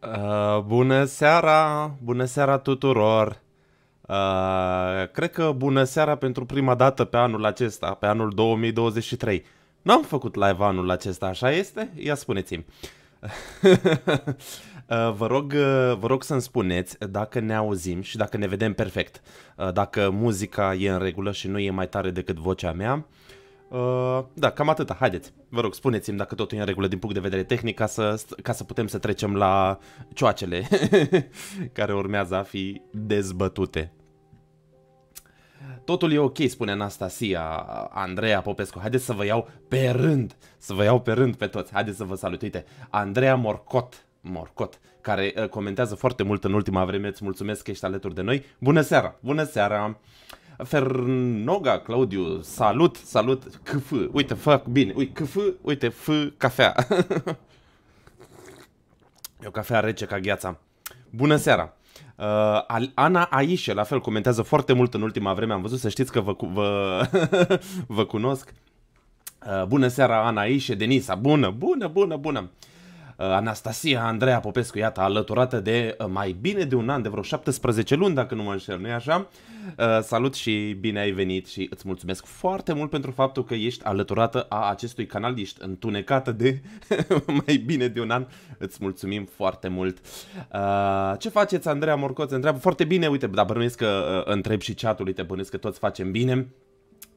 Uh, bună seara, bună seara tuturor. Uh, cred că bună seara pentru prima dată pe anul acesta, pe anul 2023. N-am făcut live anul acesta, așa este? Ia spuneți-mi. Uh, vă rog, uh, vă rog să-mi spuneți dacă ne auzim și dacă ne vedem perfect, uh, dacă muzica e în regulă și nu e mai tare decât vocea mea, Uh, da, cam atâta. Haideți, vă rog, spuneți-mi dacă totul e în regulă din punct de vedere tehnic ca să, ca să putem să trecem la cioacele care urmează a fi dezbătute. Totul e ok, spune Anastasia, Andreea Popescu. Haideți să vă iau pe rând, să vă iau pe rând pe toți. Haideți să vă salut. Uite, Andreea Morcot, Morcot, care uh, comentează foarte mult în ultima vreme. Îți mulțumesc că ești alături de noi. Bună seara, bună seara. Uh, Fernoga, Claudiu, salut, salut, CF, uite, fac bine, uite, CF, uite, F, cafea. e o cafea rece ca gheața. Bună seara! Uh, Ana Aișe, la fel, comentează foarte mult în ultima vreme, am văzut, să știți că vă, vă, vă cunosc. Uh, bună seara, Ana Aișe, Denisa, bună, bună, bună, bună. Uh, Anastasia Andreea Popescu, iată, alăturată de uh, mai bine de un an, de vreo 17 luni, dacă nu mă înșel, nu-i așa? Uh, salut și bine ai venit și îți mulțumesc foarte mult pentru faptul că ești alăturată a acestui canal, ești întunecată de mai bine de un an, îți mulțumim foarte mult. Ce faceți, Andreea Morcoț? Întreabă foarte bine, uite, dar bănuiesc că întreb și chat-ul, uite, bănuiesc că toți facem bine.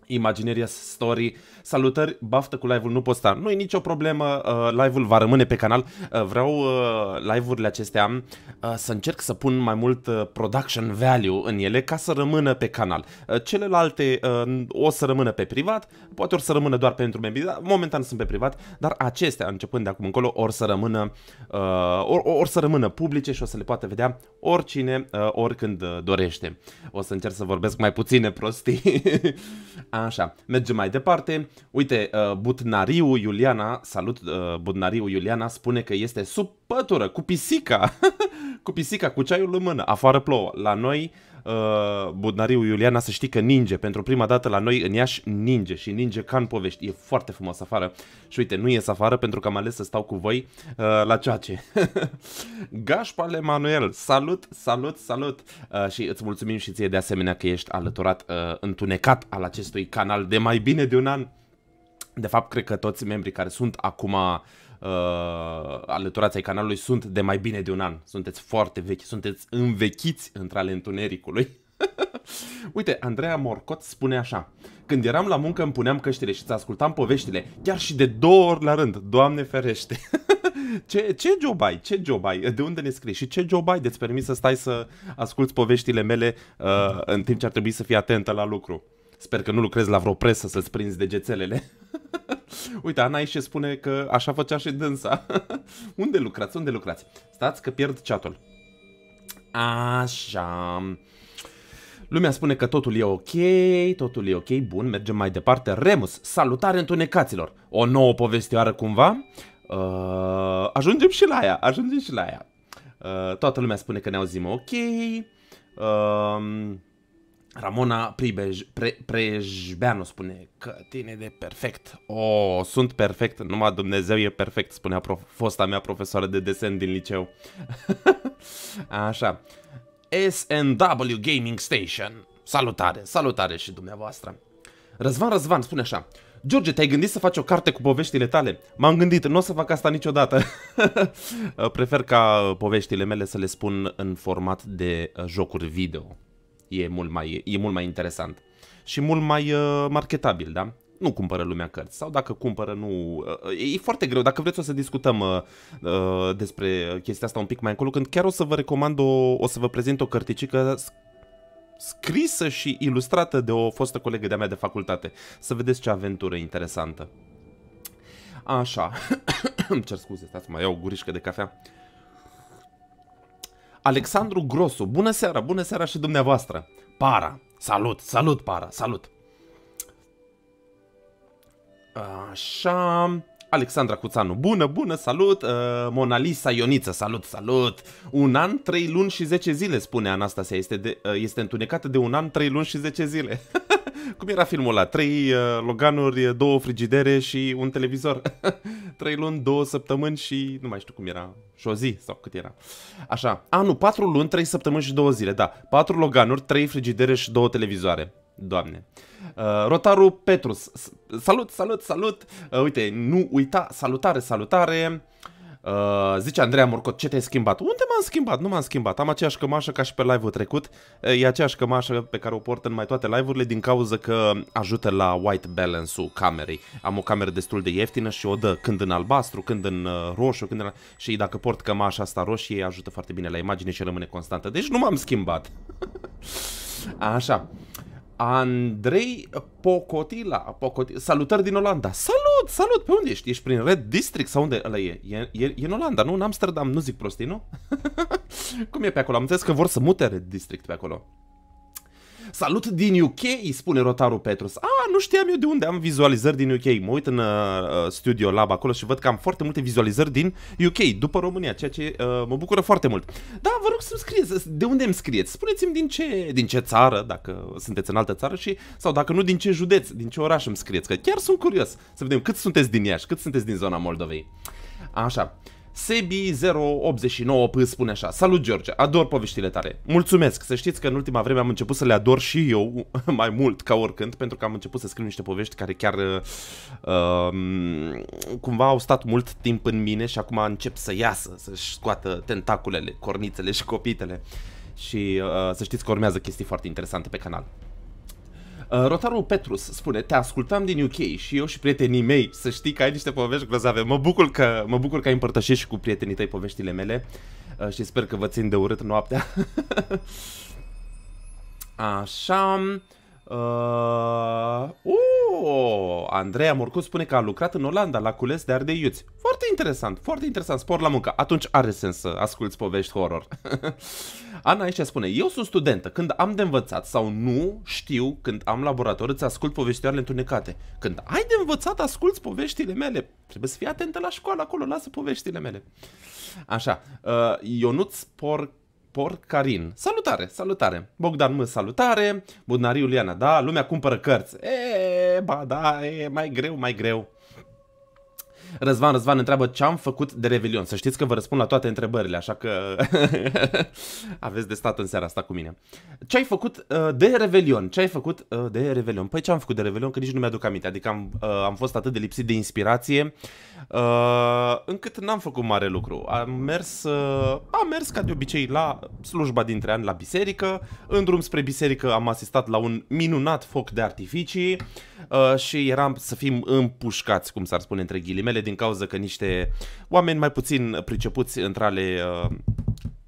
Imagineria Story. Salutări, baftă cu live-ul, nu pot sta. Nu e nicio problemă, uh, live-ul va rămâne pe canal. Uh, vreau uh, live-urile acestea să încerc să pun mai mult production value în ele ca să rămână pe canal. celelalte o să rămână pe privat, poate o să rămână doar pentru membri, dar momentan sunt pe privat, dar acestea, începând de acum încolo, or să rămână, or, or să rămână publice și o să le poată vedea oricine, oricând dorește. O să încerc să vorbesc mai puține prostii. Așa, mergem mai departe. Uite, uh, Butnariu Iuliana, salut, uh, Butnariu Iuliana spune că este sub pătură, cu pisica, cu pisica, cu ceaiul în mână, afară plouă. La noi uh, Uh, Budnariu Iuliana, să știi că ninge. Pentru prima dată la noi în Iași ninge și ninge ca în povești. E foarte frumos afară. Și uite, nu ies afară pentru că am ales să stau cu voi uh, la ce. Gașpale Emanuel, salut, salut, salut! Uh, și îți mulțumim și ție de asemenea că ești alăturat uh, întunecat al acestui canal de mai bine de un an. De fapt, cred că toți membrii care sunt acum uh, alăturați ai canalului sunt de mai bine de un an. Sunteți foarte vechi, sunteți învechiți între ale întunericului. Uite, Andreea Morcot spune așa Când eram la muncă îmi puneam căștile și îți ascultam poveștile Chiar și de două ori la rând, doamne ferește ce, ce job ai? Ce job ai? De unde ne scrii? Și ce job ai de-ți permis să stai să asculti poveștile mele uh, în timp ce ar trebui să fii atentă la lucru? Sper că nu lucrezi la vreo presă să-ți prinzi degețelele Uite, Ana și spune că așa făcea și dânsa. unde lucrați? Unde lucrați? Stați că pierd chatul. Așa. Lumea spune că totul e ok, totul e ok, bun, mergem mai departe. Remus, salutare întunecaților! O nouă povestioară cumva? Uh, ajungem și la ea, ajungem și la ea. Uh, toată lumea spune că ne auzim ok. Uh, Ramona Pribej, Pre, Prejbeanu spune că tine de perfect. Oh, sunt perfect, numai Dumnezeu e perfect, spunea prof, fosta mea profesoară de desen din liceu. Așa. SNW Gaming Station. Salutare, salutare și dumneavoastră. Răzvan Răzvan spune așa. George, te-ai gândit să faci o carte cu poveștile tale? M-am gândit, nu o să fac asta niciodată. Prefer ca poveștile mele să le spun în format de jocuri video e mult mai, e mult mai interesant și mult mai uh, marketabil, da? Nu cumpără lumea cărți sau dacă cumpără nu... Uh, uh, e foarte greu, dacă vreți o să discutăm uh, uh, despre chestia asta un pic mai încolo, când chiar o să vă recomand o, o să vă prezint o cărticică scrisă și ilustrată de o fostă colegă de-a mea de facultate. Să vedeți ce aventură interesantă. Așa, îmi cer scuze, stați, mai iau o gurișcă de cafea. Uh, Alexandru Grosu, bună seara, bună seara și dumneavoastră. Para, salut, salut Para, salut. Așa, Alexandra Cuțanu, bună, bună, salut. Uh, Mona Lisa Ioniță, salut, salut. Un an, trei luni și zece zile, spune Anastasia, este, de, uh, este întunecată de un an, trei luni și zece zile. Cum era filmul ăla? Trei uh, loganuri, uh, două frigidere și un televizor. Trei luni, două săptămâni și nu mai știu cum era. Și o zi sau cât era. Așa. A, nu, patru luni, trei săptămâni și două zile, da. Patru loganuri, trei frigidere și două televizoare. Doamne. Uh, Rotaru Petrus. Salut, salut, salut. Uh, uite, nu uita, salutare, salutare. Uh, Uh, zice Andreea Morcot, ce te-ai schimbat? Unde m-am schimbat? Nu m-am schimbat. Am aceeași cămașă ca și pe live-ul trecut. E aceeași cămașă pe care o port în mai toate live-urile din cauza că ajută la white balance-ul camerei. Am o cameră destul de ieftină și o dă când în albastru, când în uh, roșu, când în... Și dacă port cămașa asta roșie, ajută foarte bine la imagine și rămâne constantă. Deci nu m-am schimbat. Așa. Andrei Pocotila. Pocotila. Salutări din Olanda. Salut, salut, pe unde ești? Ești prin Red District sau unde ăla e? E, e, e în Olanda, nu? În Amsterdam, nu zic prostii, nu? Cum e pe acolo? Am înțeles că vor să mute Red District pe acolo. Salut din UK, îi spune Rotaru Petrus. A, nu știam eu de unde am vizualizări din UK. Mă uit în uh, uh, Studio Lab acolo și văd că am foarte multe vizualizări din UK, după România, ceea ce uh, mă bucură foarte mult. Da, vă rog să-mi scrieți, de unde îmi scrieți? Spuneți-mi din ce, din ce țară, dacă sunteți în altă țară și, sau dacă nu, din ce județ, din ce oraș îmi scrieți, că chiar sunt curios să vedem cât sunteți din Iași, cât sunteți din zona Moldovei. Așa. Uh, Sebi089P spune așa Salut George, ador poveștile tale Mulțumesc, să știți că în ultima vreme am început să le ador și eu Mai mult ca oricând Pentru că am început să scriu niște povești care chiar uh, um, Cumva au stat mult timp în mine Și acum încep să iasă Să-și scoată tentaculele, cornițele și copitele Și uh, să știți că urmează chestii foarte interesante pe canal Uh, Rotarul Petrus spune, te ascultam din UK și eu și prietenii mei, să știi că ai niște povești grozave. Mă bucur că, mă bucur că ai împărtășit și cu prietenii tăi poveștile mele uh, și sper că vă țin de urât noaptea. Așa... Uh, uh, Andreea Morcu spune că a lucrat în Olanda la cules de ardei iuți. Foarte interesant, foarte interesant, spor la muncă. Atunci are sens să asculti povești horror. Ana aici spune, eu sunt studentă, când am de învățat sau nu știu când am laborator îți ascult poveștile întunecate. Când ai de învățat, asculti poveștile mele. Trebuie să fii atentă la școală acolo, lasă poveștile mele. Așa, uh, Ionuț Porc Porcarin. Salutare, salutare. Bogdan M, salutare. Budnariu Liana, da, lumea cumpără cărți. E, ba da, e mai greu, mai greu. Răzvan, Răzvan întreabă ce am făcut de Revelion. Să știți că vă răspund la toate întrebările, așa că aveți de stat în seara asta cu mine. Ce ai făcut uh, de Revelion? Ce ai făcut uh, de Revelion? Păi ce am făcut de Revelion? Că nici nu mi-aduc aminte. Adică am, uh, am fost atât de lipsit de inspirație uh, încât n-am făcut mare lucru. Am mers, uh, am mers ca de obicei la slujba dintre ani la biserică. În drum spre biserică am asistat la un minunat foc de artificii uh, și eram să fim împușcați, cum s-ar spune între ghilimele, din cauza că niște oameni mai puțin pricepuți între ale uh,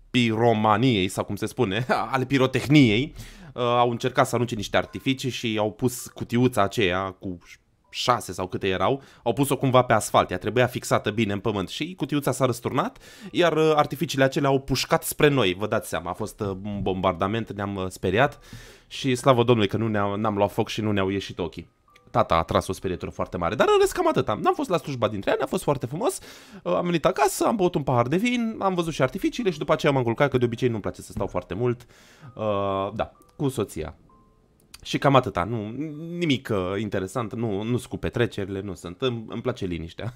piromaniei, sau cum se spune, ale pirotehniei, uh, au încercat să anunce niște artificii și au pus cutiuța aceea cu șase sau câte erau, au pus-o cumva pe asfalt, ea trebuia fixată bine în pământ și cutiuța s-a răsturnat, iar uh, artificiile acelea au pușcat spre noi, vă dați seama, a fost uh, un bombardament, ne-am uh, speriat și slavă Domnului că nu ne-am luat foc și nu ne-au ieșit ochii tata a tras o sperietură foarte mare, dar în rest cam atât. N-am fost la slujba dintre ani, a fost foarte frumos, uh, am venit acasă, am băut un pahar de vin, am văzut și artificiile și după aceea m-am culcat, că de obicei nu-mi place să stau foarte mult, uh, da, cu soția. Și cam atâta, nu, nimic uh, interesant, nu, nu sunt cu petrecerile, nu sunt, îmi, îmi place liniștea.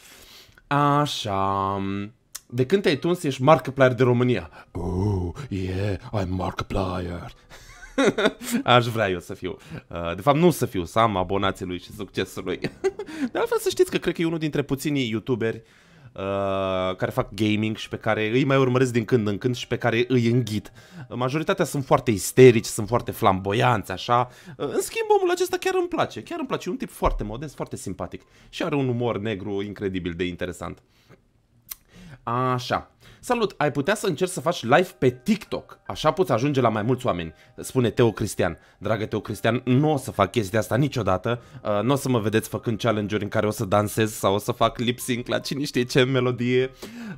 Așa... De când te-ai tuns, ești Markiplier de România. Oh, yeah, I'm Markiplier. Aș vrea eu să fiu. Uh, de fapt, nu să fiu, să am abonații lui și succesul lui. De altfel să știți că cred că e unul dintre puținii youtuberi uh, care fac gaming și pe care îi mai urmăresc din când în când și pe care îi înghit. Majoritatea sunt foarte isterici, sunt foarte flamboianți, așa. Uh, în schimb, omul acesta chiar îmi place, chiar îmi place. E un tip foarte modest, foarte simpatic și are un umor negru incredibil de interesant. Așa. Salut, ai putea să încerci să faci live pe TikTok, așa poți ajunge la mai mulți oameni, spune Teo Cristian. Dragă Teo Cristian, nu o să fac chestia asta niciodată, uh, nu o să mă vedeți făcând challenge-uri în care o să dansez sau o să fac lip sync la cine știe ce melodie.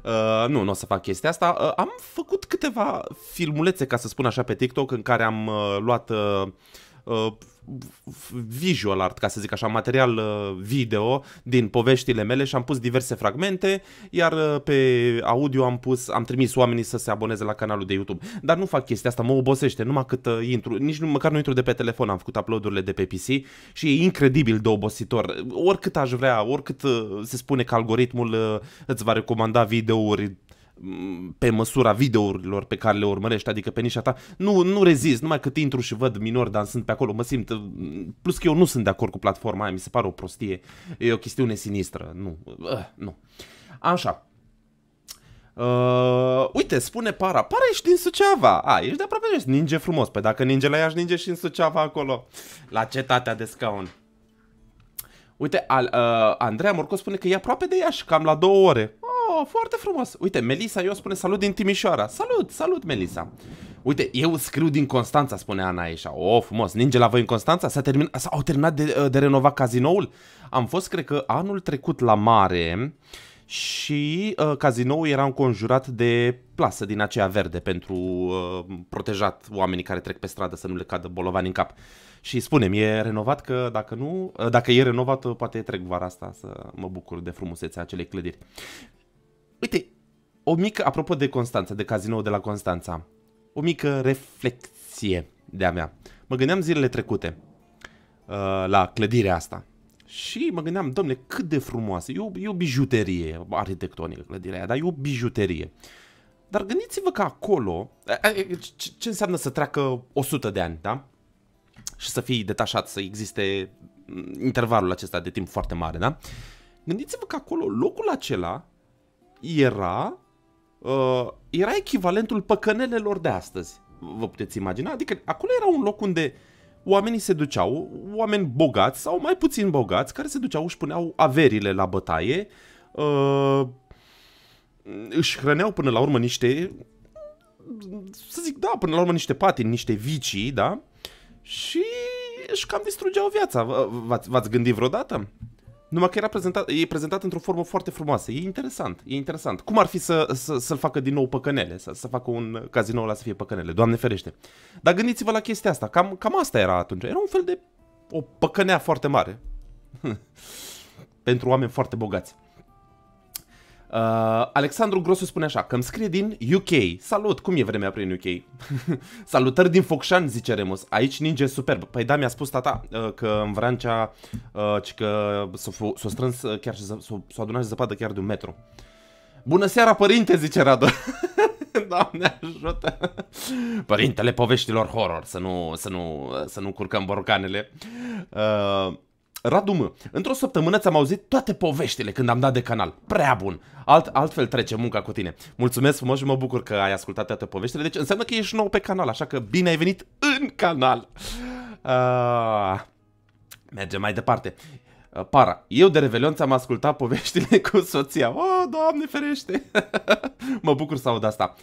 Uh, nu, nu o să fac chestia asta. Uh, am făcut câteva filmulețe, ca să spun așa, pe TikTok în care am uh, luat... Uh, uh, visual art, ca să zic așa, material uh, video din poveștile mele și am pus diverse fragmente, iar uh, pe audio am pus, am trimis oamenii să se aboneze la canalul de YouTube. Dar nu fac chestia asta, mă obosește, numai cât uh, intru, nici nu, măcar nu intru de pe telefon, am făcut uploadurile de pe PC și e incredibil de obositor. Oricât aș vrea, oricât se spune că algoritmul îți va recomanda videouri pe măsura videourilor pe care le urmărești, adică pe nișa ta, nu, nu rezist, numai cât intru și văd minori dansând pe acolo, mă simt, plus că eu nu sunt de acord cu platforma aia, mi se pare o prostie, e o chestiune sinistră, nu, uh, nu. Așa, Uh, uite, spune Para, Para ești din Suceava. A, ești de aproape, ești ninge frumos. Păi dacă ninge la Iași, ninge și în Suceava acolo. La cetatea de scaun. Uite, al, uh, Andreea Morcos spune că e aproape de Iași, cam la două ore. Oh, foarte frumos. Uite, Melisa, eu spune salut din Timișoara. Salut, salut, Melisa. Uite, eu scriu din Constanța, spune Ana Eșa. Oh, frumos. Ninge la voi în Constanța? S-a terminat, s-au terminat de, de renovat cazinoul? Am fost, cred că, anul trecut la mare și uh, cazinoul era înconjurat de plasă din aceea verde pentru uh, protejat oamenii care trec pe stradă să nu le cadă bolovani în cap. Și spunem, e renovat că dacă nu, uh, dacă e renovat, uh, poate trec vara asta să mă bucur de frumusețea acelei clădiri. Uite, o mică, apropo de Constanța, de cazinou de la Constanța, o mică reflexie de-a mea. Mă gândeam zilele trecute uh, la clădirea asta și mă gândeam, domne, cât de frumoasă, e o, e o bijuterie arhitectonică clădirea aia, dar e o bijuterie. Dar gândiți-vă că acolo, ce, înseamnă să treacă 100 de ani, da? Și să fii detașat, să existe mm, intervalul acesta de timp foarte mare, da? Gândiți-vă că acolo, locul acela era, uh, era echivalentul păcănelelor de astăzi. Vă puteți imagina? Adică acolo era un loc unde oamenii se duceau, oameni bogați sau mai puțin bogați, care se duceau, își puneau averile la bătaie, uh, își hrăneau până la urmă niște, să zic, da, până la urmă niște patini, niște vicii, da? Și își cam distrugeau viața. V- v-ați gândit vreodată? Numai că era prezentat, e prezentat într-o formă foarte frumoasă. E interesant, e interesant. Cum ar fi să, să, să-l facă din nou păcănele, să, să facă un cazinou la să fie păcănele, doamne ferește. Dar gândiți-vă la chestia asta, cam, cam asta era atunci. Era un fel de o păcănea foarte mare. Pentru oameni foarte bogați. Uh, Alexandru Grosu spune așa, că îmi scrie din UK. Salut, cum e vremea prin UK? Salutări din Focșan, zice Remus. Aici ninge superb. Păi da, mi-a spus tata uh, că în Vrancea uh, că s-a s-o, s-o strâns uh, chiar și s-a s-o, s-o adunat și zăpadă chiar de un metru. Bună seara, părinte, zice Radu. Doamne ajută! Părintele poveștilor horror, să nu, să nu, să nu curcăm borcanele. Uh, Radu mă, într-o săptămână ți-am auzit toate poveștile când am dat de canal. Prea bun. Alt, altfel trece munca cu tine. Mulțumesc frumos și mă bucur că ai ascultat toate poveștile. Deci înseamnă că ești nou pe canal, așa că bine ai venit în canal. Uh, mergem mai departe. Ah, para, eu de Revelion ți-am ascultat poveștile cu soția. Oh, doamne ferește! mă bucur să aud asta.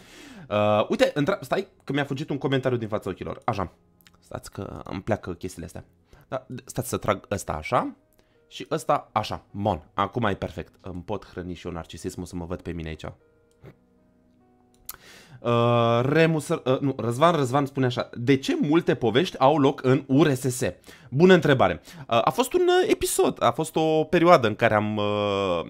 Uh, uite, stai că mi-a fugit un comentariu din fața ochilor. Așa, stați că îmi pleacă chestiile astea. Da, stați să trag ăsta așa și ăsta așa. Bun, acum e perfect. Îmi pot hrăni și eu narcisismul să mă văd pe mine aici. Uh, Remus, uh, nu, Răzvan Răzvan spune așa De ce multe povești au loc în URSS? Bună întrebare uh, A fost un uh, episod, a fost o perioadă în care am uh,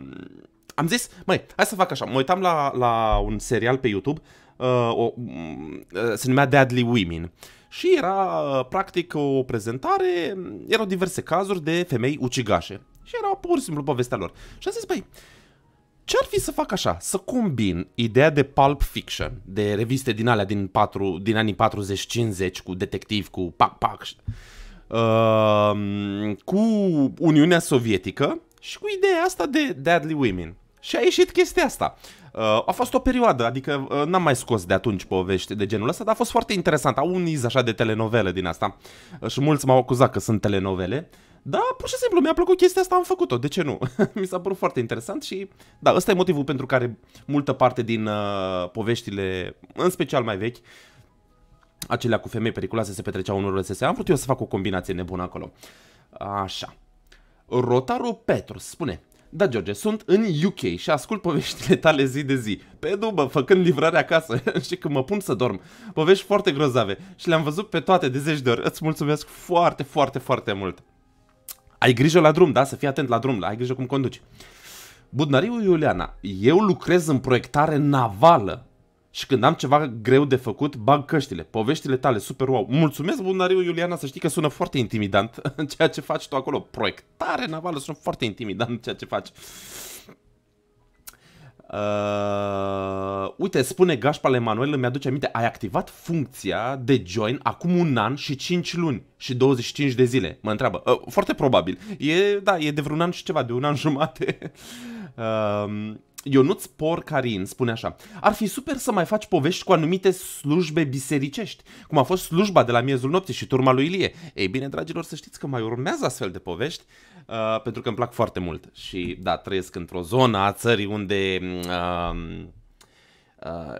Am zis, măi, hai să fac așa Mă uitam la, la un serial pe YouTube uh, o, mm, uh, Se numea Deadly Women uh, și era uh, practic o prezentare, mm, erau diverse cazuri de femei ucigașe și era pur și simplu povestea lor. Și am zis, băi, ce-ar fi să fac așa? Să combin ideea de pulp fiction, de reviste din alea din, 4, din anii 40-50 cu detectiv, cu pac-pac, uh, cu Uniunea Sovietică și cu ideea asta de Deadly Women. Și a ieșit chestia asta. Uh, Uh, a fost o perioadă, adică uh, n-am mai scos de atunci povești de genul ăsta, dar a fost foarte interesant. Au un iz așa de telenovele din asta uh, și mulți m-au acuzat că sunt telenovele. Da, pur și simplu, mi-a plăcut chestia asta, am făcut-o, de ce nu? Mi s-a părut foarte interesant și da, ăsta e motivul pentru care multă parte din uh, poveștile, în special mai vechi, acelea cu femei periculoase se petreceau în URSS. Am vrut eu să fac o combinație nebună acolo. Așa. Rotaru Petru spune da, George, sunt în UK și ascult poveștile tale zi de zi. Pe dubă, făcând livrare acasă și când mă pun să dorm. Povești foarte grozave și le-am văzut pe toate de zeci de ori. Îți mulțumesc foarte, foarte, foarte mult. Ai grijă la drum, da? Să fii atent la drum, ai grijă cum conduci. Budnariu Iuliana, eu lucrez în proiectare navală și când am ceva greu de făcut, bag căștile. Poveștile tale, super wow. Mulțumesc, Bunariu Iuliana, să știi că sună foarte intimidant ceea ce faci tu acolo. Proiectare navală sună foarte intimidant ceea ce faci. Uh, uite, spune Gașpa Emanuel, îmi aduce aminte, ai activat funcția de join acum un an și 5 luni și 25 de zile, mă întreabă. Uh, foarte probabil. E, da, e de vreun an și ceva, de un an jumate. Uh, Ionuț Porcarin spune așa Ar fi super să mai faci povești cu anumite slujbe bisericești, cum a fost slujba de la miezul nopții și turma lui Ilie. Ei bine, dragilor, să știți că mai urmează astfel de povești, uh, pentru că îmi plac foarte mult. Și da, trăiesc într-o zonă a țării unde... Mm, uh,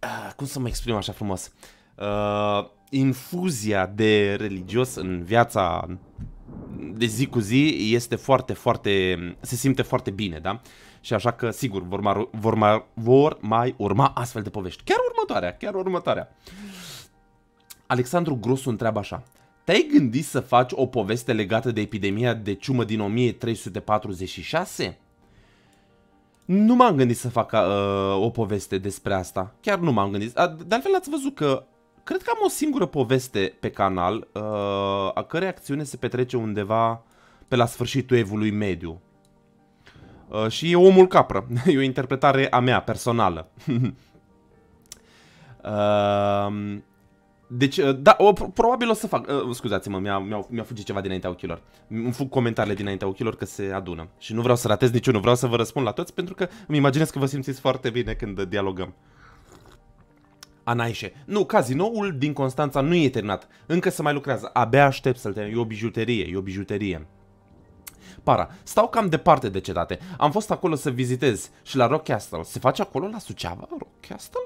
uh, cum să mă exprim așa frumos? Uh, infuzia de religios în viața de zi cu zi este foarte, foarte, se simte foarte bine, da? Și așa că, sigur, vor, mai, vor, mai, vor mai urma astfel de povești. Chiar următoarea, chiar următoarea. Alexandru Grosu întreabă așa. Te-ai gândit să faci o poveste legată de epidemia de ciumă din 1346? Nu m-am gândit să fac uh, o poveste despre asta. Chiar nu m-am gândit. De altfel ați văzut că cred că am o singură poveste pe canal, uh, a cărei acțiune se petrece undeva pe la sfârșitul evului mediu. Uh, și e omul capră. E o interpretare a mea, personală. uh, deci, uh, da, o, probabil o să fac... Uh, Scuzați-mă, mi-a mi mi fugit ceva dinaintea ochilor. Îmi fug comentariile dinaintea ochilor că se adună. Și nu vreau să ratez niciunul, vreau să vă răspund la toți pentru că îmi imaginez că vă simțiți foarte bine când dialogăm. Uh, Anaișe. Nu, cazinoul din Constanța nu e terminat. Încă se mai lucrează. Abia aștept să-l termin. E o bijuterie, e o bijuterie. Para, stau cam departe de cetate. Am fost acolo să vizitez și la Rock Castle. Se face acolo la Suceava? Rock Castle?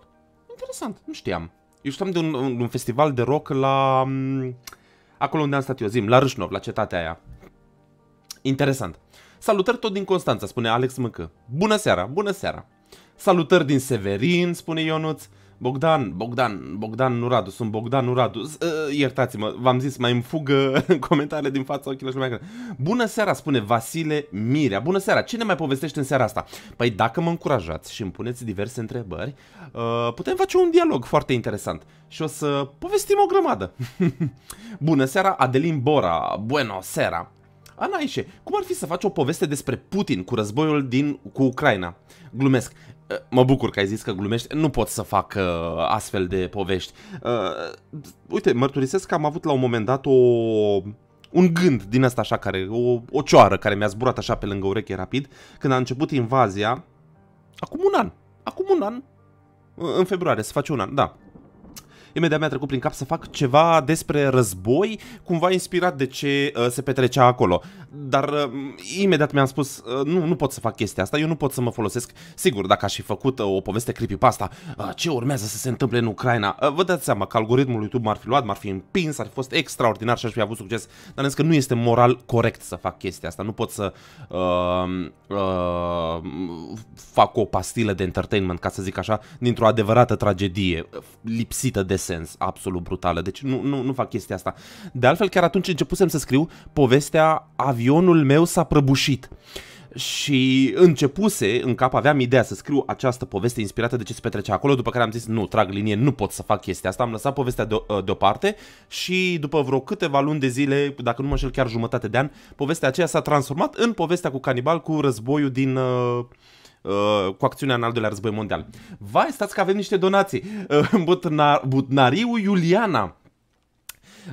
Interesant, nu știam. Eu știam de un, un festival de rock la... Mm, acolo unde am stat eu, zim, la Râșnov, la cetatea aia. Interesant. Salutări tot din Constanța, spune Alex Mâncă. Bună seara, bună seara. Salutări din Severin, spune Ionuț. Bogdan, Bogdan, Bogdan Nuradu, sunt Bogdan Nuradu. Uh, iertați-mă, v-am zis, mai îmi fugă comentariile din fața ochilor și mai Bună seara, spune Vasile Mirea. Bună seara, cine mai povestește în seara asta? Păi dacă mă încurajați și îmi puneți diverse întrebări, uh, putem face un dialog foarte interesant și o să povestim o grămadă. Bună seara, Adelin Bora. Bueno seara. Anaise, cum ar fi să faci o poveste despre Putin cu războiul din cu Ucraina? Glumesc. Mă bucur că ai zis că glumești, nu pot să fac uh, astfel de povești. Uh, uite, mărturisesc că am avut la un moment dat o, un gând din asta așa, care, o, o cioară care mi-a zburat așa pe lângă ureche rapid, când a început invazia, acum un an, acum un an, în februarie, să face un an, da, imediat mi-a trecut prin cap să fac ceva despre război, cumva inspirat de ce uh, se petrecea acolo. Dar uh, imediat mi-am spus, uh, nu, nu pot să fac chestia asta, eu nu pot să mă folosesc. Sigur, dacă aș fi făcut uh, o poveste creepypasta, uh, ce urmează să se întâmple în Ucraina? Uh, vă dați seama că algoritmul YouTube m-ar fi luat, m-ar fi împins, ar fi fost extraordinar și aș fi avut succes. Dar că nu este moral corect să fac chestia asta, nu pot să uh, uh, fac o pastilă de entertainment, ca să zic așa, dintr-o adevărată tragedie uh, lipsită de nonsens absolut brutală. Deci nu, nu, nu fac chestia asta. De altfel, chiar atunci începusem să scriu povestea Avionul meu s-a prăbușit și începuse, în cap aveam ideea să scriu această poveste inspirată de ce se petrece acolo, după care am zis nu, trag linie, nu pot să fac chestia asta, am lăsat povestea de ă, deoparte și după vreo câteva luni de zile, dacă nu mă șel chiar jumătate de an, povestea aceea s-a transformat în povestea cu canibal cu războiul din... Uh, Uh, cu acțiunea în al doilea război mondial. Vai, stați că avem niște donații. Uh, Butnariu Iuliana.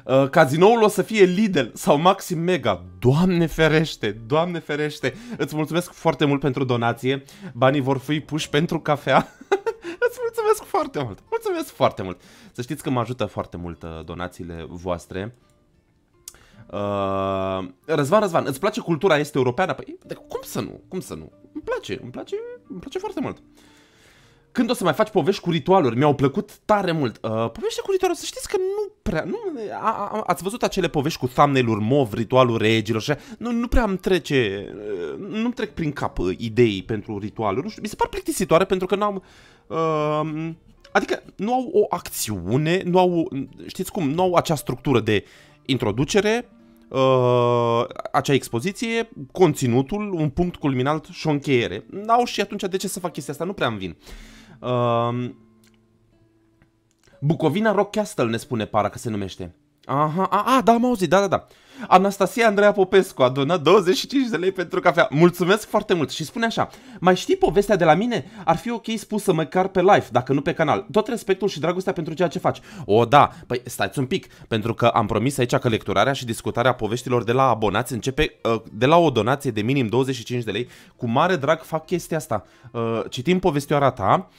Uh, cazinoul o să fie Lidl sau Maxim Mega. Doamne ferește, doamne ferește. Îți mulțumesc foarte mult pentru donație. Banii vor fi puși pentru cafea. Îți mulțumesc foarte mult. Mulțumesc foarte mult. Să știți că mă ajută foarte mult donațiile voastre. Uh, Răzvan, Răzvan, îți place cultura este europeană? Păi, de, cum să nu? Cum să nu? Îmi place, îmi place, îmi place foarte mult. Când o să mai faci povești cu ritualuri? Mi-au plăcut tare mult. Uh, povești cu ritualuri, să știți că nu prea... Nu, a, a, ați văzut acele povești cu thumbnail-uri mov, ritualul regilor și nu, nu prea îmi trece... Uh, nu trec prin cap uh, idei pentru ritualuri. Nu știu, mi se par plictisitoare pentru că n-am... Uh, adică nu au o acțiune, nu au... Știți cum? Nu au acea structură de introducere, uh, acea expoziție, conținutul, un punct culminant și o încheiere. N-au și atunci de ce să fac chestia asta? Nu prea am vin. Uh, Bucovina Rock Castle ne spune para că se numește. Aha, a, a da, am auzit, da, da, da. Anastasia Andreea Popescu adună 25 de lei pentru cafea. Mulțumesc foarte mult și spune așa. Mai știi povestea de la mine? Ar fi ok spusă măcar pe live, dacă nu pe canal. Tot respectul și dragostea pentru ceea ce faci. O, da, păi stați un pic, pentru că am promis aici că lecturarea și discutarea poveștilor de la abonați începe uh, de la o donație de minim 25 de lei. Cu mare drag fac chestia asta. Uh, citim povestioara ta,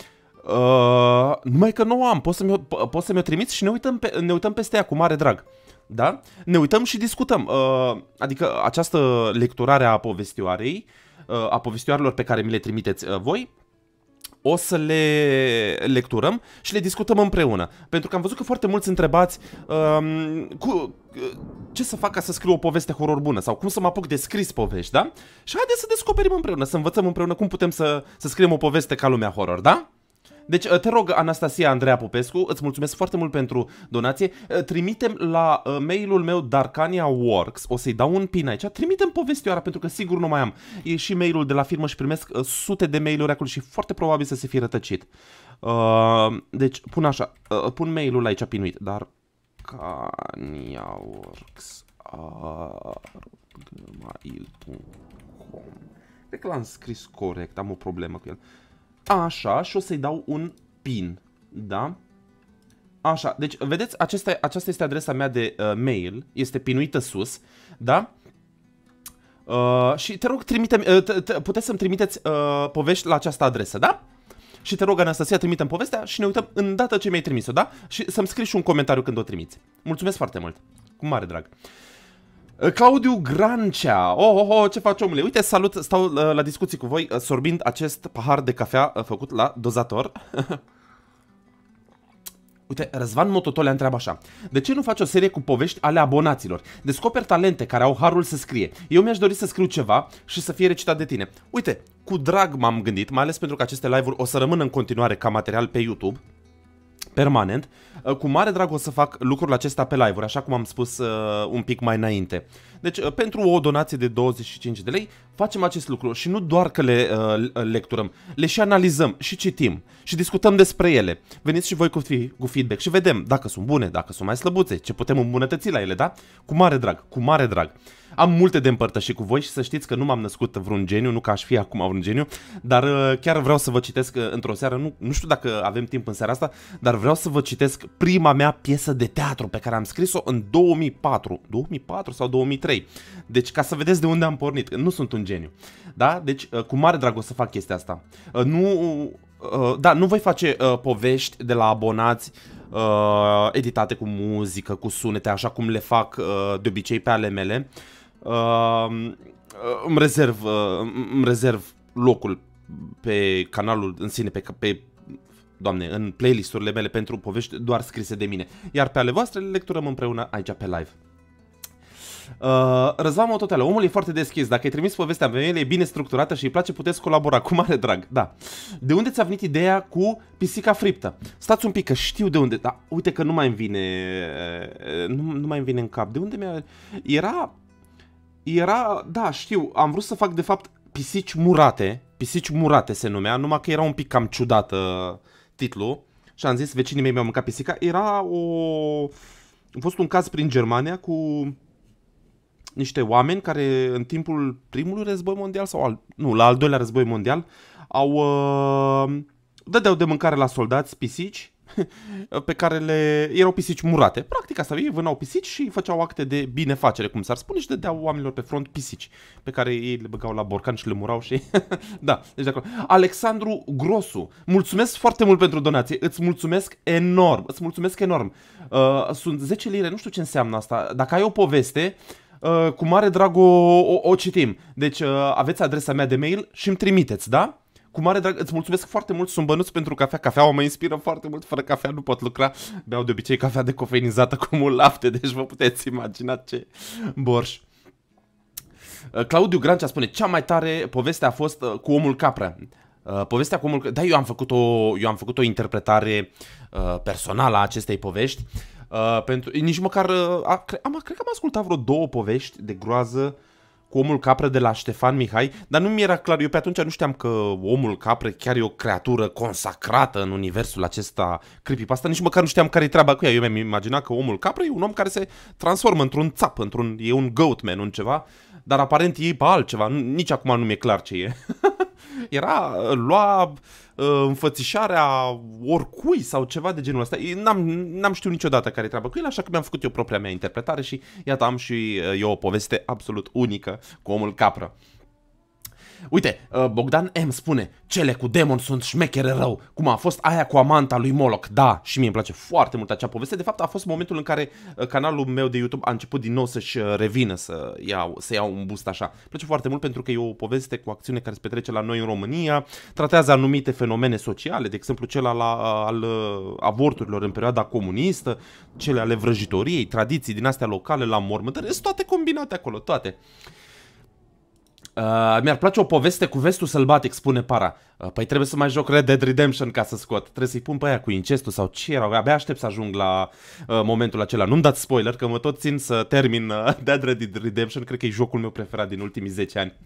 Uh, numai că nu o am, poți să-mi, poți să-mi o trimiți și ne uităm, pe, ne uităm peste ea cu mare drag da? ne uităm și discutăm. Uh, adică această lecturare a povestioarei, uh, a povestioarelor pe care mi le trimiteți uh, voi, o să le lecturăm și le discutăm împreună. Pentru că am văzut că foarte mulți întrebați um, cu, ce să fac ca să scriu o poveste horror bună sau cum să mă apuc de scris povești, da? Și haideți să descoperim împreună, să învățăm împreună cum putem să, să scriem o poveste ca lumea horror, da? Deci uh, te rog, Anastasia Andreea Popescu, îți mulțumesc foarte mult pentru donație. Uh, trimitem la uh, mailul meu Darkania Works, o să-i dau un pin aici, trimitem povestioara pentru că sigur nu mai am. E și mailul de la firmă și primesc sute de mail-uri acolo și foarte probabil să se fi rătăcit. Deci pun așa, pun mailul aici pinuit, dar... Cania Works Cred că l-am scris corect, am o problemă cu el. Uh, Așa, și o să-i dau un pin, da? Așa, deci vedeți, acesta, aceasta este adresa mea de uh, mail, este pinuită sus, da? Uh, și te rog, trimite, uh, puteți să-mi trimiteți uh, povești la această adresă, da? Și te rog, Anastasia, trimitem povestea și ne uităm în data ce mi-ai trimis-o, da? Și să-mi scrii și un comentariu când o trimiți. Mulțumesc foarte mult! Cu mare drag! Ă, Claudiu Grancea, oh, oh, oh, ce faci omule? Uite, salut, stau la, ă, la discuții cu voi ă, sorbind acest pahar de cafea făcut la dozator. Uite, Răzvan Mototole întreabă așa. De ce nu faci o serie cu povești ale abonaților? Descoperi talente care au harul să scrie. Eu mi-aș dori să scriu ceva și să fie recitat de tine. Uite, cu drag m-am gândit, mai ales pentru că aceste live-uri o să rămână în continuare ca material pe YouTube permanent. Uh, cu mare drag o să fac lucrul acesta pe live-uri, așa cum am spus uh, un pic mai înainte. Deci uh, pentru o donație de 25 de lei facem acest lucru și nu doar că le uh, lecturăm, le și analizăm și citim și discutăm despre ele. Veniți și voi cu, fi, cu feedback și vedem dacă sunt bune, dacă sunt mai slăbuțe, ce putem îmbunătăți la ele, da? Cu mare drag, cu mare drag. Am multe de împărtășit cu voi și să știți că nu m-am născut vreun geniu, nu că aș fi acum vreun geniu, dar uh, chiar vreau să vă citesc uh, într-o seară, nu, nu știu dacă avem timp în seara asta, dar vreau să vă citesc prima mea piesă de teatru pe care am scris-o în 2004, 2004 sau 2003, 3. Deci ca să vedeți de unde am pornit, nu sunt un geniu. Da? Deci uh, cu mare drag o să fac chestia asta. Uh, nu... Uh, da, nu voi face povești de la abonați editate cu muzică, cu sunete, așa cum le fac de obicei pe ale mele. Îmi rezerv, îmi rezerv locul pe canalul în sine, pe, pe doamne, în playlisturile mele pentru povești doar scrise de mine. Iar pe ale voastre le lecturăm împreună aici pe live. Uh, Răzvan Mototeală, omul e foarte deschis. Dacă ai trimis povestea mea, e bine structurată și îi place, puteți colabora cu mare drag. Da. De unde ți-a venit ideea cu pisica friptă? Stați un pic, că știu de unde. Da, uite că nu mai îmi vine... Uh, nu, nu mai îmi vine în cap. De unde mi-a... Era... Era... Da, știu. Am vrut să fac, de fapt, pisici murate. Pisici murate se numea, numai că era un pic cam ciudată uh, titlul. Și am zis, vecinii mei mi-au mâncat pisica. Era o... A fost un caz prin Germania cu niște oameni care în timpul primului război mondial sau al, nu, la al doilea război mondial au uh, dădeau de mâncare la soldați pisici pe care le... erau pisici murate. Practic asta, ei vânau pisici și făceau acte de binefacere, cum s-ar spune, și dădeau oamenilor pe front pisici, pe care ei le băgau la borcan și le murau și... da, deci de acolo. Alexandru Grosu, mulțumesc foarte mult pentru donație, îți mulțumesc enorm, îți mulțumesc enorm. Uh, sunt 10 lire, nu știu ce înseamnă asta. Dacă ai o poveste, uh, Uh, cu mare drag o, o, o citim. Deci uh, aveți adresa mea de mail și îmi trimiteți, da? Cu mare drag, îți mulțumesc foarte mult, sunt bănuț pentru cafea. cafea mă inspiră foarte mult, fără cafea nu pot lucra. Beau de obicei cafea decofeinizată cu mult lapte, deci vă puteți imagina ce borș. Uh, Claudiu Grancea spune, cea mai tare poveste a fost uh, cu omul capră. povestea cu omul... Da, eu am făcut o, eu am făcut o interpretare personală a acestei povești Uh, pentru, nici măcar, uh, a, cre, am, cred că am ascultat vreo două povești de groază cu omul capră de la Ștefan Mihai, dar nu mi era clar, eu pe atunci nu știam că omul capră chiar e o creatură consacrată în universul acesta creepypasta, nici măcar nu știam care e treaba cu ea, eu mi-am imaginat că omul capră e un om care se transformă într-un țap, într-un, e un goatman, un ceva, dar aparent e pe altceva, nici acum nu mi-e clar ce e. Era, uh, lua uh, înfățișarea oricui sau ceva de genul ăsta. N-am, n-am știut niciodată care e treaba cu el, așa că mi-am făcut eu propria mea interpretare și iată am și uh, eu o poveste absolut unică cu omul capră. Uite, uh, Bogdan M spune, cele cu demon sunt șmechere rău, cum a fost aia cu amanta lui Moloch. Da, și mie îmi place foarte mult acea poveste. De fapt, a fost momentul în care uh, canalul meu de YouTube a început din nou să-și uh, revină, să iau, să iau un boost așa. Îmi place foarte mult pentru că e o poveste cu acțiune care se petrece la noi în România, tratează anumite fenomene sociale, de exemplu cel al, al avorturilor în perioada comunistă, cele ale vrăjitoriei, tradiții din astea locale la mormântări, sunt toate combinate acolo, toate. Uh, mi-ar place o poveste cu vestul sălbatic, spune para. Uh, păi trebuie să mai joc Red Dead Redemption ca să scot. Trebuie să-i pun pe aia cu incestul sau ce erau. Abia aștept să ajung la uh, momentul acela. Nu-mi dați spoiler, că mă tot țin să termin uh, Dead Red Dead Redemption. Cred că e jocul meu preferat din ultimii 10 ani.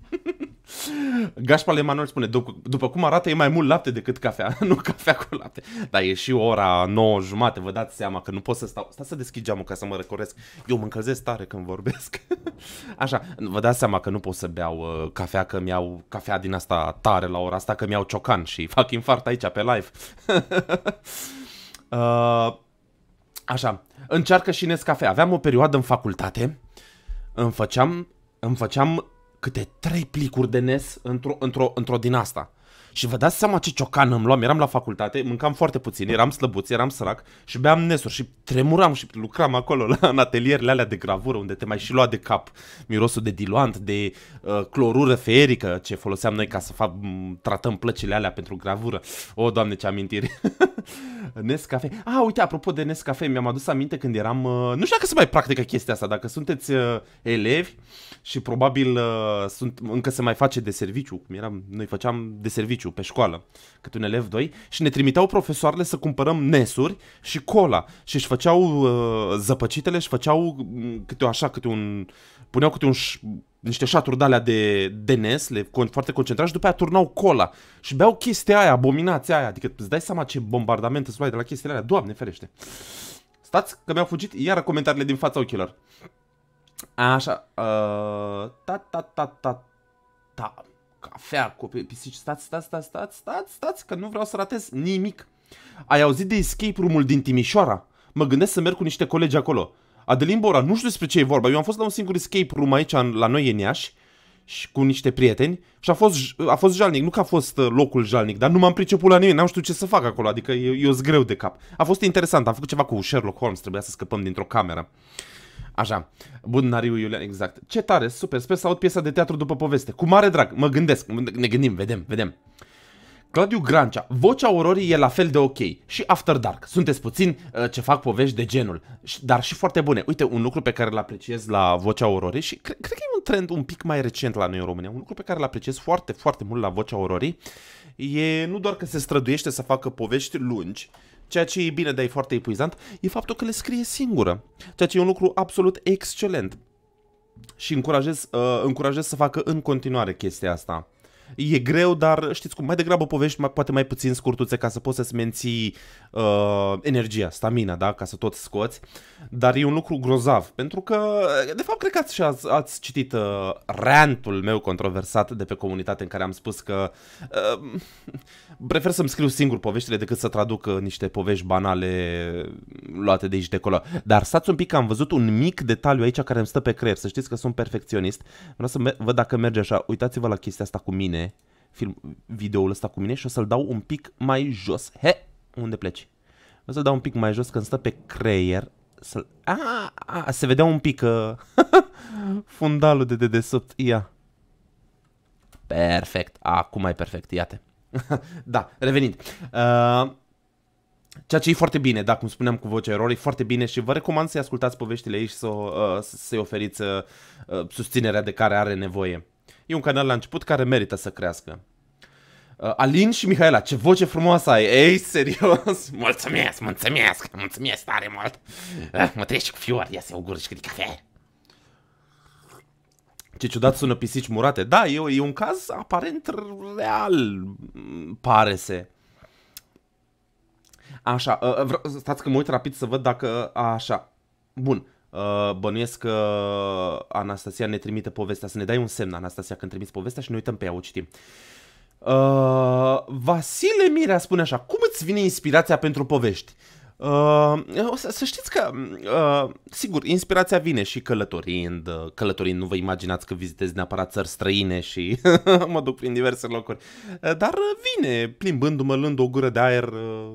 Gașpa Emanuel spune, Dup- după cum arată e mai mult lapte decât cafea, nu cafea cu lapte. Dar e și ora 9 jumate, vă dați seama că nu pot să stau. Stați să deschid geamul ca să mă recoresc. Eu mă încălzesc tare când vorbesc. Așa, vă dați seama că nu pot să beau uh, cafea, că mi iau cafea din asta tare la ora asta, că mi-au ciocan și fac infart aici pe live. uh, așa, încearcă și Nescafe. Aveam o perioadă în facultate, îmi făceam, îmi făceam câte trei plicuri de NES într-o, într-o, într-o din asta. Și vă dați seama ce ciocan îmi luam, eram la facultate, mâncam foarte puțin, eram slăbuț, eram sărac și beam nesuri și tremuram și lucram acolo la, în atelierele alea de gravură unde te mai și lua de cap mirosul de diluant, de uh, clorură feerică ce foloseam noi ca să fac, tratăm plăcile alea pentru gravură. O, oh, doamne, ce amintiri! Nescafe. Ah, uite, apropo de Nescafe, mi-am adus aminte când eram... Uh, nu știu dacă se mai practică chestia asta, dacă sunteți uh, elevi și probabil uh, sunt, încă se mai face de serviciu, cum eram, noi făceam de serviciu liceu, pe școală, cât un elev, doi, și ne trimiteau profesoarele să cumpărăm nesuri și cola și își făceau uh, zăpăcitele și făceau mm, câte o așa, câte un... puneau câte un niște șaturi de de, de nes, le, foarte concentrați și după aia turnau cola și beau chestia aia, abominația aia, adică îți dai seama ce bombardament îți luai de la chestiile alea, doamne ferește. Stați că mi-au fugit iară comentariile din fața ochilor. Așa, uh, ta ta ta ta ta cafea cu pisici. Stați, stați, stați, stați, stați, stați, că nu vreau să ratez nimic. Ai auzit de escape room-ul din Timișoara? Mă gândesc să merg cu niște colegi acolo. Adelin Bora, nu știu despre ce e vorba. Eu am fost la un singur escape room aici la noi în Iași și cu niște prieteni și a fost, a fost jalnic. Nu că a fost uh, locul jalnic, dar nu m-am priceput la nimeni, n-am știut ce să fac acolo, adică eu, eu greu de cap. A fost interesant, am făcut ceva cu Sherlock Holmes, trebuia să scăpăm dintr-o cameră. Așa, nariu Iulian, exact. Ce tare, super, sper să aud piesa de teatru după poveste. Cu mare drag, mă gândesc, ne gândim, vedem, vedem. Claudiu Grancea, vocea ororii e la fel de ok și After Dark. Sunteți puțin uh, ce fac povești de genul, dar și foarte bune. Uite, un lucru pe care îl apreciez la vocea ororii și cre- cred că e un trend un pic mai recent la noi în România, un lucru pe care îl apreciez foarte, foarte mult la vocea ororii, e nu doar că se străduiește să facă povești lungi Ceea ce e bine, dar e foarte epuizant, e faptul că le scrie singură. Ceea ce e un lucru absolut excelent. Și încurajez, uh, încurajez să facă în continuare chestia asta e greu, dar știți cum, mai degrabă povești mai, poate mai puțin scurtuțe ca să poți să-ți menții uh, energia, stamina, da? ca să tot scoți, dar e un lucru grozav, pentru că, de fapt, cred că ați, ați, ați citit uh, rantul meu controversat de pe comunitate în care am spus că uh, prefer să-mi scriu singur poveștile decât să traduc uh, niște povești banale uh, luate de aici de acolo. Dar stați un pic că am văzut un mic detaliu aici care îmi stă pe creier, să știți că sunt perfecționist, vreau să văd dacă merge așa, uitați-vă la chestia asta cu mine, mine film, videoul ăsta cu mine și o să-l dau un pic mai jos. He, unde pleci? O să-l dau un pic mai jos când stă pe creier. Să a, a, se vedea un pic uh, fundalul de dedesubt. Ia. Perfect. Acum mai perfect. Iată. da, revenind. Uh, Ceea ce e foarte bine, da, cum spuneam cu vocea erorii, foarte bine și vă recomand să-i ascultați poveștile ei și să, uh, să-i oferiți uh, uh, susținerea de care are nevoie. E un canal la început care merită să crească. Uh, Alin și Mihaela, ce voce frumoasă ai! Ei, serios! Mulțumesc, mulțumesc! Mulțumesc tare mult! Uh, mă treci cu fior, ia să o gură și de cafea! Ce ciudat sună pisici murate. Da, e, e un caz aparent real, mm, pare se. Așa, uh, uh stați că mă uit rapid să văd dacă... Așa, bun. Uh, bănuiesc că Anastasia ne trimite povestea, să ne dai un semn, Anastasia, când trimiți povestea și ne uităm pe ea, o citim. Uh, Vasile Mirea spune așa, cum îți vine inspirația pentru povești? Uh, să, să știți că, uh, sigur, inspirația vine și călătorind, uh, călătorind, nu vă imaginați că vizitez neapărat țări străine și mă duc prin diverse locuri, uh, dar vine plimbându-mă, luând o gură de aer, uh,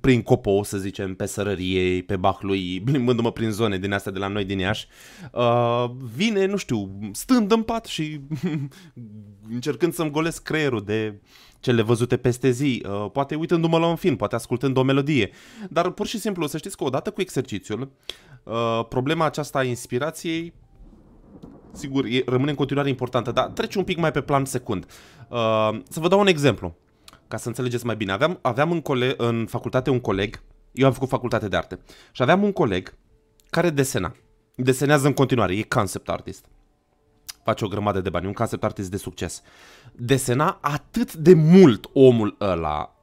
prin copou, să zicem, pe Sărăriei, pe Bahlui, plimbându-mă prin zone din astea de la noi din Iași, uh, vine, nu știu, stând în pat și încercând să-mi golesc creierul de cele văzute peste zi, uh, poate uitându-mă la un film, poate ascultând o melodie, dar pur și simplu să știți că odată cu exercițiul, uh, problema aceasta a inspirației Sigur, e, rămâne în continuare importantă, dar trece un pic mai pe plan secund. Uh, să vă dau un exemplu ca să înțelegeți mai bine. Aveam, aveam în, cole- în facultate un coleg, eu am făcut facultate de arte, și aveam un coleg care desena. Desenează în continuare, e concept artist. Face o grămadă de bani, un concept artist de succes. Desena atât de mult omul ăla,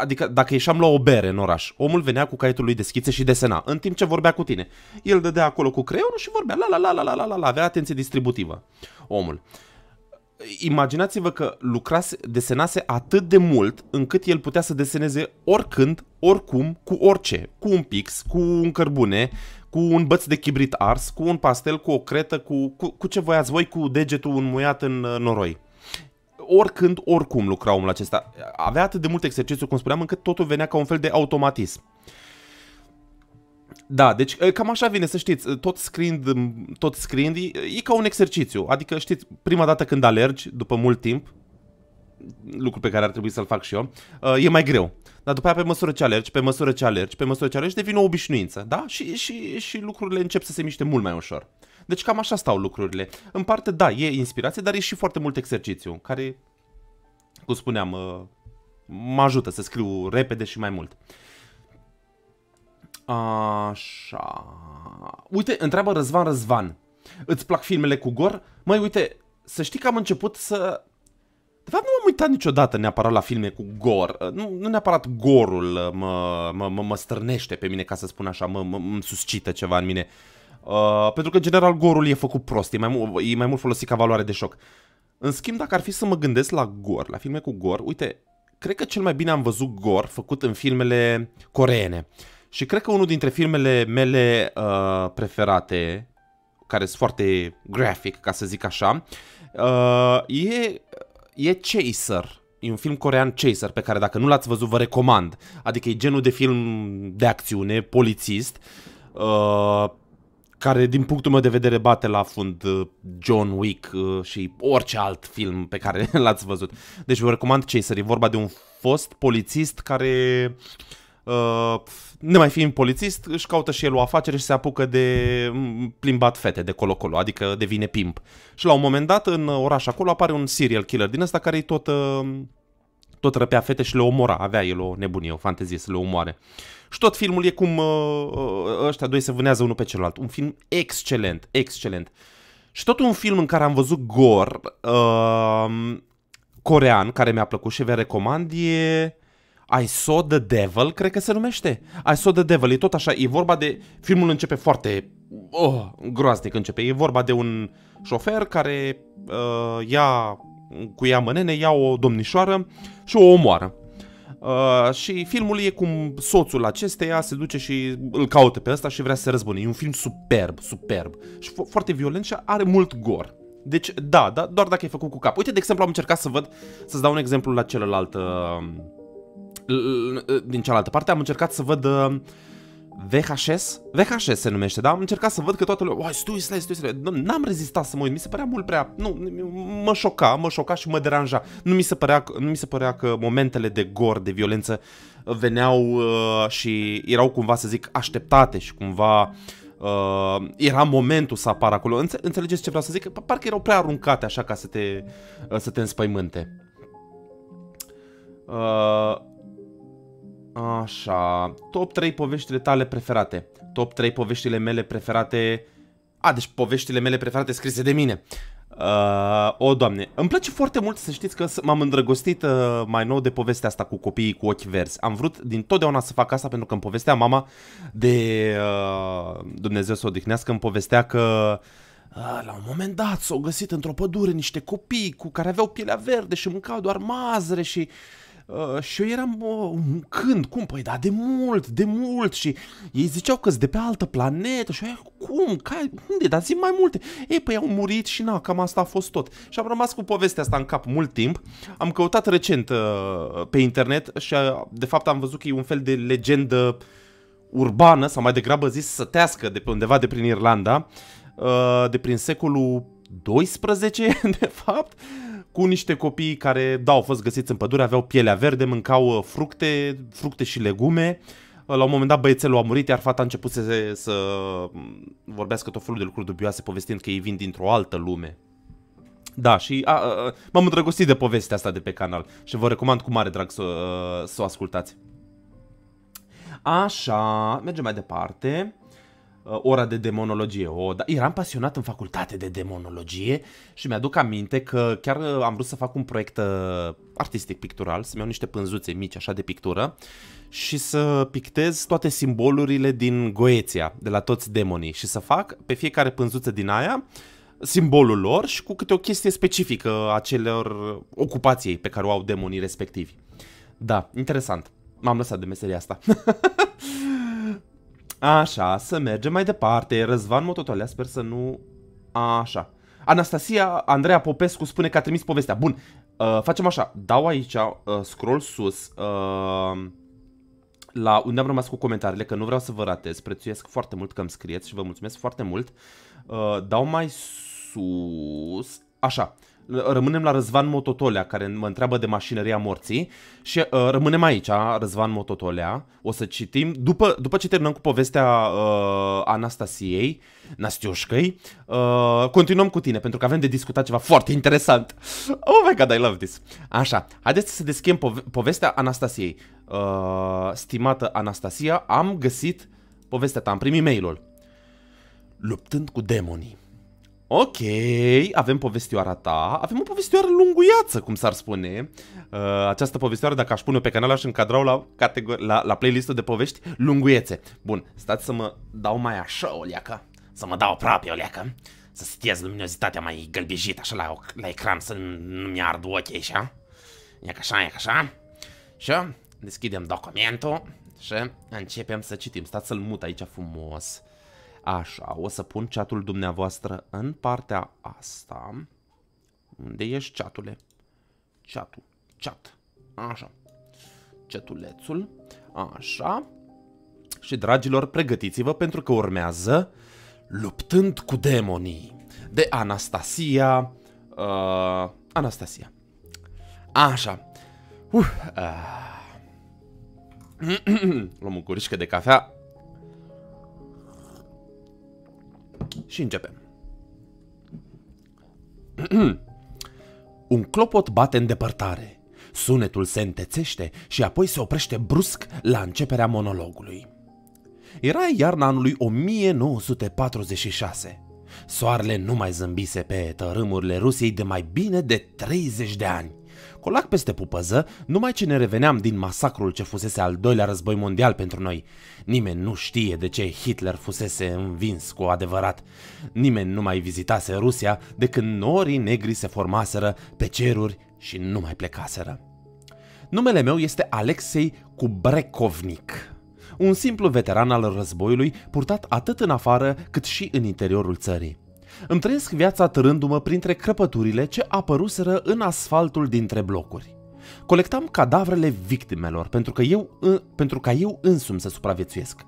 adică dacă ieșeam la o bere în oraș, omul venea cu caietul lui deschise și desena, în timp ce vorbea cu tine. El dădea acolo cu creionul și vorbea la la la la la la la, avea atenție distributivă omul. Uh, imaginați-vă că lucrase, desenase atât de mult încât el putea să deseneze oricând, oricum, cu orice, cu un pix, cu un cărbune, cu un băț de chibrit ars, cu un pastel, cu o cretă, cu, cu, cu ce voiați voi, cu degetul înmuiat în uh, noroi. Oricând, oricum lucra omul acesta. Avea atât de mult exercițiu, cum spuneam, încât totul venea ca un fel de automatism. Uh, da, deci cam așa vine, să știți, tot screen, tot screen, e, e ca un exercițiu. Adică, știți, prima dată când alergi, după mult timp, lucru pe care ar trebui să-l fac și eu, e mai greu. Dar după aia, pe măsură ce alergi, pe măsură ce alergi, pe măsură ce alergi, devine o obișnuință, da? Și, și, și lucrurile încep să se miște mult mai ușor. Deci cam așa stau lucrurile. În parte, da, e inspirație, dar e și foarte mult exercițiu, care, cum spuneam, mă ajută să scriu repede și mai mult. Așa. Uite, întreabă Răzvan Răzvan. Îți plac filmele cu gor? Mai uite, să știi că am început să... De fapt, nu m-am uitat niciodată neapărat la filme cu gor. Nu, nu neapărat gorul uh, mă, mă, mă, mă strânește pe mine, ca să spun așa, mă, mă, mă suscită ceva în mine. Uh, pentru că, în general, gorul e făcut prost, e mai, mult, e mai mult folosit ca valoare de șoc. În schimb, dacă ar fi să mă gândesc la gor, la filme cu gor, uite, cred că cel mai bine am văzut gor făcut în filmele coreene. Uh, și cred că unul dintre filmele mele uh, preferate, care sunt foarte graphic, ca să zic așa, uh, e, e Chaser. E un film corean Chaser pe care dacă nu l-ați văzut vă recomand. Adică e genul de film de acțiune, polițist, uh, care din punctul meu de vedere bate la fund uh, John Wick uh, și orice alt film pe care l-ați văzut. Deci vă recomand Chaser. E vorba de un fost polițist care... Uh, nemai fiind polițist, își caută și el o afacere și se apucă de mm, plimbat fete de colo-colo, adică devine pimp. Și la un moment dat, în oraș acolo, apare un serial killer din ăsta care îi tot, uh, tot răpea fete și le omora. Avea el o nebunie, o fantezie să le omoare. Și tot filmul e cum uh, ăștia doi se vânează unul pe celălalt. Un film excelent, excelent. Și tot un film în care am văzut gore, uh, corean, care mi-a plăcut și vă recomand, e I Saw the Devil, cred că se numește. I Saw the Devil, e tot așa, e vorba de... Filmul începe foarte... Oh, groaznic începe. E vorba de un șofer care uh, ia cu ea mănene, ia o domnișoară și o omoară. Uh, și filmul e cum soțul acesteia se duce și îl caută pe ăsta și vrea să se răzbune. E un film superb, superb și fo- foarte violent și are mult gor. Deci, da, da, doar dacă e făcut cu cap. Uite, de exemplu, am încercat să văd, să-ți dau un exemplu la celălalt uh, din cealaltă parte am încercat să văd uh, VHS? VHS se numește, da? Am încercat să văd că toată lumea, stui, stai, stai, stai, n-am rezistat să mă uit, mi se părea mult prea, nu, mă șoca, mă șoca și mă deranja. Nu mi se părea, nu mi se părea că momentele de gor, de violență veneau uh, și erau cumva, să zic, așteptate și cumva uh, era momentul să apară acolo. Înțe înțelegeți ce vreau să zic? Parcă erau prea aruncate așa ca să te, uh, să te înspăimânte. Uh, Așa, top 3 poveștile tale preferate. Top 3 poveștile mele preferate... A, deci poveștile mele preferate scrise de mine. Uh, o, doamne, îmi place foarte mult să știți că m-am îndrăgostit uh, mai nou de povestea asta cu copiii cu ochi verzi. Am vrut din totdeauna să fac asta pentru că îmi povestea mama de uh, Dumnezeu să odihnească, îmi povestea că uh, la un moment dat s-au găsit într-o pădure niște copii cu care aveau pielea verde și mâncau doar mazăre și uh, Uh, și eu eram, uh, când, cum, păi da, de mult, de mult și ei ziceau că de pe altă planetă și eu, cum, ca, unde, dar zi mai multe. Ei, păi au murit și na, cam asta a fost tot. Și am rămas cu povestea asta în cap mult timp, am căutat recent uh, pe internet și uh, de fapt am văzut că e un fel de legendă urbană, sau mai degrabă zis sătească de pe undeva de prin Irlanda, uh, de prin secolul 12, de fapt, cu niște copii care, da, au fost găsiți în pădure, aveau pielea verde, mâncau uh, fructe, fructe și legume. Uh, la un moment dat băiețelul a murit, iar fata a început să, se, să mm, vorbească tot felul de lucruri dubioase, povestind că ei vin dintr-o altă lume. Da, și a, a, m-am îndrăgostit de povestea asta de pe canal și vă recomand cu mare drag să, uh, să o ascultați. Așa, mergem mai departe. Uh, ora de demonologie. O, da, eram pasionat în facultate de demonologie și mi-aduc aminte că chiar uh, am vrut să fac un proiect uh, artistic pictural, să-mi iau niște pânzuțe mici așa de pictură și să pictez toate simbolurile din Goeția, de la toți demonii și să fac pe fiecare pânzuță din aia simbolul lor și cu câte o chestie specifică a celor ocupației pe care o au demonii respectivi. Da, interesant. M-am lăsat de meseria asta. Așa, să mergem mai departe. Răzvan Mototolea, sper să nu... Așa. Anastasia Andreea Popescu spune că a trimis povestea. Bun, uh, facem așa. Dau aici uh, scroll sus uh, la unde am rămas cu comentariile, că nu vreau să vă ratez. Prețuiesc foarte mult că îmi scrieți și vă mulțumesc foarte mult. Uh, dau mai sus... Așa. Uh, rămânem la Răzvan Mototolea, care mă întreabă de mașinăria morții și uh, rămânem aici, Răzvan Mototolea, o să citim, după, după ce terminăm cu povestea uh, Anastasiei, Nastioșcăi, uh, continuăm cu tine, pentru că avem de discutat ceva foarte interesant. Oh my god, I love this! Așa, haideți să deschidem pove povestea Anastasiei. Uh, stimată Anastasia, am găsit povestea ta, am primit mail-ul. Luptând cu demonii. Ok, avem povestioara ta, avem o povestioară lunguiață, cum s-ar spune. Uh, această povestioară, dacă aș pune pe canal, aș încadra la, la, la playlist de povești lunguiețe. Bun, stați să mă dau mai așa, o leacă. Să mă dau aproape, o leacă. Să stiez luminozitatea mai gălbijit, așa, la, la ecran, să nu mi ard ochii, așa. Ia așa, ia așa. Și deschidem documentul și începem să citim. Stați să-l mut aici frumos. Așa, o să pun chatul dumneavoastră în partea asta. Unde ești chatule? Chatul, chat. Așa. Chatulețul. Așa. Și dragilor, pregătiți-vă pentru că urmează Luptând cu demonii de Anastasia. Uh, Anastasia. Așa. Uh, uh. Luăm un curișcă de cafea Și începem. Un clopot bate în depărtare. Sunetul se întețește și apoi se oprește brusc la începerea monologului. Era iarna anului 1946. Soarele nu mai zâmbise pe tărâmurile Rusiei de mai bine de 30 de ani. Colac peste pupăză, numai ce ne reveneam din masacrul ce fusese al doilea război mondial pentru noi. Nimeni nu știe de ce Hitler fusese învins cu adevărat. Nimeni nu mai vizitase Rusia de când norii negri se formaseră pe ceruri și nu mai plecaseră. Numele meu este Alexei Kubrekovnik un simplu veteran al războiului purtat atât în afară cât și în interiorul țării. Îmi trăiesc viața târându-mă printre crăpăturile ce apăruseră în asfaltul dintre blocuri. Colectam cadavrele victimelor pentru, că eu, pentru ca eu însumi să supraviețuiesc.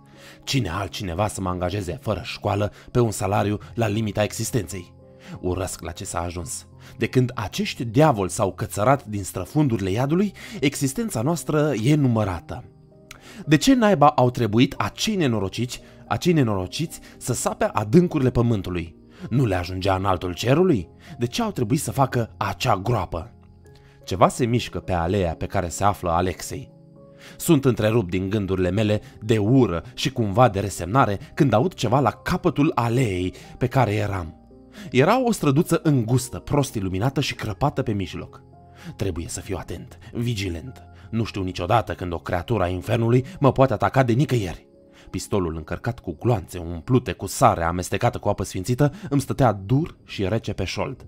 Cine altcineva să mă angajeze fără școală pe un salariu la limita existenței? Urăsc la ce s-a ajuns. De când acești diavoli s-au cățărat din străfundurile iadului, existența noastră e numărată. De ce naiba au trebuit acei nenorociți, acei nenorociți să sape adâncurile pământului? Nu le ajungea în altul cerului? De ce au trebuit să facă acea groapă? Ceva se mișcă pe aleea pe care se află Alexei. Sunt întrerupt din gândurile mele de ură și cumva de resemnare când aud ceva la capătul aleei pe care eram. Era o străduță îngustă, prost iluminată și crăpată pe mijloc. Trebuie să fiu atent, vigilent. Nu știu niciodată când o creatură a infernului mă poate ataca de nicăieri. Pistolul încărcat cu gloanțe umplute cu sare amestecată cu apă sfințită îmi stătea dur și rece pe șold.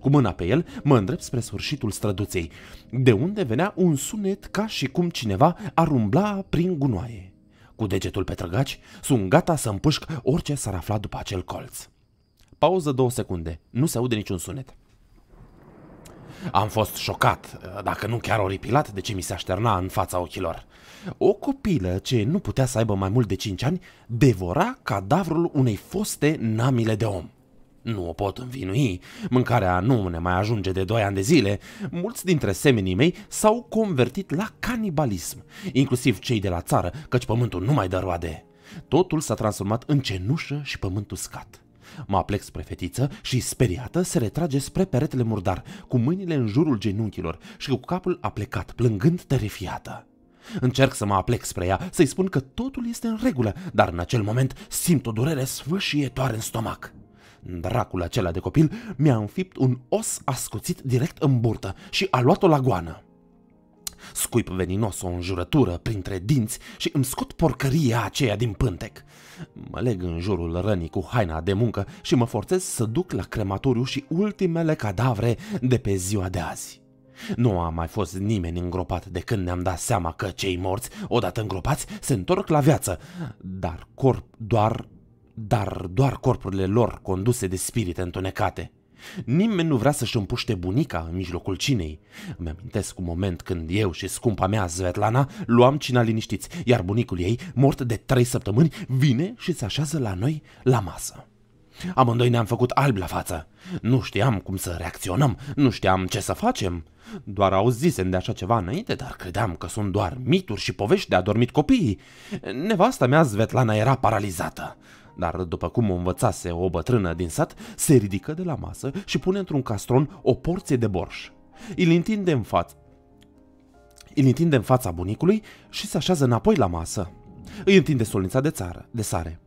Cu mâna pe el mă îndrept spre sfârșitul străduței, de unde venea un sunet ca și cum cineva ar umbla prin gunoaie. Cu degetul pe trăgaci, sunt gata să împușc orice s-ar afla după acel colț. Pauză două secunde, nu se aude niciun sunet. Am fost șocat, dacă nu chiar oripilat, de ce mi se așterna în fața ochilor. O copilă ce nu putea să aibă mai mult de 5 ani devora cadavrul unei foste namile de om. Nu o pot învinui, mâncarea nu ne mai ajunge de 2 ani de zile, mulți dintre semenii mei s-au convertit la canibalism, inclusiv cei de la țară, căci pământul nu mai dă roade. Totul s-a transformat în cenușă și pământ uscat. Mă aplec spre fetiță și, speriată, se retrage spre peretele murdar, cu mâinile în jurul genunchilor și cu capul aplecat, plângând terifiată. Încerc să mă aplec spre ea, să-i spun că totul este în regulă, dar în acel moment simt o durere sfâșietoare în stomac. Dracul acela de copil mi-a înfipt un os ascuțit direct în burtă și a luat-o la goană. Scuip veninos o înjurătură printre dinți și îmi scot porcăria aceea din pântec. Mă leg în jurul rănii cu haina de muncă și mă forțez să duc la crematoriu și ultimele cadavre de pe ziua de azi. Nu a mai fost nimeni îngropat de când ne-am dat seama că cei morți, odată îngropați, se întorc la viață, dar corp doar dar doar corpurile lor conduse de spirite întunecate. Nimeni nu vrea să-și împuște bunica în mijlocul cinei. Îmi amintesc un moment când eu și scumpa mea, Svetlana, luam cina liniștiți, iar bunicul ei, mort de trei săptămâni, vine și se așează la noi la masă. Amândoi ne-am făcut albi la față. Nu știam cum să reacționăm, nu știam ce să facem. Doar auzisem de așa ceva înainte, dar credeam că sunt doar mituri și povești de adormit copiii. Nevasta mea, Svetlana, era paralizată. Dar după cum o învățase o bătrână din sat, se ridică de la masă și pune într-un castron o porție de borș. Îl întinde în față îl întinde în fața bunicului și se așează înapoi la masă. Îi întinde solnița de, țară, de sare.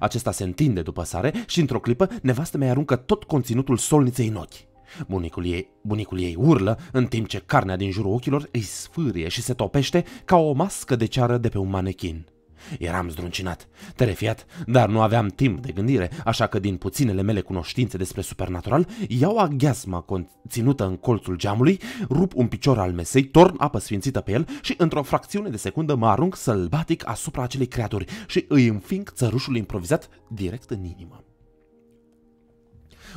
Acesta se întinde după sare și într-o clipă nevastă mai aruncă tot conținutul solniței în ochi. Bunicul ei, bunicul ei urlă, în timp ce carnea din jurul ochilor îi sfârie și se topește ca o mască de ceară de pe un manechin. Eram zdruncinat, terefiat, dar nu aveam timp de gândire, așa că din puținele mele cunoștințe despre supernatural, iau aghiasma conținută în colțul geamului, rup un picior al mesei, torn apă sfințită pe el și într-o fracțiune de secundă mă arunc sălbatic asupra acelei creaturi și îi înfing țărușul improvizat direct în inimă.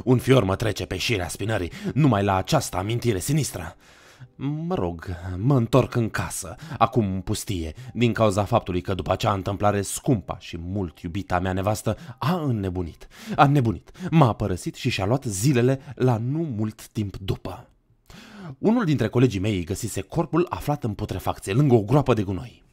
Un fior mă trece pe șirea spinării, numai la această amintire sinistră. Mă rog, mă întorc în casă, acum în pustie, din cauza faptului că după acea întâmplare scumpa și mult iubita mea nevastă a înnebunit. A înnebunit, m-a părăsit și și-a luat zilele la nu mult timp după. Unul dintre colegii mei găsise corpul aflat în putrefacție, lângă o groapă de gunoi.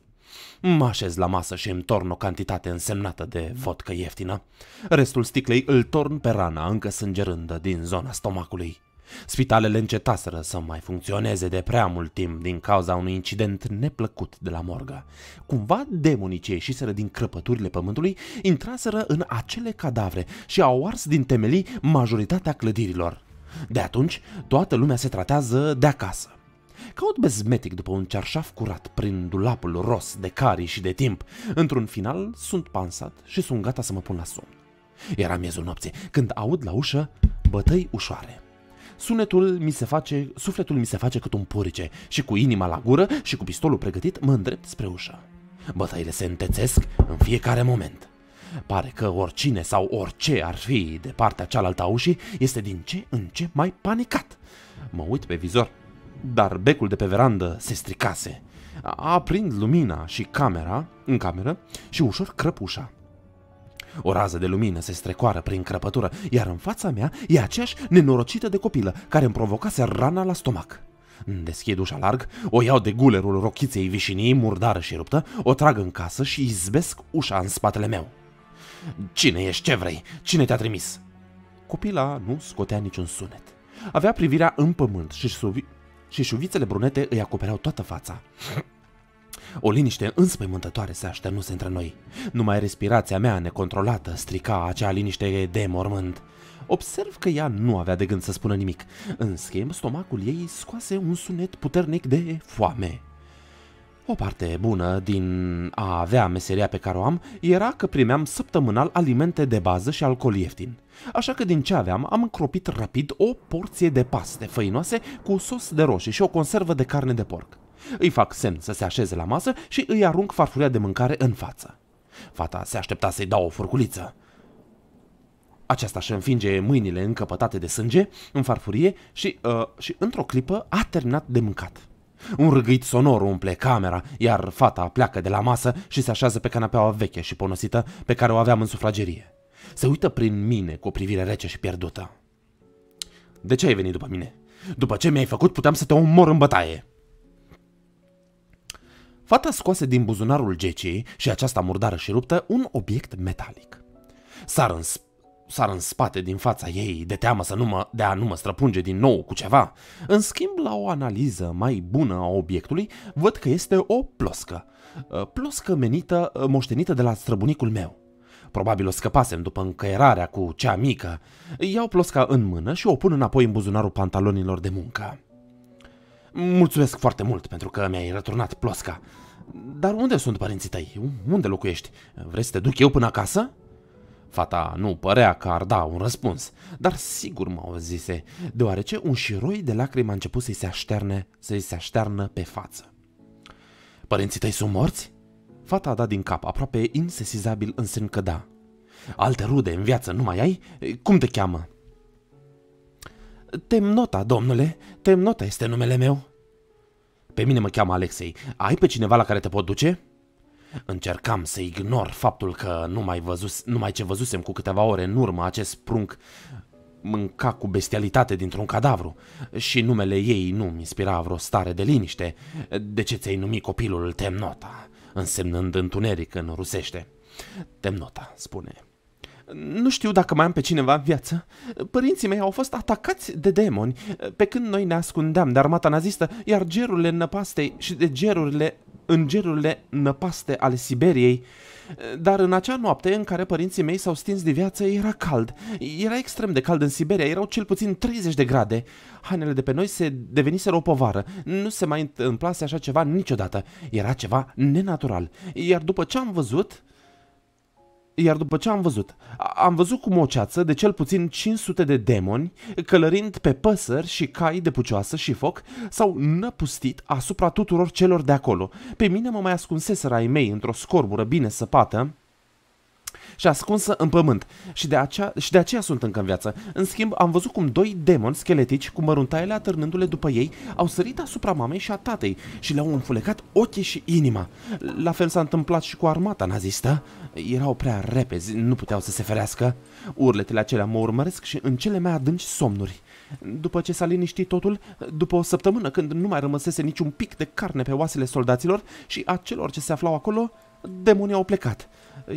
Mă așez la masă și îmi torn o cantitate însemnată de vodcă ieftină. Restul sticlei îl torn pe rana încă sângerândă din zona stomacului. Spitalele încetaseră să mai funcționeze de prea mult timp din cauza unui incident neplăcut de la morgă. Cumva demonii ce ieșiseră din crăpăturile pământului intraseră în acele cadavre și au ars din temelii majoritatea clădirilor. De atunci, toată lumea se tratează de acasă. Caut bezmetic după un cearșaf curat prin dulapul ros de cari și de timp. Într-un final, sunt pansat și sunt gata să mă pun la somn. Era miezul nopții când aud la ușă bătăi ușoare. Sunetul mi se face, sufletul mi se face cât un purice și cu inima la gură și cu pistolul pregătit mă îndrept spre ușă. Bătăile se întețesc în fiecare moment. Pare că oricine sau orice ar fi de partea cealaltă a ușii este din ce în ce mai panicat. Mă uit pe vizor, dar becul de pe verandă se stricase. Aprind lumina și camera în cameră și ușor crăp ușa. O rază de lumină se strecoară prin crăpătură, iar în fața mea e aceeași nenorocită de copilă care îmi provocase rana la stomac. Deschid ușa larg, o iau de gulerul rochiței vișinii, murdară și ruptă, o trag în casă și izbesc ușa în spatele meu. Cine ești? Ce vrei? Cine te-a trimis?" Copila nu scotea niciun sunet. Avea privirea în pământ și, suvi... și șuvițele brunete îi acopereau toată fața. O liniște înspăimântătoare se așternuse între noi. Numai respirația mea necontrolată strica acea liniște de mormânt. Observ că ea nu avea de gând să spună nimic. În schimb, stomacul ei scoase un sunet puternic de foame. O parte bună din a avea meseria pe care o am era că primeam săptămânal alimente de bază și alcool ieftin. Așa că din ce aveam, am încropit rapid o porție de paste făinoase cu sos de roșii și o conservă de carne de porc. Îi fac semn să se așeze la masă și îi arunc farfuria de mâncare în față. Fata se aștepta să-i dau o furculiță. Aceasta își înfinge mâinile încăpătate de sânge în farfurie și, uh, și într-o clipă a terminat de mâncat. Un râgâit sonor umple camera, iar fata pleacă de la masă și se așează pe canapeaua veche și ponosită pe care o aveam în sufragerie. Se uită prin mine cu o privire rece și pierdută. De ce ai venit după mine? După ce mi-ai făcut, puteam să te omor în bătaie. Fata scoase din buzunarul gecei și aceasta murdară și ruptă un obiect metalic. Sar în, sar în spate din fața ei de teamă să nu mă, de a nu mă străpunge din nou cu ceva. În schimb, la o analiză mai bună a obiectului, văd că este o ploscă. Uh, ploscă menită, uh, moștenită de la străbunicul meu. Probabil o scăpasem după încăierarea cu cea mică. Iau plosca în mână și o pun înapoi în buzunarul pantalonilor de muncă. Mulțumesc foarte mult pentru că mi-ai returnat plosca. Dar unde sunt părinții tăi? Unde locuiești? Vrei să te duc eu până acasă? Fata nu părea că ar da un răspuns, dar sigur m-au zise, deoarece un șiroi de lacrimi a început să-i se, așterne, să se aștearnă pe față. Părinții tăi sunt morți? Fata a dat din cap, aproape insesizabil în semn că da. Alte rude în viață nu mai ai? Cum te cheamă? Temnota, domnule, Temnota este numele meu. Pe mine mă cheamă Alexei. Ai pe cineva la care te pot duce? Încercam să ignor faptul că nu mai văzus, numai ce văzusem cu câteva ore în urmă acest prunc mânca cu bestialitate dintr-un cadavru și numele ei nu-mi inspira vreo stare de liniște. De ce ți-ai numit copilul Temnota? Însemnând întuneric în rusește. Temnota, spune nu știu dacă mai am pe cineva în viață. Părinții mei au fost atacați de demoni, pe când noi ne ascundeam de armata nazistă, iar gerurile năpastei și de gerurile în gerurile năpaste ale Siberiei. Dar în acea noapte în care părinții mei s-au stins de viață, era cald. Era extrem de cald în Siberia, erau cel puțin 30 de grade. Hainele de pe noi se deveniseră o povară. Nu se mai întâmplase așa ceva niciodată. Era ceva nenatural. Iar după ce am văzut, iar după ce am văzut, am văzut cum o ceață de cel puțin 500 de demoni, călărind pe păsări și cai de pucioasă și foc, s-au năpustit asupra tuturor celor de acolo. Pe mine mă mai ascunseseră ai mei într-o scorbură bine săpată, și ascunsă în pământ și de, acea, și de aceea sunt încă în viață. În schimb, am văzut cum doi demoni scheletici cu măruntaiele atârnându-le după ei au sărit asupra mamei și a tatei și le-au înfulecat ochii și inima. La fel s-a întâmplat și cu armata nazistă. Erau prea repezi, nu puteau să se ferească. Urletele acelea mă urmăresc și în cele mai adânci somnuri. După ce s-a liniștit totul, după o săptămână când nu mai rămăsese niciun pic de carne pe oasele soldaților și a celor ce se aflau acolo, Demonii au plecat.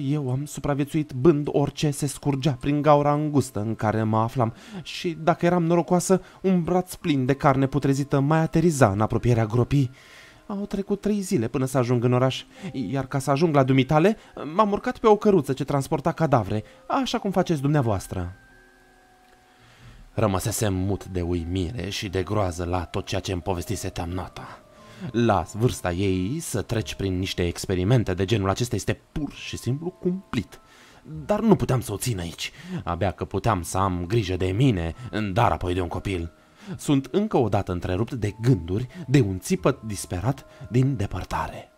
Eu am supraviețuit bând orice se scurgea prin gaura îngustă în care mă aflam și, dacă eram norocoasă, un braț plin de carne putrezită mai ateriza în apropierea gropii. Au trecut trei zile până să ajung în oraș, iar ca să ajung la dumitale, m-am urcat pe o căruță ce transporta cadavre, așa cum faceți dumneavoastră. Rămăsesem mut de uimire și de groază la tot ceea ce îmi povestise teamnata la vârsta ei să treci prin niște experimente de genul acesta este pur și simplu cumplit. Dar nu puteam să o țin aici. Abia că puteam să am grijă de mine, dar apoi de un copil. Sunt încă o dată întrerupt de gânduri, de un țipăt disperat din depărtare.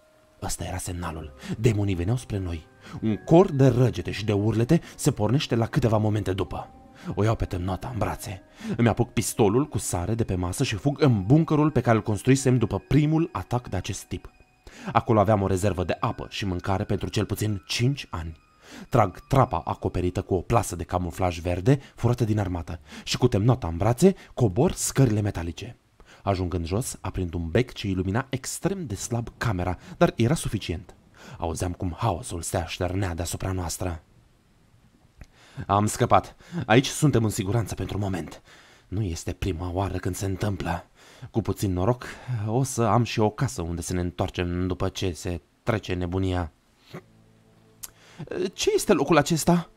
Ăsta era semnalul. Demonii veneau spre noi. Un cor de răgete și de urlete se pornește la câteva momente după. O iau pe temnoata în brațe. Îmi apuc pistolul cu sare de pe masă și fug în buncărul pe care îl construisem după primul atac de acest tip. Acolo aveam o rezervă de apă și mâncare pentru cel puțin 5 ani. Trag trapa acoperită cu o plasă de camuflaj verde furată din armată și cu temnota în brațe cobor scările metalice. Ajungând jos, aprind un bec ce ilumina extrem de slab camera, dar era suficient. Auzeam cum haosul se așternea deasupra noastră. Am scăpat. Aici suntem în siguranță pentru moment. Nu este prima oară când se întâmplă. Cu puțin noroc, o să am și o casă unde să ne întoarcem după ce se trece nebunia. Ce este locul acesta?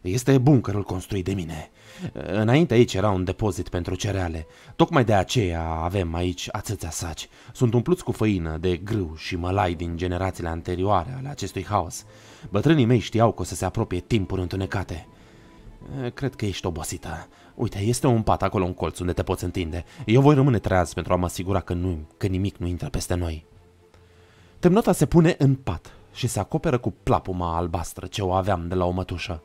Este bunkerul construit de mine. Înainte aici era un depozit pentru cereale. Tocmai de aceea avem aici atâția saci. Sunt umpluți cu făină de grâu și mălai din generațiile anterioare ale acestui haos. Bătrânii mei știau că o să se apropie timpuri întunecate. Cred că ești obosită. Uite, este un pat acolo în colț unde te poți întinde. Eu voi rămâne treaz pentru a mă asigura că, nu, că nimic nu intră peste noi. Temnota se pune în pat și se acoperă cu plapuma albastră ce o aveam de la o mătușă.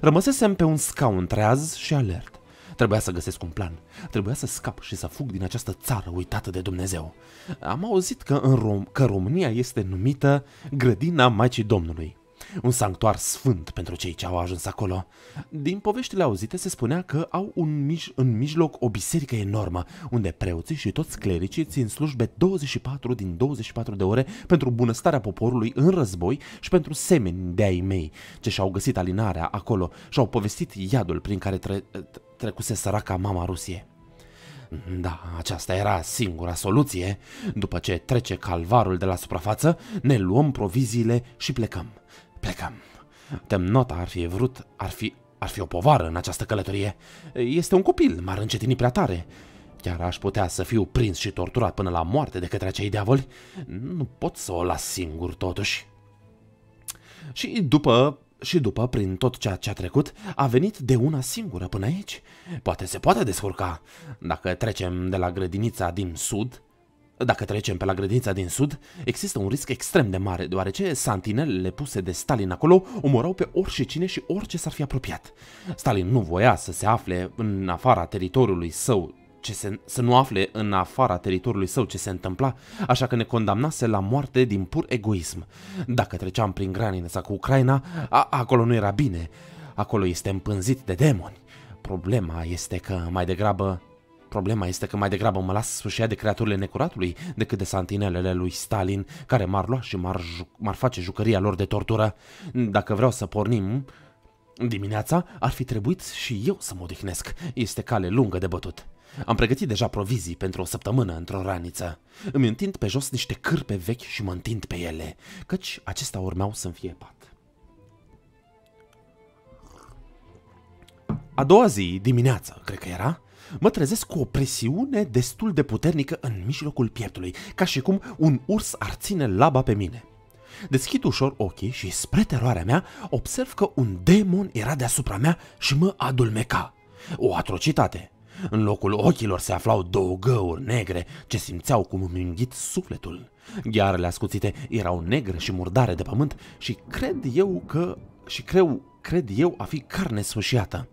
Rămăsesem pe un scaun treaz și alert. Trebuia să găsesc un plan. Trebuia să scap și să fug din această țară uitată de Dumnezeu. Am auzit că, în Rom- că România este numită Grădina Maicii Domnului un sanctuar sfânt pentru cei ce au ajuns acolo. Din poveștile auzite se spunea că au un mij- în mijloc o biserică enormă, unde preoții și toți clericii țin slujbe 24 din 24 de ore pentru bunăstarea poporului în război și pentru semeni de ai mei, ce și-au găsit alinarea acolo și-au povestit iadul prin care tre- trecuse săraca mama Rusie. Da, aceasta era singura soluție. După ce trece calvarul de la suprafață, ne luăm proviziile și plecăm. Plecăm. Temnota ar fi vrut, ar fi, ar fi o povară în această călătorie. Este un copil, m-ar încetini prea tare. Chiar aș putea să fiu prins și torturat până la moarte de către acei diavoli. Nu pot să o las singur, totuși. Și după și după, prin tot ceea ce a trecut, a venit de una singură până aici. Poate se poate descurca. Dacă trecem de la grădinița din sud, dacă trecem pe la grădința din sud, există un risc extrem de mare, deoarece santinelele puse de Stalin acolo omorau pe orice cine și orice s-ar fi apropiat. Stalin nu voia să se afle în afara teritoriului său ce se, să nu afle în afara teritoriului său ce se întâmpla, așa că ne condamnase la moarte din pur egoism. Dacă treceam prin granița cu Ucraina, a, acolo nu era bine. Acolo este împânzit de demoni. Problema este că mai degrabă Problema este că mai degrabă mă las sfâșia de creaturile necuratului decât de santinelele lui Stalin, care m-ar lua și m-ar, ju- m-ar face jucăria lor de tortură. Dacă vreau să pornim dimineața, ar fi trebuit și eu să mă odihnesc. Este cale lungă de bătut. Am pregătit deja provizii pentru o săptămână într-o raniță. Îmi întind pe jos niște cârpe vechi și mă întind pe ele, căci acestea urmeau să-mi fie pat. A doua zi, dimineață, cred că era, mă trezesc cu o presiune destul de puternică în mijlocul pieptului, ca și cum un urs ar ține laba pe mine. Deschid ușor ochii și, spre teroarea mea, observ că un demon era deasupra mea și mă adulmeca. O atrocitate! În locul ochilor se aflau două găuri negre ce simțeau cum îmi înghit sufletul. Ghearele ascuțite erau negre și murdare de pământ și cred eu că și creu cred eu a fi carne sfâșiată.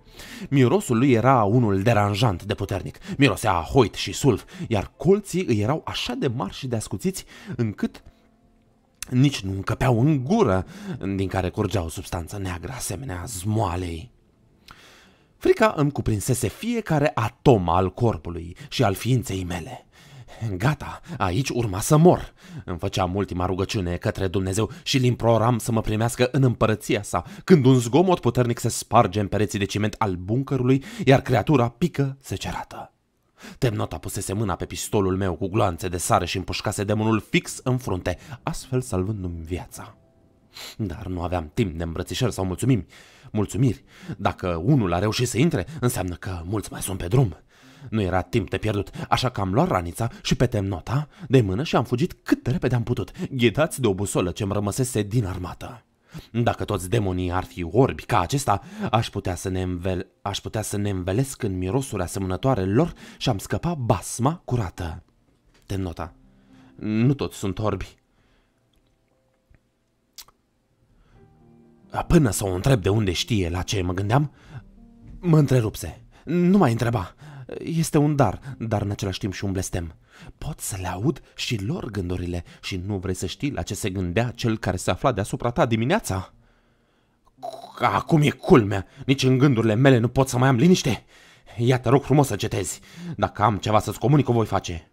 Mirosul lui era unul deranjant de puternic, mirosea hoit și sulf, iar colții îi erau așa de mari și de ascuțiți încât nici nu încăpeau în gură, din care curgea o substanță neagră asemenea zmoalei. Frica îmi cuprinsese fiecare atom al corpului și al ființei mele. Gata, aici urma să mor. Îmi făceam ultima rugăciune către Dumnezeu și îl imploram să mă primească în împărăția sa, când un zgomot puternic se sparge în pereții de ciment al buncărului, iar creatura pică secerată. Temnota pusese mâna pe pistolul meu cu gloanțe de sare și împușcase demonul fix în frunte, astfel salvându-mi viața. Dar nu aveam timp de îmbrățișări sau mulțumim. Mulțumiri. Dacă unul a reușit să intre, înseamnă că mulți mai sunt pe drum. Nu era timp de pierdut, așa că am luat ranița și petem nota de mână și am fugit cât de repede am putut, ghidați de o busolă ce-mi rămăsese din armată. Dacă toți demonii ar fi orbi ca acesta, aș putea să ne, învel- aș putea să ne învelesc în mirosuri asemănătoare lor și am scăpa basma curată. De nota. Nu toți sunt orbi. Până să o întreb de unde știe la ce mă gândeam, mă întrerupse. Nu mai întreba. Este un dar, dar în același timp și un blestem. Pot să le aud și lor gândurile și nu vrei să știi la ce se gândea cel care se afla deasupra ta dimineața? Acum e culmea, nici în gândurile mele nu pot să mai am liniște. Iată, rog frumos să cetezi. Dacă am ceva să-ți comunic, o voi face.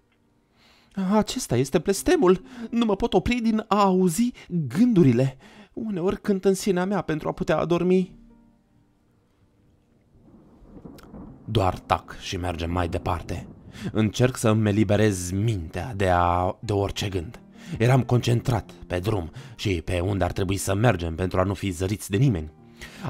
Acesta este blestemul. Nu mă pot opri din a auzi gândurile. Uneori cânt în sinea mea pentru a putea adormi. Doar tac și mergem mai departe. Încerc să îmi eliberez mintea de, a, de orice gând. Eram concentrat pe drum și pe unde ar trebui să mergem pentru a nu fi zăriți de nimeni.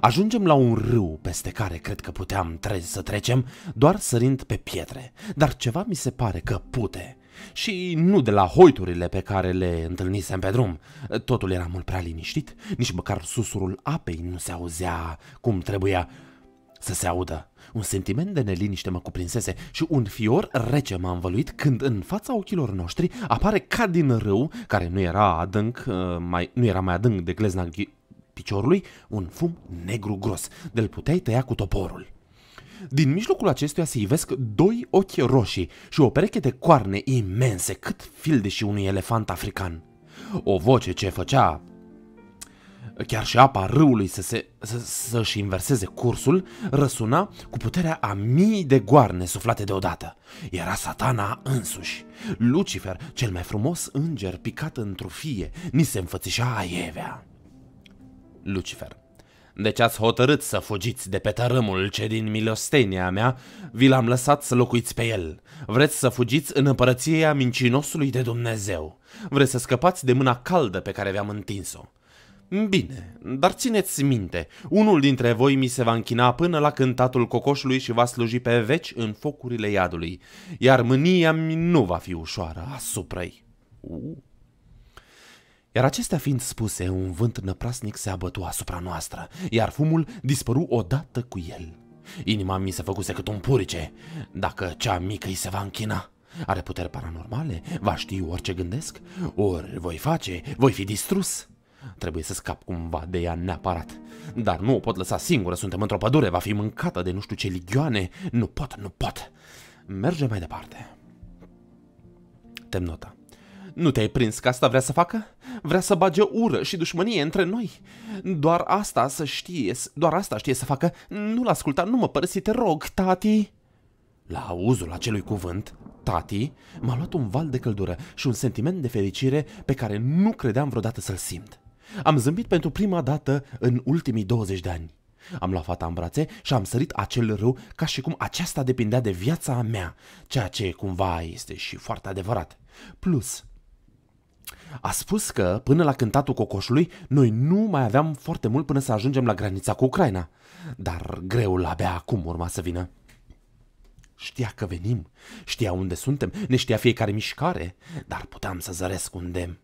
Ajungem la un râu peste care cred că puteam tre- să trecem doar sărind pe pietre, dar ceva mi se pare că pute. Și nu de la hoiturile pe care le întâlnisem pe drum. Totul era mult prea liniștit, nici măcar susurul apei nu se auzea cum trebuia să se audă. Un sentiment de neliniște mă cuprinsese și un fior rece m-a învăluit când în fața ochilor noștri apare ca din râu, care nu era adânc, uh, mai, nu era mai adânc de glezna piciorului, un fum negru gros, de-l puteai tăia cu toporul. Din mijlocul acestuia se ivesc doi ochi roșii și o pereche de coarne imense, cât filde și unui elefant african. O voce ce făcea chiar și apa râului să se, să, să-și inverseze cursul, răsuna cu puterea a mii de goarne suflate deodată. Era satana însuși. Lucifer, cel mai frumos înger picat într-o fie, ni se înfățișa Evea. Lucifer deci ați hotărât să fugiți de pe tărâmul ce din milostenia mea vi l-am lăsat să locuiți pe el. Vreți să fugiți în împărăția mincinosului de Dumnezeu. Vreți să scăpați de mâna caldă pe care vi-am întins-o. Bine, dar țineți minte, unul dintre voi mi se va închina până la cântatul cocoșului și va sluji pe veci în focurile iadului, iar mânia mi nu va fi ușoară asupra ei. Uh. Iar acestea fiind spuse, un vânt năprasnic se abătu asupra noastră, iar fumul dispăru odată cu el. Inima mi se făcuse cât un purice, dacă cea mică îi se va închina. Are puteri paranormale, va ști orice gândesc, ori voi face, voi fi distrus. Trebuie să scap cumva de ea neapărat. Dar nu o pot lăsa singură, suntem într-o pădure, va fi mâncată de nu știu ce ligioane. Nu pot, nu pot. Merge mai departe. Temnota. Nu te-ai prins că asta vrea să facă? Vrea să bage ură și dușmănie între noi. Doar asta să știe, doar asta știe să facă. Nu-l asculta, nu mă părăsi, te rog, tati. La auzul acelui cuvânt, tati, m-a luat un val de căldură și un sentiment de fericire pe care nu credeam vreodată să-l simt. Am zâmbit pentru prima dată în ultimii 20 de ani. Am luat fata în brațe și am sărit acel râu ca și cum aceasta depindea de viața mea, ceea ce cumva este și foarte adevărat. Plus, a spus că, până la cântatul cocoșului, noi nu mai aveam foarte mult până să ajungem la granița cu Ucraina. Dar greul abia acum urma să vină. Știa că venim, știa unde suntem, ne știa fiecare mișcare, dar puteam să zăresc un demn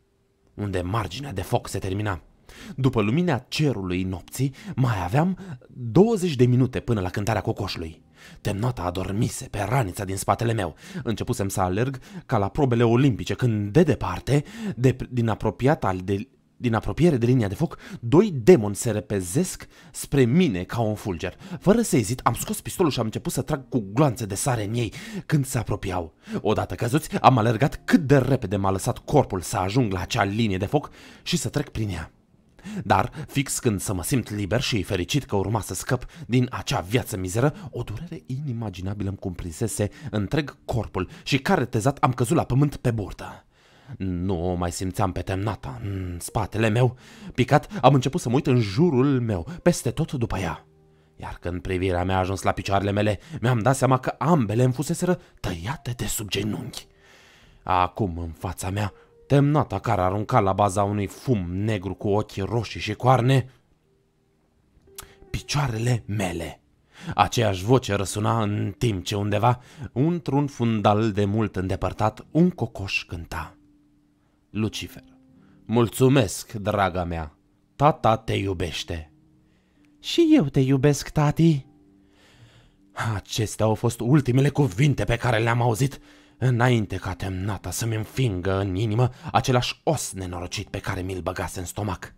unde marginea de foc se termina. După lumina cerului nopții, mai aveam 20 de minute până la cântarea cocoșului. Temnata adormise pe ranița din spatele meu. Începusem să alerg ca la probele olimpice, când, de departe, de, din al de din apropiere de linia de foc, doi demoni se repezesc spre mine ca un fulger. Fără să ezit, am scos pistolul și am început să trag cu gloanțe de sare în ei când se apropiau. Odată căzuți, am alergat cât de repede m-a lăsat corpul să ajung la acea linie de foc și să trec prin ea. Dar, fix când să mă simt liber și fericit că urma să scăp din acea viață mizeră, o durere inimaginabilă îmi cumplisese întreg corpul și care tezat am căzut la pământ pe burtă. Nu o mai simțeam pe temnata, în spatele meu. Picat, am început să mă uit în jurul meu, peste tot după ea. Iar când privirea mea a ajuns la picioarele mele, mi-am dat seama că ambele îmi fuseseră tăiate de sub genunchi. Acum, în fața mea, temnata care arunca la baza unui fum negru cu ochi roșii și coarne, picioarele mele. Aceeași voce răsuna în timp ce undeva, într-un fundal de mult îndepărtat, un cocoș cânta. Lucifer. Mulțumesc, draga mea. Tata te iubește. Și eu te iubesc, tati. Acestea au fost ultimele cuvinte pe care le-am auzit înainte ca temnata să-mi înfingă în inimă același os nenorocit pe care mi-l băgase în stomac.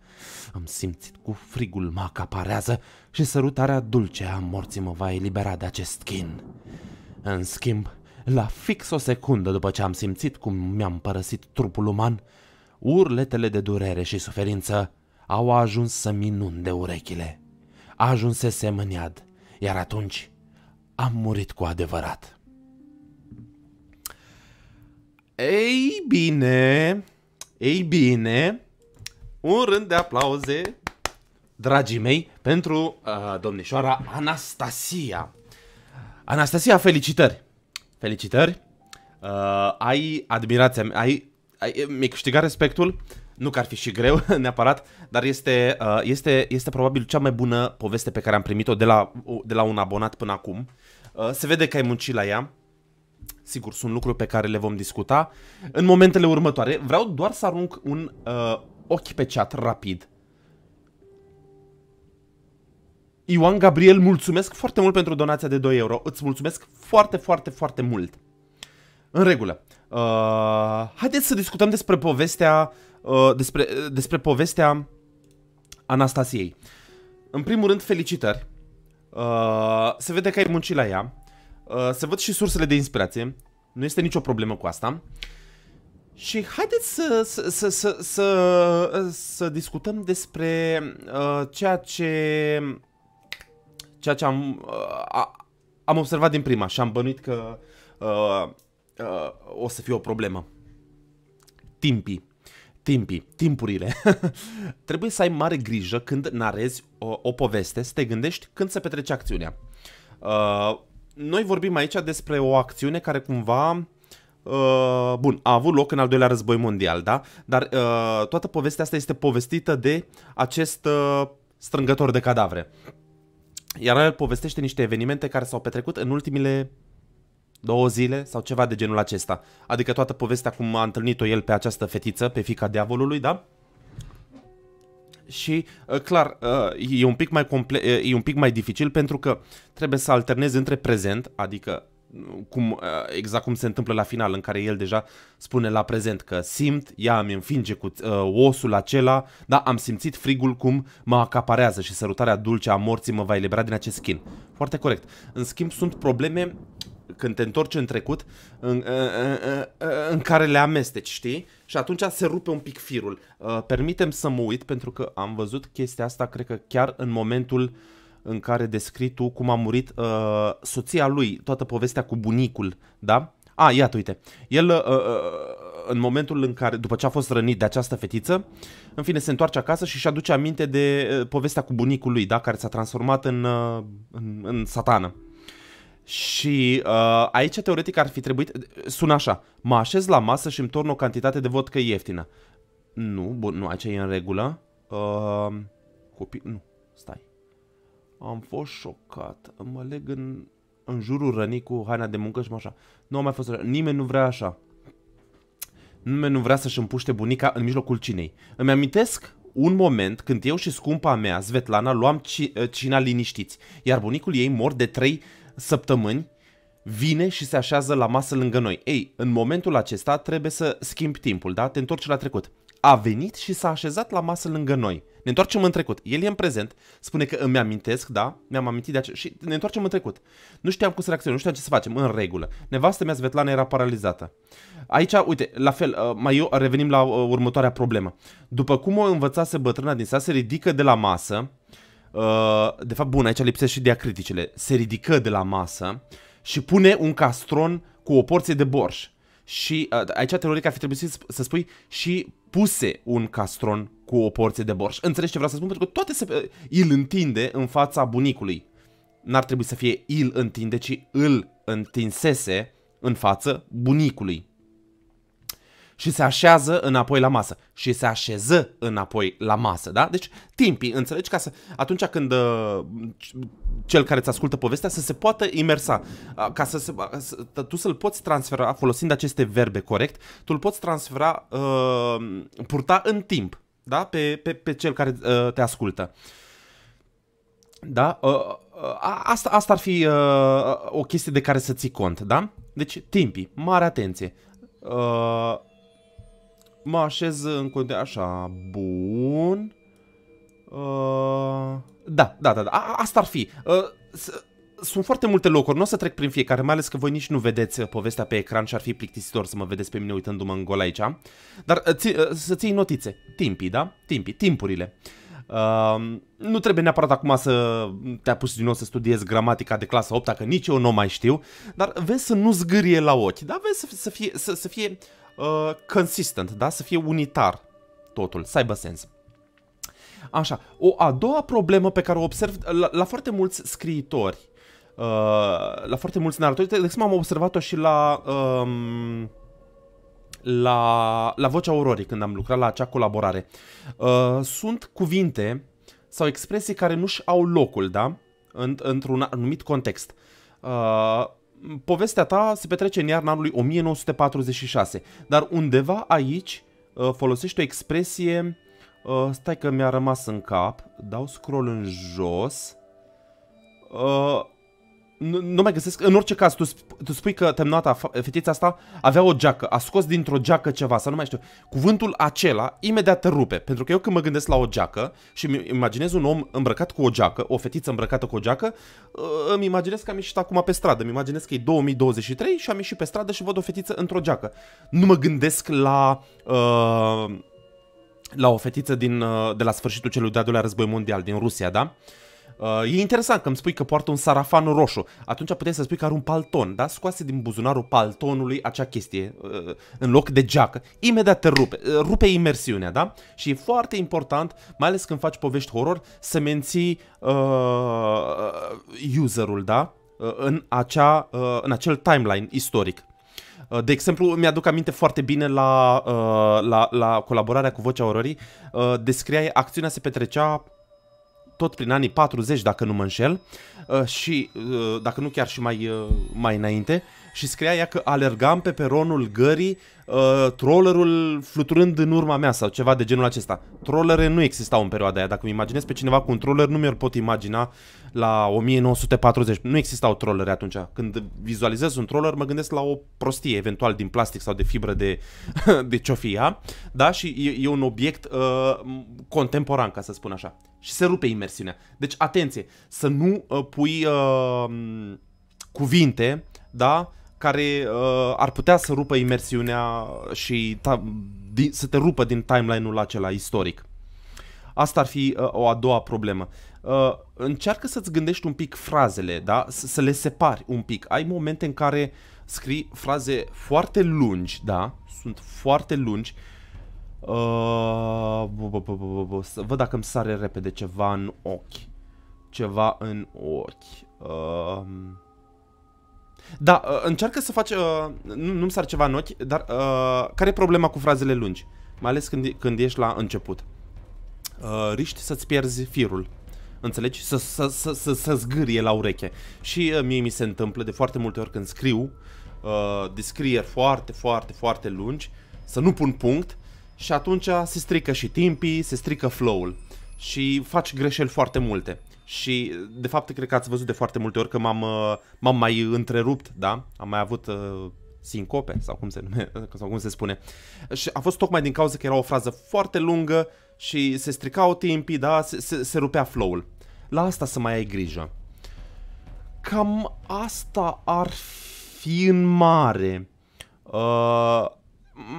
Am simțit cu frigul mă acaparează și sărutarea dulce a morții mă va elibera de acest chin. În schimb, la fix o secundă după ce am simțit cum mi-am părăsit trupul uman, urletele de durere și suferință au ajuns să minun de urechile. Ajunsesem în iad, iar atunci am murit cu adevărat. Ei bine, ei bine, un rând de aplauze, dragii mei, pentru uh, domnișoara Anastasia. Anastasia, felicitări! Felicitări. Uh, ai admirația mea, ai, ai, mi-ai câștigat respectul. Nu că ar fi și greu neapărat, dar este, uh, este, este probabil cea mai bună poveste pe care am primit-o de la, de la un abonat până acum. Uh, se vede că ai muncit la ea. Sigur, sunt lucruri pe care le vom discuta în momentele următoare. Vreau doar să arunc un uh, ochi pe chat rapid. Ioan Gabriel, mulțumesc foarte mult pentru donația de 2 euro. Îți mulțumesc foarte, foarte, foarte mult. În regulă. Uh, haideți să discutăm despre povestea uh, despre, uh, despre povestea Anastasiei. În primul rând, felicitări. Uh, se vede că ai muncit la ea. Uh, se văd și sursele de inspirație. Nu este nicio problemă cu asta. Și haideți să, să, să, să, să, să discutăm despre uh, ceea ce ceea ce am, uh, a, am observat din prima și am bănuit că uh, uh, o să fie o problemă. Timpii. Timpii, timpurile. Trebuie să ai mare grijă când narezi o, o poveste, să te gândești când se petrece acțiunea. Uh, noi vorbim aici despre o acțiune care cumva Uh, bun, a avut loc în al doilea război mondial, da? Dar uh, toată povestea asta este povestită de acest uh, strângător de cadavre. Iar el povestește niște evenimente care s-au petrecut în ultimile două zile sau ceva de genul acesta. Adică toată povestea cum a întâlnit-o el pe această fetiță, pe fica diavolului, da? și uh, clar, uh, e un pic mai comple- uh, e un pic mai dificil pentru că trebuie să alternezi între prezent, adică cum, uh, exact cum se întâmplă la final, în care el deja spune la prezent că simt, ea îmi înfinge cu uh, osul acela, da, am simțit frigul cum mă acaparează și sărutarea dulce a morții mă va elibera din acest skin. Foarte corect. În schimb, sunt probleme când te întorci în trecut, în, în, uh, uh, în care le amesteci, știi? Și atunci se rupe un pic firul. Permitem să mă uit pentru că am văzut chestia asta, cred că chiar în momentul uh, în care descrii tu cum a murit uh, soția lui, toată povestea cu bunicul, da? A, iată, uite, el uh, uh, în momentul în care, după ce a fost rănit de această fetiță, în fine, se întoarce acasă și își aduce aminte de uh, povestea cu bunicul lui, da? Care s-a transformat în, uh, în, în satană. Și uh, aici teoretic ar fi trebuit, sună așa, mă așez la masă și îmi torn o cantitate de vodcă ieftină. Nu, bun, nu, aici e în regulă. Uh, copii, nu, stai. Am fost șocat. Mă leg în, în jurul rănii cu haina de muncă și mă așa. Nu am mai fost așa. Nimeni nu vrea așa. Nimeni nu vrea să-și împuște bunica în mijlocul cinei. Îmi amintesc un moment când eu și scumpa mea, Svetlana, luam ci, eh, cina liniștiți, iar bunicul ei mor de trei săptămâni vine și se așează la masă lângă noi. Ei, în momentul acesta trebuie să schimbi timpul, da? Te întorci la trecut. A venit și s-a așezat la masă lângă noi. Ne întoarcem în trecut. El e în prezent, spune că îmi amintesc, da, mi-am amintit de aceea Și ne întoarcem în trecut. Nu știam cum să reacționăm, nu știam ce să facem, în regulă. Nevastă mea, Svetlana, era paralizată. Aici, uite, la fel, uh, mai eu revenim la uh, următoarea problemă. După cum o învățase bătrâna din sat, se ridică de la masă. Uh, de fapt, bun, aici lipsesc și diacriticele. Se ridică de la masă și pune un castron cu o porție de borș. Și aici teoretic ar fi trebuit să spui și puse un castron cu o porție de borș. Înțelegi ce vreau să spun? Pentru că toate se... Eh, îl întinde în fața bunicului. N-ar trebui să fie îl întinde, ci îl întinsese în față bunicului. Și se așează înapoi la masă. Și se așeză înapoi la masă, da? Deci, timpii, înțelegi? Ca să, atunci când uh, cel care îți ascultă povestea să se poată imersa. Uh, ca să, se, uh, să tu să-l poți transfera, folosind aceste verbe corect, tu îl poți transfera, uh, purta în timp da? pe, pe, pe cel care uh, te ascultă. Da? Uh, uh, asta, asta ar fi uh, o chestie de care să ții cont, da? Deci, timpii, mare atenție. Uh, mă așez în continuare așa, bun. Uh, da, da, da, da, a, asta ar fi. Uh, sunt foarte multe locuri, nu o să trec prin fiecare, mai ales că voi nici nu vedeți uh, povestea pe ecran și ar fi plictisitor să mă vedeți pe mine uitându-mă în gol aici. Dar uh, ți, uh, să ții notițe, timpii, da? Timpii, timpurile. Uh, nu trebuie neapărat acum să te apuci din nou să studiezi gramatica de clasa 8, că nici eu nu mai știu, dar vezi să nu zgârie la ochi, da? Vezi să, să fie, să, să fie uh, consistent, da? Să fie unitar totul, să aibă sens. Așa, o a doua problemă pe care o observ la, la foarte mulți scriitori Uh, la foarte mulți naratori. De exemplu, am observat-o și la, um, la, la Vocea Aurorii, când am lucrat la acea colaborare. Uh, sunt cuvinte sau expresii care nu-și au locul, da? într-un anumit context. Uh, povestea ta se petrece în iarna anului 1946, dar undeva aici uh, folosești o expresie, uh, stai că mi-a rămas în cap, dau scroll în jos, uh, nu, nu mai găsesc. În orice caz, tu, sp- tu spui că temnata, fetița asta, avea o geacă, a scos dintr-o geacă ceva, să nu mai știu. Cuvântul acela imediat te rupe, pentru că eu când mă gândesc la o geacă și îmi imaginez un om îmbrăcat cu o geacă, o fetiță îmbrăcată cu o geacă, ă, îmi imaginez că am ieșit acum pe stradă, îmi imaginez că e 2023 și am ieșit pe stradă și văd o fetiță într-o geacă. Nu mă gândesc la... Uh, la o fetiță din, ă, de la sfârșitul celui de-al doilea război mondial din Rusia, da? Uh, Uh, e interesant că îmi spui că poartă un sarafan roșu. Atunci puteai să spui că are un palton, da? Scoase din buzunarul paltonului acea chestie uh, în loc de geacă. Imediat te rupe. Uh, rupe imersiunea, da? Și e foarte important, mai ales când faci povești horror, să menții uh, userul, da? Uh, în, acea, uh, în acel timeline istoric. Uh, de exemplu, mi-aduc aminte foarte bine la, uh, la, la colaborarea cu Vocea Orării, uh, descriai acțiunea se petrecea tot prin anii 40, dacă nu mă înșel, uh, și uh, dacă nu chiar și mai, uh, mai înainte, și scria ea că alergam pe peronul gării trollerul fluturând în urma mea sau ceva de genul acesta. Trollere nu existau în perioada aia, dacă îmi imaginez pe cineva cu un troller nu mi-ar pot imagina la 1940. Nu existau trollere atunci. Când vizualizez un troller mă gândesc la o prostie, eventual din plastic sau de fibră de, de ciofia, da? Și e, e un obiect uh, contemporan, ca să spun așa și se rupe imersiunea. Deci, atenție, să nu uh, pui uh, cuvinte, da, care uh, ar putea să rupă imersiunea și ta, di, să te rupă din timeline-ul acela istoric. Asta ar fi uh, o a doua problemă. Uh, încearcă să-ți gândești un pic frazele, da? S- să le separi un pic. Ai momente în care scrii fraze foarte lungi, da? Sunt foarte lungi. Uh, Uh, să văd dacă îmi sare repede ceva în ochi. Ceva în ochi. Um, da, uh, încearcă să faci... Uh, nu, mi sar ceva în ochi, dar care e problema cu frazele lungi? Mai ales când, când ești la început. riști să-ți pierzi firul. Înțelegi? Să, să, să, să, zgârie la ureche. Și mie mi se întâmplă de foarte multe ori când scriu descrieri foarte, foarte, foarte lungi, să nu pun punct și atunci se strică și timpii, se strică flow-ul și faci greșeli foarte multe. Și, de fapt, cred că ați văzut de foarte multe ori că m-am, uh, m-am mai întrerupt, da? Am mai avut uh, sincope, sau cum se, nume, sau cum se spune. Și a fost tocmai din cauza că era o frază foarte lungă și se stricau timpii, da? Se, se, se rupea flow-ul. La asta să mai ai grijă. Cam asta ar fi în mare. Uh,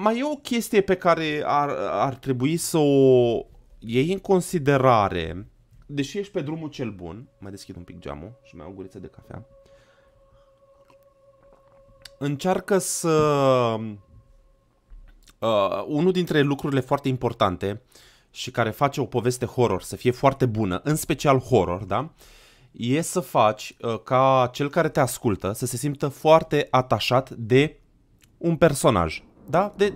mai e o chestie pe care ar, ar trebui să o iei în considerare. Deși ești pe drumul cel bun, mai deschid un pic geamul și mai o guriță de cafea. Încearcă să... Uh, unul dintre lucrurile foarte importante și care face o poveste horror să fie foarte bună, în special horror, da? E să faci uh, ca cel care te ascultă să se simtă foarte atașat de un personaj da? De,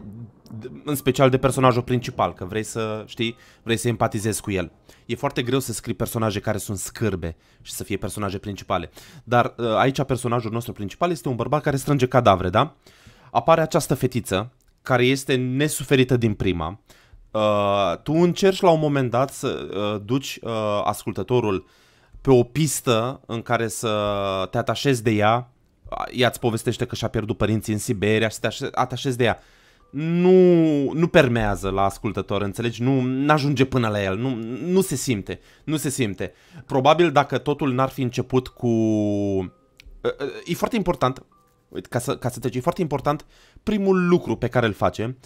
de, în special de personajul principal, că vrei să, știi, vrei să empatizezi cu el. E foarte greu să scrii personaje care sunt scârbe și să fie personaje principale. Dar ă, aici personajul nostru principal este un bărbat care strânge cadavre, da? Apare această fetiță care este nesuferită din prima. Uh, tu încerci la un moment dat să uh, duci uh, ascultătorul pe o pistă în care să te atașezi de ea ea îți povestește că și-a pierdut părinții în Siberia și te atașezi de ea. Nu, nu permează la ascultător, înțelegi? Nu ajunge până la el, nu, nu se simte, nu se simte. Probabil dacă totul n-ar fi început cu... Ă, ă, e foarte important, uite, ca să, ca să treci, e foarte important primul lucru pe care îl face,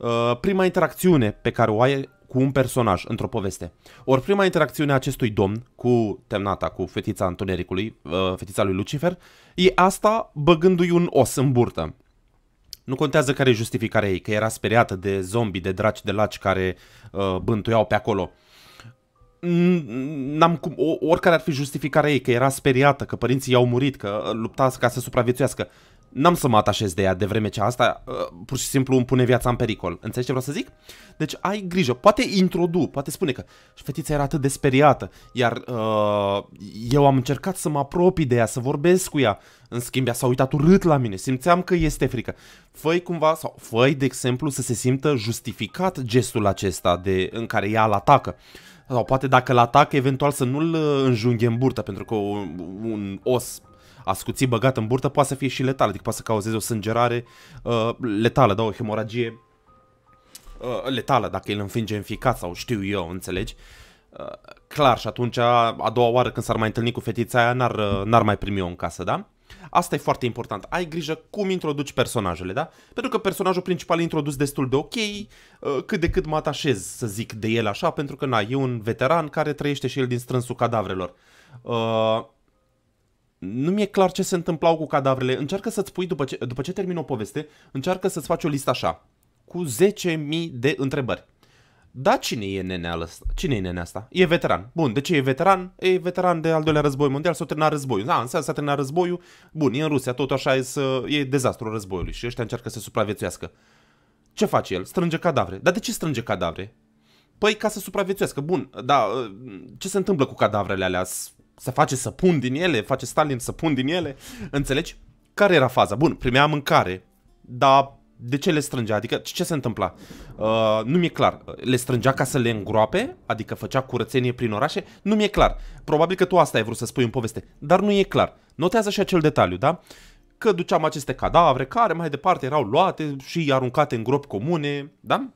ă, prima interacțiune pe care o ai, cu un personaj într-o poveste. Ori prima interacțiune a acestui domn cu temnata, cu fetița întunericului, fetița lui Lucifer, e asta băgându-i un os în burtă. Nu contează care e justificarea ei, că era speriată de zombi, de draci, de laci care uh, bântuiau pe acolo. N-am cum, oricare ar fi justificarea ei, că era speriată, că părinții i-au murit, că lupta ca să supraviețuiască n-am să mă atașez de ea de vreme ce asta uh, pur și simplu îmi pune viața în pericol. Înțelegi ce vreau să zic? Deci ai grijă, poate introdu, poate spune că fetița era atât de speriată, iar uh, eu am încercat să mă apropii de ea, să vorbesc cu ea. În schimb, ea s-a uitat urât la mine, simțeam că este frică. Făi cumva, sau făi, de exemplu, să se simtă justificat gestul acesta de, în care ea îl atacă sau poate dacă îl atacă, eventual să nu-l uh, înjunghe în burtă, pentru că un os ascuțit, băgat în burtă, poate să fie și letal, adică poate să cauzeze o sângerare uh, letală, da, o hemoragie uh, letală, dacă el înfinge în ficat sau știu eu, înțelegi? Uh, clar, și atunci, a doua oară când s-ar mai întâlni cu fetița aia, n-ar, uh, n-ar mai primi-o în casă, da? Asta e foarte important. Ai grijă cum introduci personajele, da? Pentru că personajul principal e introdus destul de ok, uh, cât de cât mă atașez să zic de el așa, pentru că na, e un veteran care trăiește și el din strânsul cadavrelor. Uh, nu mi-e clar ce se întâmplau cu cadavrele. Încearcă să-ți pui, după ce, după ce termin o poveste, încearcă să-ți faci o listă așa, cu 10.000 de întrebări. Da, cine e nenea ăsta? Cine e nenea asta? E veteran. Bun, de ce e veteran? E veteran de al doilea război mondial, s-a terminat războiul. Da, înseamnă s-a terminat războiul. Bun, e în Rusia, tot așa e, să, e dezastru războiului și ăștia încearcă să supraviețuiască. Ce face el? Strânge cadavre. Dar de ce strânge cadavre? Păi ca să supraviețuiască. Bun, dar ce se întâmplă cu cadavrele alea? se face săpun din ele, face Stalin săpun din ele, înțelegi? Care era faza? Bun, primea mâncare, dar de ce le strângea? Adică ce se întâmpla? Uh, nu mi-e clar. Le strângea ca să le îngroape? Adică făcea curățenie prin orașe? Nu mi-e clar. Probabil că tu asta ai vrut să spui în poveste, dar nu e clar. Notează și acel detaliu, da? Că duceam aceste cadavre care mai departe erau luate și aruncate în gropi comune, da?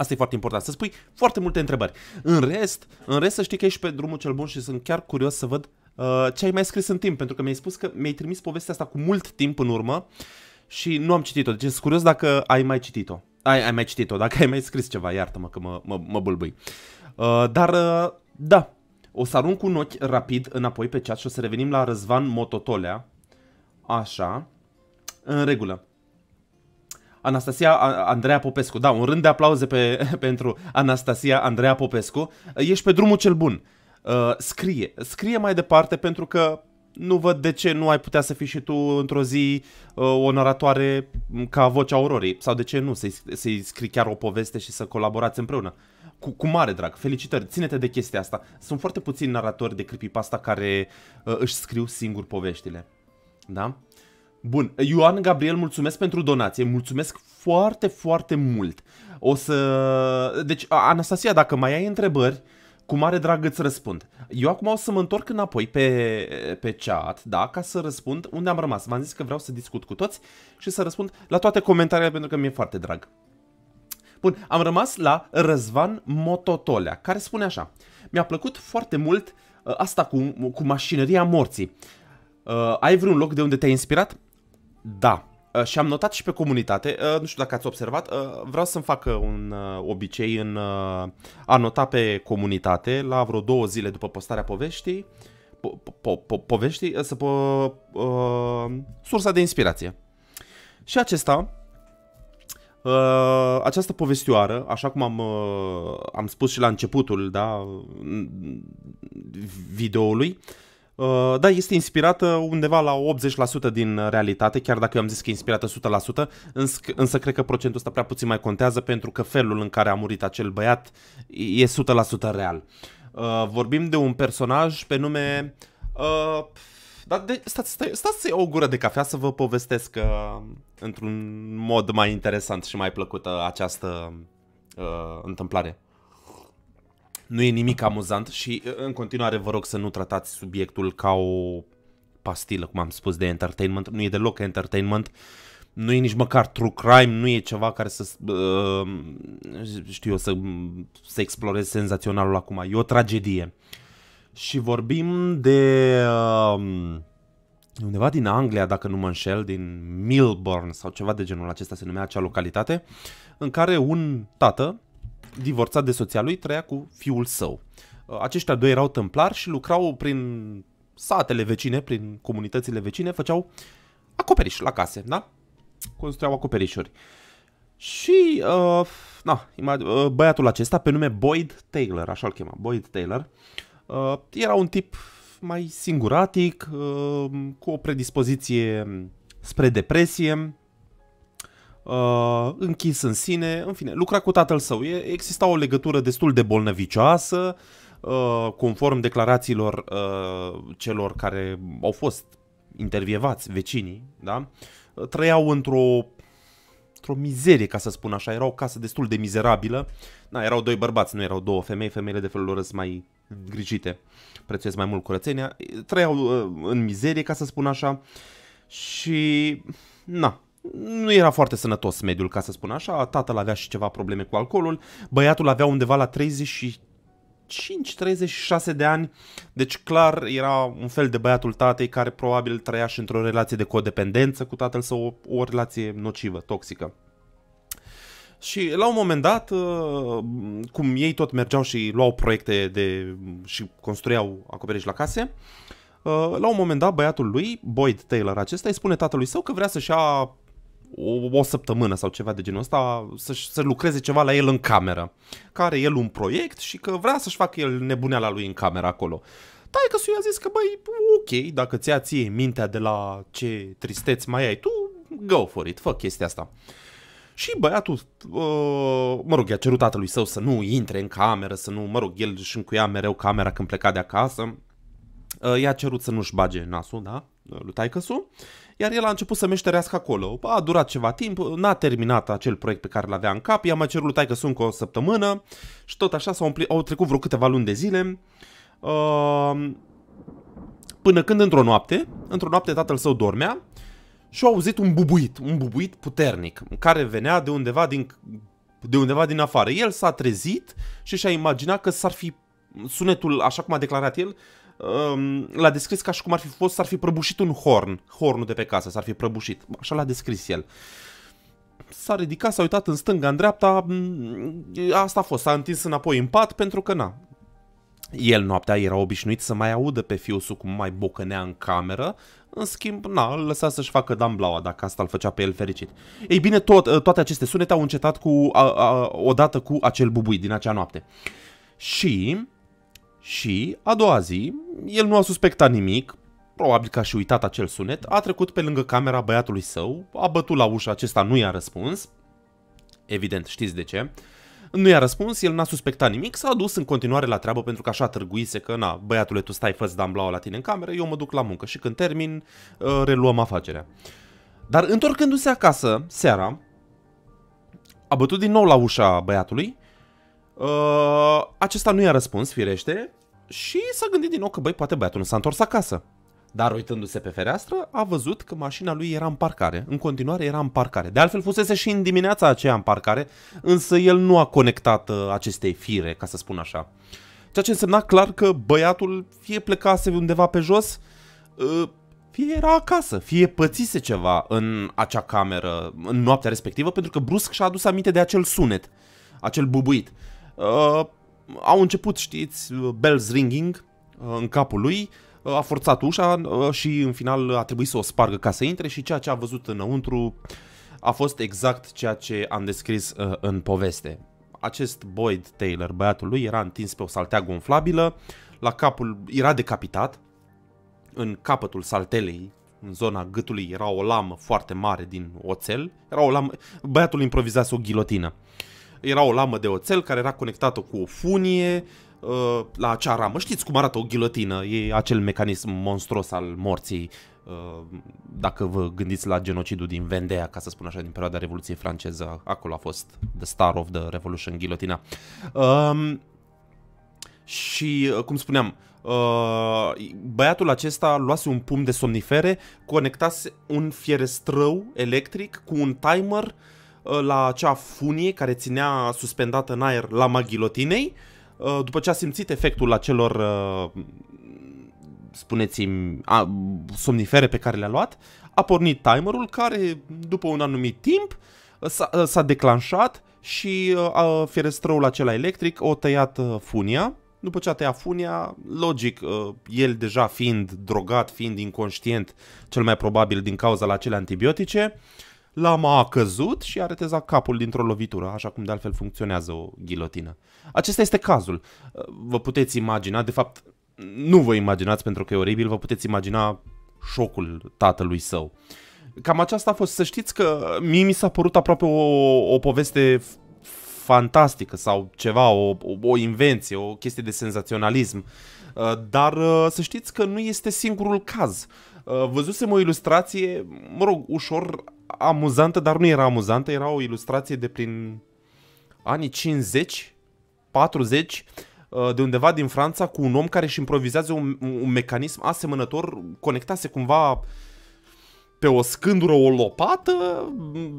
Asta e foarte important, să spui foarte multe întrebări. În rest, în rest să știi că ești pe drumul cel bun și sunt chiar curios să văd uh, ce ai mai scris în timp, pentru că mi-ai spus că mi-ai trimis povestea asta cu mult timp în urmă și nu am citit-o. Deci sunt curios dacă ai mai citit-o. Ai, ai mai citit-o, dacă ai mai scris ceva, iartă-mă că mă, mă, mă bâlbâi. Uh, dar, uh, da, o să arunc un ochi rapid înapoi pe chat și o să revenim la Răzvan Mototolea. Așa. În regulă. Anastasia Andreea Popescu. Da, un rând de aplauze pe, pentru Anastasia Andreea Popescu. Ești pe drumul cel bun. Uh, scrie, scrie mai departe pentru că nu văd de ce nu ai putea să fii și tu într-o zi uh, onoratoare ca vocea aurorii. Sau de ce nu, să-i, să-i scrii chiar o poveste și să colaborați împreună. Cu, cu mare drag, felicitări, ține-te de chestia asta. Sunt foarte puțini naratori de creepypasta care uh, își scriu singur poveștile. Da? Bun, Ioan Gabriel, mulțumesc pentru donație, mulțumesc foarte, foarte mult. O să... Deci, Anastasia, dacă mai ai întrebări, cu mare drag îți răspund. Eu acum o să mă întorc înapoi pe, pe chat, da, ca să răspund unde am rămas. V-am zis că vreau să discut cu toți și să răspund la toate comentariile pentru că mi-e foarte drag. Bun, am rămas la Răzvan Mototolea, care spune așa. Mi-a plăcut foarte mult ă, asta cu, cu mașinăria morții. Uh, ai vreun loc de unde te-ai inspirat? Da. Uh, și am notat și pe comunitate, uh, nu știu dacă ați observat, uh, vreau să-mi fac uh, un uh, obicei în uh, a nota pe comunitate la vreo două zile după postarea poveștii, po- po- po- poveștii, să po- sursa de inspirație. Și acesta, Uh, această povestioară, așa cum am, uh, am spus și la începutul da, mm, mm, videoului, Uh, da, este inspirată undeva la 80% din realitate, chiar dacă eu am zis că e inspirată 100%, îns- însă cred că procentul ăsta prea puțin mai contează pentru că felul în care a murit acel băiat e 100% real. Uh, vorbim de un personaj pe nume... Uh, da, de, stați, stați, stați să iau o gură de cafea să vă povestesc uh, într-un mod mai interesant și mai plăcut uh, această uh, întâmplare nu e nimic amuzant și uh, în continuare vă rog să nu tratați subiectul ca o pastilă, cum am spus, de entertainment. Nu e deloc entertainment, nu e nici măcar true crime, nu e ceva care să, uh, știu eu, să, să exploreze senzaționalul acum. E o tragedie. Și vorbim de uh, undeva din Anglia, dacă nu mă înșel, din Milburn sau ceva de genul acesta se numea acea localitate, în care un tată divorțat de soția lui, trăia cu fiul său. Uh, aceștia doi erau tâmplari și lucrau prin satele vecine, prin comunitățile vecine, făceau acoperiș la case, da? Construiau acoperișuri. Și, uh, na, uh, băiatul acesta, pe nume Boyd Taylor, așa îl chema, Boyd Taylor, uh, era un tip mai singuratic, uh, cu o predispoziție spre depresie, uh, închis în sine, în fine, lucra cu tatăl său. E, exista o legătură destul de bolnăvicioasă, uh, conform declarațiilor uh, celor care au fost intervievați, vecinii, da? Uh, trăiau într-o într-o mizerie, ca să spun așa. Era o casă destul de mizerabilă. Na, erau doi bărbați, nu erau două femei. Femeile de felul lor sunt mai grijite. Prețuiesc mai mult curățenia. Trăiau uh, în mizerie, ca să spun așa. Și... Na, nu era foarte sănătos mediul, ca să spun așa. Tatăl avea și ceva probleme cu alcoolul. Băiatul avea undeva la 35-36 de ani. Deci clar era un fel de băiatul tatei care probabil trăia și într-o relație de codependență cu tatăl sau o, o relație nocivă, toxică. Și la un moment dat, uh, cum ei tot mergeau și luau proiecte de, și construiau acoperiș la case, uh, la un moment dat băiatul lui, Boyd Taylor acesta, îi spune tatălui său că vrea să-și ia o, o săptămână sau ceva de genul ăsta să, să lucreze ceva la el în cameră. Care el un proiect și că vrea să-și facă el nebuneala lui în cameră acolo. Tai că i-a zis că băi, ok, dacă ți-a ție mintea de la ce tristeți mai ai tu, go for it, fă chestia asta. Și băiatul, uh, mă rog, i-a cerut tatălui său să nu intre în cameră, să nu, mă rog, el își încuia mereu camera când pleca de acasă. Uh, i-a cerut să nu-și bage nasul, da, lui taicăsu iar el a început să meșterească acolo. A durat ceva timp, n-a terminat acel proiect pe care l-avea în cap, i-a mai cerut taică sunt o săptămână și tot așa s-au umpli, au trecut vreo câteva luni de zile. Uh, până când într-o noapte, într-o noapte tatăl său dormea și au auzit un bubuit, un bubuit puternic, care venea de undeva din, de undeva din afară. El s-a trezit și și-a imaginat că s-ar fi sunetul, așa cum a declarat el, um, l-a descris ca și cum ar fi fost, s-ar fi prăbușit un horn, hornul de pe casă s-ar fi prăbușit, așa l-a descris el. S-a ridicat, s-a uitat în stânga, în dreapta, mm, asta a fost, s-a întins înapoi în pat pentru că na. El noaptea era obișnuit să mai audă pe său cum mai bocănea în cameră, în schimb, na, îl lăsa să-și facă damblaua dacă asta îl făcea pe el fericit. Ei bine, tot, eh, toate aceste sunete au încetat cu, a, a, odată cu acel bubui din acea noapte. Și și, a doua zi, el nu a suspectat nimic, probabil că a și uitat acel sunet, a trecut pe lângă camera băiatului său, a bătut la ușa, acesta nu i-a răspuns, evident știți de ce, nu i-a răspuns, el n-a suspectat nimic, s-a dus în continuare la treabă pentru că așa târguise că, na, băiatule, tu stai, fă-ți damblaua la tine în cameră, eu mă duc la muncă și când termin, uh, reluăm afacerea. Dar întorcându-se acasă, seara, a bătut din nou la ușa băiatului Uh, acesta nu i-a răspuns, firește, și s-a gândit din nou că, băi, poate băiatul nu s-a întors acasă. Dar uitându-se pe fereastră, a văzut că mașina lui era în parcare. În continuare era în parcare. De altfel fusese și în dimineața aceea în parcare, însă el nu a conectat uh, aceste fire, ca să spun așa. Ceea ce însemna clar că băiatul fie plecase undeva pe jos, uh, fie era acasă, fie pățise ceva în acea cameră, în noaptea respectivă, pentru că brusc și-a adus aminte de acel sunet, acel bubuit. Uh, au început, știți, bells ringing uh, în capul lui, uh, a forțat ușa uh, și în final a trebuit să o spargă ca să intre și ceea ce a văzut înăuntru a fost exact ceea ce am descris uh, în poveste. Acest Boyd Taylor, băiatul lui, era întins pe o saltea gonflabilă, la capul era decapitat, în capătul saltelei, în zona gâtului, era o lamă foarte mare din oțel, era o lamă, băiatul improvizase o ghilotină. Uh, era o lamă de oțel care era conectată cu o funie uh, la acea ramă. Știți cum arată o ghilotină? E acel mecanism monstruos al morții uh, dacă vă gândiți la genocidul din Vendea, ca să spun așa, din perioada Revoluției franceză, acolo a fost The Star of the Revolution, ghilotina. Um, și, uh, cum spuneam, uh, băiatul acesta luase un pumn de somnifere, conectase un fierestrău electric cu un timer uh, Uh, la acea funie care ținea suspendată în aer la maghilotinei, uh, după ce a simțit efectul acelor, uh, spuneți-mi, somnifere pe care le-a luat, a pornit timerul care, după un anumit timp, s-a declanșat și a, ferestrăul acela electric o tăiat funia. După ce a tăiat funia, logic, el deja fiind drogat, fiind inconștient, cel mai probabil din cauza la acele antibiotice, uh, lama a căzut și a retezat capul dintr-o lovitură, așa cum de altfel funcționează o ghilotină. Acesta este cazul. Vă puteți imagina, de fapt, nu vă imaginați pentru că e oribil, vă puteți imagina șocul tatălui său. Cam aceasta a fost, să știți că mie mi s-a părut aproape o, o poveste fantastică sau ceva, o, o invenție, o chestie de senzaționalism. Dar să știți că nu este singurul caz. Uh, Uh, văzusem o ilustrație, mă rog, ușor amuzantă, dar nu era amuzantă, era o ilustrație de prin anii 50, 40, uh, de undeva din Franța, cu un om care își improvizează un, un mecanism asemănător, conectase cumva uh, pe o scândură o lopată,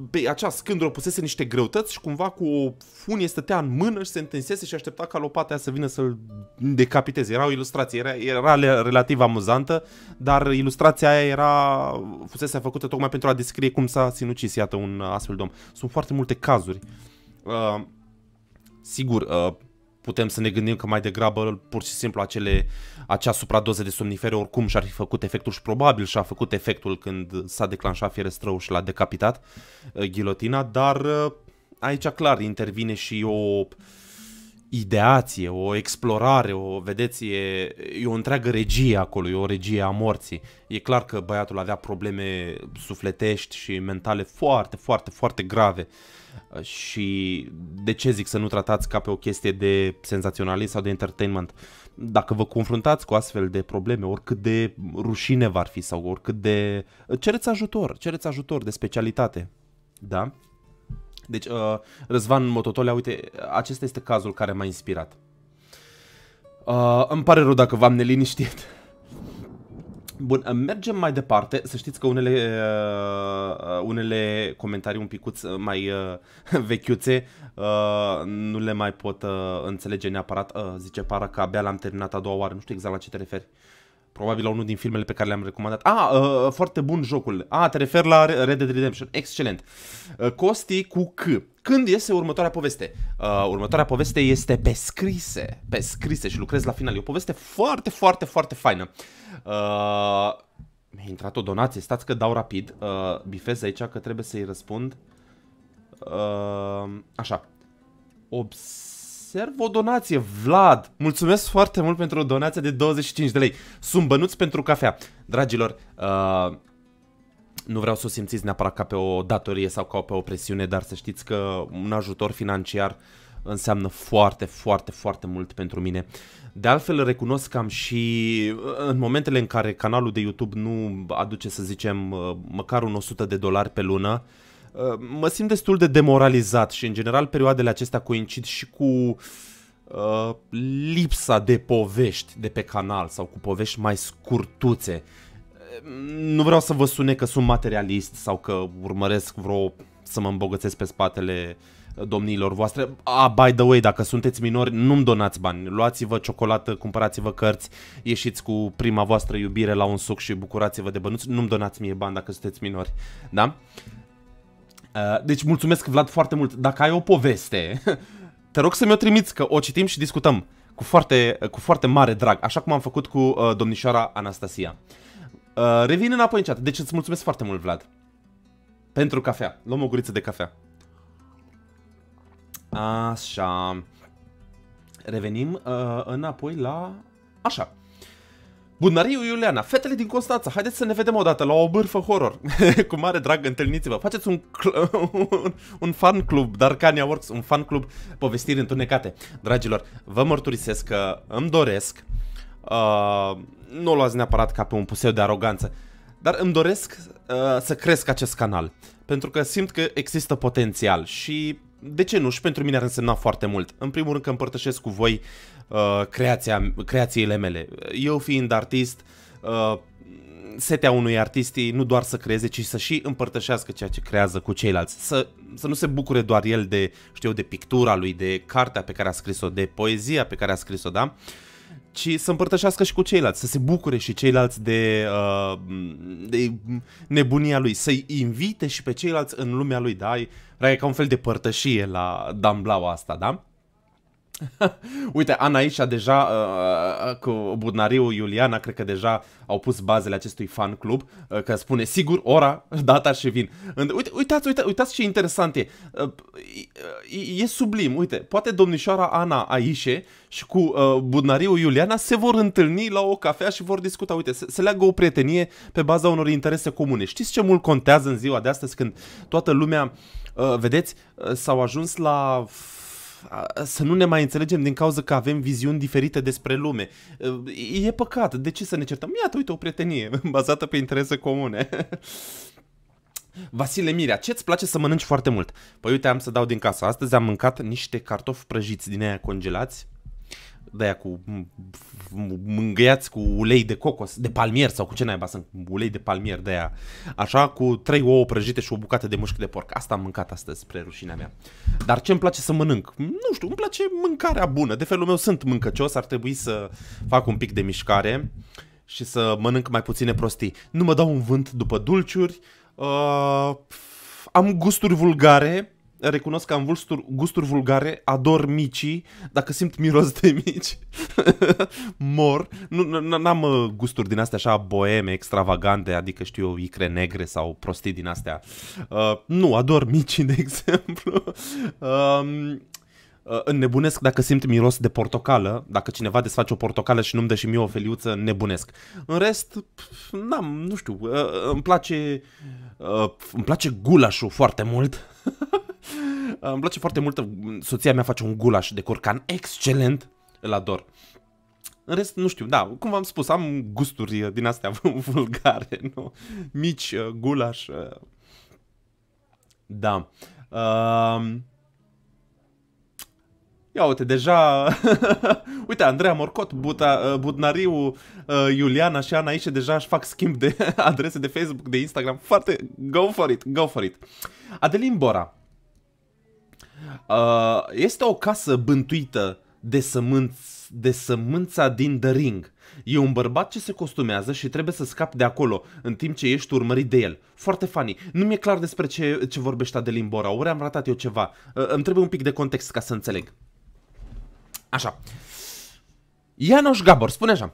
pe acea scândură pusese niște greutăți și cumva cu o funie stătea în mână și se întinsese și aștepta ca lopata aia să vină să-l decapiteze. Era o ilustrație, era, era relativ amuzantă, dar ilustrația aia era, fusese făcută tocmai pentru a descrie cum s-a sinucis, iată, un astfel de om. Sunt foarte multe cazuri. Uh, sigur, uh, putem să ne gândim că mai degrabă pur și simplu acele, acea supradoză de somnifere oricum și-ar fi făcut efectul și probabil și-a făcut efectul când s-a declanșat fierăstrău și l-a decapitat uh, ghilotina, dar uh, aici clar intervine și o ideație, o explorare, o vedeți, e, e o întreagă regie acolo, e o regie a morții. E clar că băiatul avea probleme sufletești și mentale foarte, foarte, foarte grave. Uh, Uh, și de ce zic să nu tratați ca pe o chestie de senzaționalism sau de entertainment. Dacă vă confruntați cu astfel de probleme, oricât de rușine v-ar fi sau oricât de... Uh, cereți ajutor, cereți ajutor de specialitate. Da? Deci, uh, Răzvan Mototolea, uite, acesta este cazul care m-a inspirat. Uh, îmi pare rău dacă v-am neliniștit. Bun, uh, mergem mai departe. Să știți că unele, uh, uh unele comentarii un picuț uh, mai uh, vechiuțe uh, nu le mai pot uh, înțelege neapărat. Uh, zice, pară că abia l-am terminat a doua oară. Nu știu exact la ce te referi. Uh, Probabil la unul din filmele pe care le-am recomandat. Ah, uh, foarte bun jocul. Ah, te refer la Red Dead Redemption. Excelent. Uh, Costi cu C. Când iese următoarea poveste? Uh, următoarea poveste este pe scrise. Pe scrise și lucrez la final. E o poveste foarte, foarte, foarte faină. Uh, mi-a intrat o donație. Stați că dau rapid. Uh, bifez aici că trebuie să-i răspund. Uh, așa. Obs serv o donație. Vlad, mulțumesc foarte mult pentru o donație de 25 de lei. Sunt bănuți pentru cafea. Dragilor, uh, nu vreau să o simțiți neapărat ca pe o datorie sau ca pe o presiune, dar să știți că un ajutor financiar înseamnă foarte, foarte, foarte mult pentru mine. De altfel, recunosc că am și în momentele în care canalul de YouTube nu aduce, să zicem, uh, măcar un 100 de dolari pe lună, uh, mă simt destul de demoralizat și în general perioadele acestea coincid și cu uh, lipsa de povești de pe canal sau cu povești mai scurtuțe. Nu vreau să vă sune că sunt materialist sau că urmăresc vreo să mă îmbogățesc pe spatele domniilor voastre. Ah, by the way, dacă sunteți minori, nu-mi donați bani. Luați-vă ciocolată, cumpărați-vă cărți, ieșiți cu prima voastră iubire la un suc și bucurați-vă de bănuți. Nu-mi donați mie bani dacă sunteți minori. Da? Uh, Eh, deci mulțumesc Vlad foarte mult. Dacă ai o poveste, te rog să mi-o trimiți că o citim și discutăm cu foarte, cu foarte mare drag, așa cum am făcut cu uh, domnișoara Anastasia. Uh, revin înapoi în chat, deci îți mulțumesc foarte mult, Vlad. Pentru cafea. Luăm o guriță de cafea. Așa. Revenim uh, înapoi la... Așa. Bunariu Iuliana, fetele din Constanța, haideți să ne vedem odată la o bârfă horror. Cu mare drag, întâlniți-vă. Faceți un, un, un fan club, Darkania Works, un fan club povestiri întunecate. Dragilor, vă mărturisesc că îmi doresc, uh, nu o luați neapărat ca pe un puseu de aroganță, dar îmi doresc uh, să cresc acest canal. Pentru că simt că există potențial și de ce nu? Și pentru mine ar însemna foarte mult. În primul rând că împărtășesc cu voi uh, creația, creațiile mele. Eu fiind artist, uh, setea unui artist nu doar să creeze, ci să și împărtășească ceea ce creează cu ceilalți. Să, să nu se bucure doar el de, știu eu, de pictura lui, de cartea pe care a scris-o, de poezia pe care a scris-o, da? ci să împărtășească și cu ceilalți, să se bucure și ceilalți de, uh, de nebunia lui, să-i invite și pe ceilalți în lumea lui, da? Era ca un fel de părtășie la damblaua asta, da? Uite, Ana aici deja uh, uh cu Budnariu Iuliana, cred că deja au pus bazele acestui fan club, uh, că spune sigur ora, data și vin. Uite, uitați, uitați, uitați ce interesant e. Uh, e. E sublim, uite, poate domnișoara Ana Aișe și cu uh, Budnariu Iuliana se vor întâlni la o cafea și vor discuta, uite, se, se leagă o prietenie pe baza unor interese comune. Știți ce mult contează în ziua de astăzi când toată lumea uh, Uh, vedeți, uh, s-au ajuns la să nu ne mai înțelegem din cauza că avem viziuni diferite despre lume. Uh, e păcat, de ce să ne certăm? Iată, uite, o prietenie bazată pe interese comune. Vasile Mirea, ce-ți place să mănânci foarte mult? Păi uite, am să dau din casă. Astăzi am mâncat niște cartofi prăjiți din aia congelați de aia cu mângâiați cu ulei de cocos, de palmier sau cu ce naiba sunt, ulei de palmier de aia, așa, cu trei ouă prăjite și o bucată de mușchi de porc. Asta am mâncat astăzi, spre rușinea mea. Dar ce îmi place să mănânc? Nu știu, îmi place mâncarea bună. De felul meu sunt mâncăcios, ar trebui să fac un pic de mișcare și să mănânc mai puține prostii. Nu mă dau un vânt după dulciuri, uh, am gusturi vulgare, recunosc că am gusturi, gusturi vulgare, ador micii, dacă simt miros de mici, mor. Nu, n-am uh, gusturi din astea așa boeme, extravagante, adică știu eu, icre negre sau prostii din astea. Uh, nu, ador micii, de exemplu. Um, uh, înnebunesc dacă simt miros de portocală, dacă cineva desface o portocală și nu-mi dă și mie o feliuță, nebunesc. În rest, n-am, nu știu, uh, îmi place, uh, îmi place gulașul foarte mult. Îmi place foarte mult, soția mea face un gulaș de corcan excelent, îl ador. În rest, nu știu, da, cum v-am spus, am gusturi uh, din astea vulgare, nu? Mici, uh, gulaș, uh. da. Uh, ia uite, deja... uite, Andreea Morcot, Buta, Budnariu, Iuliana și Ana aici deja își fac schimb de adrese de Facebook, de Instagram. Foarte... Go for it, go for it. Adelin Bora. Uh, este o casă bântuită de, sămânț, de sămânța din The Ring. E un bărbat ce se costumează și trebuie să scapi de acolo, în timp ce ești urmărit de el. Foarte funny. Nu mi-e clar despre ce, ce vorbește Adelin Bora, ori am ratat eu ceva. Uh, îmi trebuie un pic de context ca să înțeleg. Așa. Ianoș Gabor, spune așa.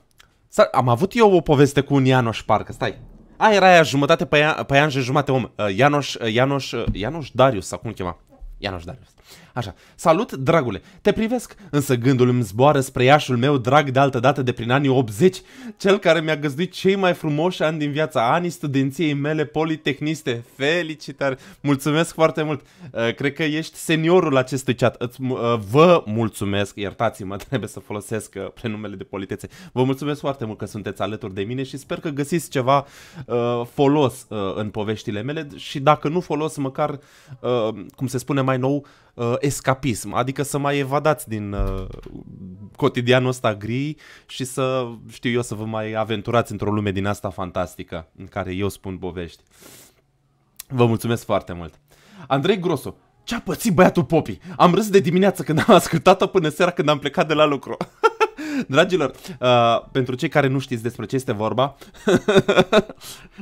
Am avut eu o poveste cu un Ianoș, parcă, stai. A, era aia jumătate pe, pe jumate om. Uh, Ianoș, uh, Ianoș, uh, Ianoș Darius, acum chema. Ianoș Darius. Așa. Salut, dragule. Te privesc, însă gândul îmi zboară spre iașul meu drag de altă dată de prin anii 80, cel care mi-a găzduit cei mai frumoși ani din viața, anii studenției mele politehniste. Felicitări! Mulțumesc foarte mult! Uh, cred că ești seniorul acestui chat. Îți, uh, vă mulțumesc, iertați-mă, trebuie să folosesc uh, prenumele de politețe. Vă mulțumesc foarte mult că sunteți alături de mine și sper că găsiți ceva uh, folos uh, în poveștile mele și dacă nu folos, măcar, uh, cum se spune mai nou, uh, escapism, adică să mai evadați din uh, cotidianul ăsta gri și să, știu eu, să vă mai aventurați într-o lume din asta fantastică, în care eu spun bovești. Vă mulțumesc foarte mult. Andrei Grosu, ce-a pățit băiatul Popi? Am râs de dimineață când am ascultat-o până seara când am plecat de la lucru. Dragilor, uh, pentru cei care nu știți despre ce este vorba...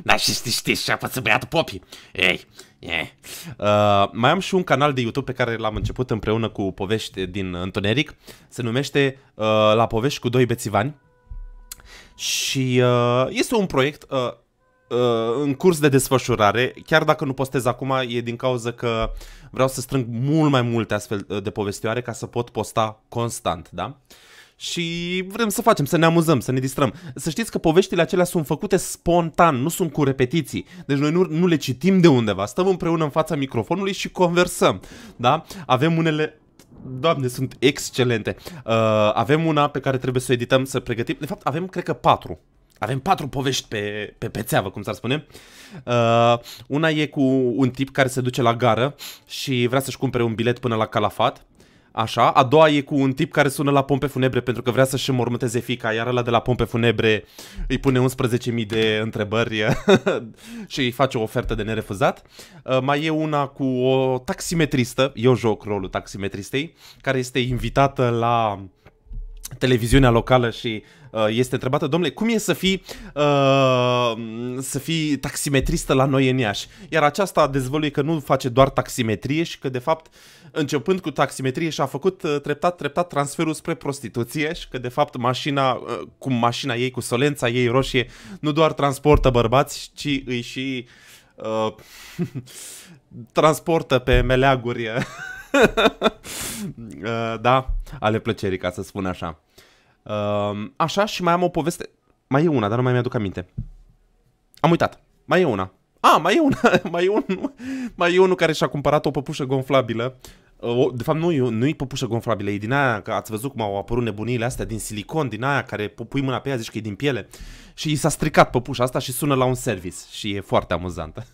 da, și știți, știți ce a pățit băiatul Popi. Ei, Yeah. Uh, mai am și un canal de YouTube pe care l-am început împreună cu povești din Întuneric. Se numește uh, La povești cu doi bețivani. Și uh, este un proiect uh, uh, în curs de desfășurare. Chiar dacă nu postez acum, e din cauza că vreau să strâng mult mai multe astfel uh, de povestioare ca să pot posta constant, da? Uh, și vrem să facem, să ne amuzăm, să ne distrăm. Să știți că poveștile acelea sunt făcute spontan, nu sunt cu repetiții. Deci noi nu, nu le citim de undeva, stăm împreună în fața microfonului și conversăm. Da? Avem unele Doamne, sunt excelente. Uh, avem una pe care trebuie să o edităm, să pregătim. De fapt, avem, cred că, patru. Avem patru povești pe, pe țeavă, cum s-ar spune. Uh, una e cu un tip care se duce la gară și vrea să-și cumpere un bilet până la calafat Așa, a doua e cu un tip care sună la pompe funebre pentru că vrea să-și mormânteze fica, iar ăla de la pompe funebre îi pune 11.000 de întrebări și îi face o ofertă de nerefuzat. Uh, mai e una cu o taximetristă, eu joc rolul taximetristei, care este invitată la televiziunea locală și Uh, este întrebată, domnule, cum e să fii, uh, să fii taximetristă la noi în Iași? Iar aceasta dezvăluie că nu face doar taximetrie și că, de fapt, începând cu taximetrie și-a făcut uh, treptat, treptat transferul spre prostituție și că, de fapt, mașina, uh, cu mașina ei, cu solența ei roșie, nu doar transportă bărbați, ci îi și... Uh, transportă pe meleaguri uh, da, ale plăcerii, ca să spun așa. Uh, așa și mai am o poveste. Mai e una, dar nu mai mi-aduc aminte. Am uitat. Mai e una. A, mai e una, mai e un, mai e unul care și-a cumpărat o păpușă gonflabilă. De fapt, nu, nu-i păpușă gonflabilă, e din aia, că ați văzut cum au apărut nebunile astea, din silicon, din aia, care pui mâna pe ea, zici că e din piele. Și i s-a stricat păpușa asta și sună la un service și e foarte amuzantă.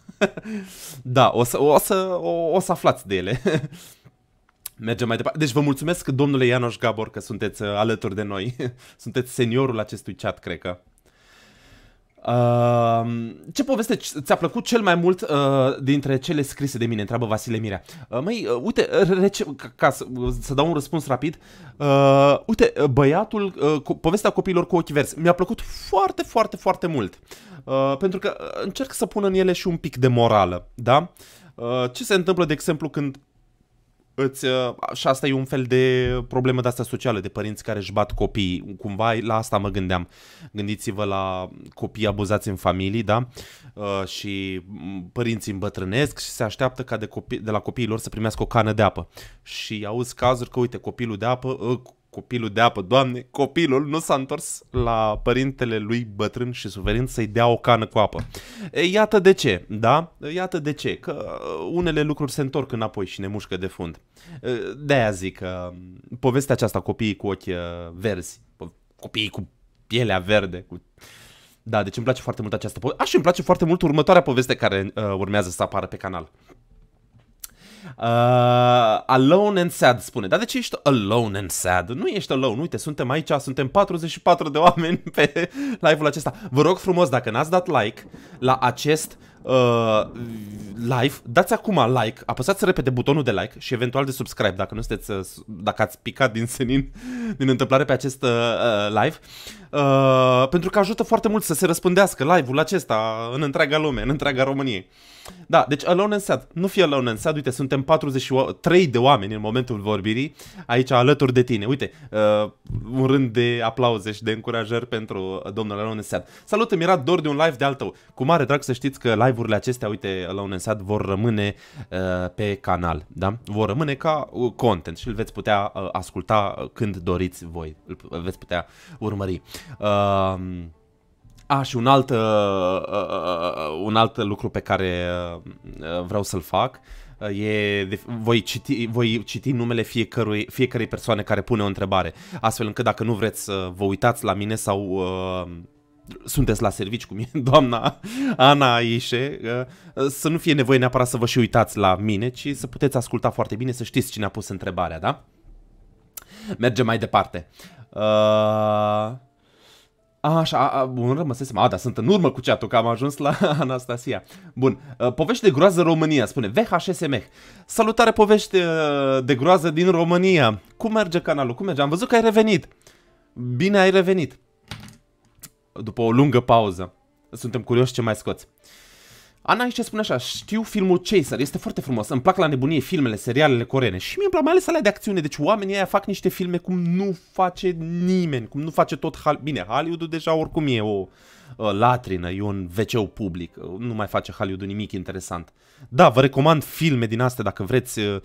da, o să, o, să, o, o să aflați de ele. mergem mai departe. Deci vă mulțumesc, domnule Ianoș Gabor, că sunteți uh, alături de noi. sunteți seniorul acestui chat, cred că. Uh, ce poveste ți-a plăcut cel mai mult uh, dintre cele scrise de mine? Întreabă Vasile Mirea. Uh, măi, uh, uite, rece- ca, ca să, să dau un răspuns rapid, uh, uite, uh, băiatul, uh, cu, povestea copiilor cu ochi verzi, mi-a plăcut foarte, foarte, foarte mult. Uh, pentru că uh, încerc să pun în ele și un pic de morală, da? Uh, ce se întâmplă, de exemplu, când Îți, uh, și asta e un fel de problemă de asta socială, de părinți care își bat copiii. Cumva la asta mă gândeam. Gândiți-vă la copii abuzați în familii, da? Uh, și părinții îmbătrânesc și se așteaptă ca de, copii, de la copiii lor să primească o cană de apă. Și auzi cazuri că, uite, copilul de apă, uh, copilul de apă, Doamne, copilul nu s-a întors la părintele lui bătrân și suverin să-i dea o cană cu apă. E, iată de ce, da? Iată de ce, că uh, unele lucruri se întorc înapoi și ne mușcă de fund. Uh, de-aia zic că uh, povestea aceasta, copiii cu ochi verzi, copiii cu pielea verde, cu... Da, deci îmi place foarte mult această poveste. Așa îmi place foarte mult următoarea poveste care uh, urmează să apară pe canal. Uh, alone and sad spune. Dar de ce ești alone and sad? Nu ești alone. Uite, suntem aici, suntem 44 de oameni pe live-ul acesta. Vă rog frumos, dacă n-ați dat like la acest uh, live, dați acum like, apăsați repede butonul de like și eventual de subscribe dacă nu sunteți, uh, dacă ați picat din senin, din întâmplare pe acest uh, uh, live, uh, pentru că ajută foarte mult să se răspândească live-ul acesta în întreaga lume, în întreaga Românie. Da, deci Alone and Sad, nu fi Alone and Sad, uite, suntem 43 de oameni în momentul vorbirii aici alături de tine. Uite, uh, un rând de aplauze și de încurajări pentru domnul Alone and Sad. Salut, era dor de un live de al tău. Cu mare drag să știți că live live-urile acestea, uite, la un sat vor rămâne uh, pe canal, da? Vor rămâne ca uh, content și îl veți putea uh, asculta uh, când doriți voi, îl veți putea urmări. Uh, a, și un alt, uh, uh, un alt lucru pe care uh, uh vreau să-l fac e de, voi, citi, voi citi numele fiecărui, fiecărei persoane care pune o întrebare, astfel încât dacă nu vreți să vă uitați la mine sau uh, sunteți la servici cu mine, doamna Ana Aișe, uh, să nu fie nevoie neapărat să vă și uitați la mine, ci să puteți asculta foarte bine, să știți cine a pus întrebarea, da? Mergem mai departe. Uh, a, așa, a, bun, rămăsesem. A, da, sunt în urmă cu chat că am ajuns la Anastasia. Bun, uh, povești de groază România, spune VHSM. Salutare povești de groază din România. Cum merge canalul? Cum merge? Am văzut că ai revenit. Bine ai revenit după o lungă pauză. Suntem curioși ce mai scoți. Ana aici spune așa, știu filmul Chaser, este foarte frumos, îmi plac la nebunie filmele, serialele coreene și mi e plac mai ales alea de acțiune, deci oamenii aia fac niște filme cum nu face nimeni, cum nu face tot, Hollywood. bine, hollywood deja oricum e o uh, latrină, e un wc public, ă, nu mai face Hollywood nimic interesant. Da, vă recomand filme din astea dacă vreți ă,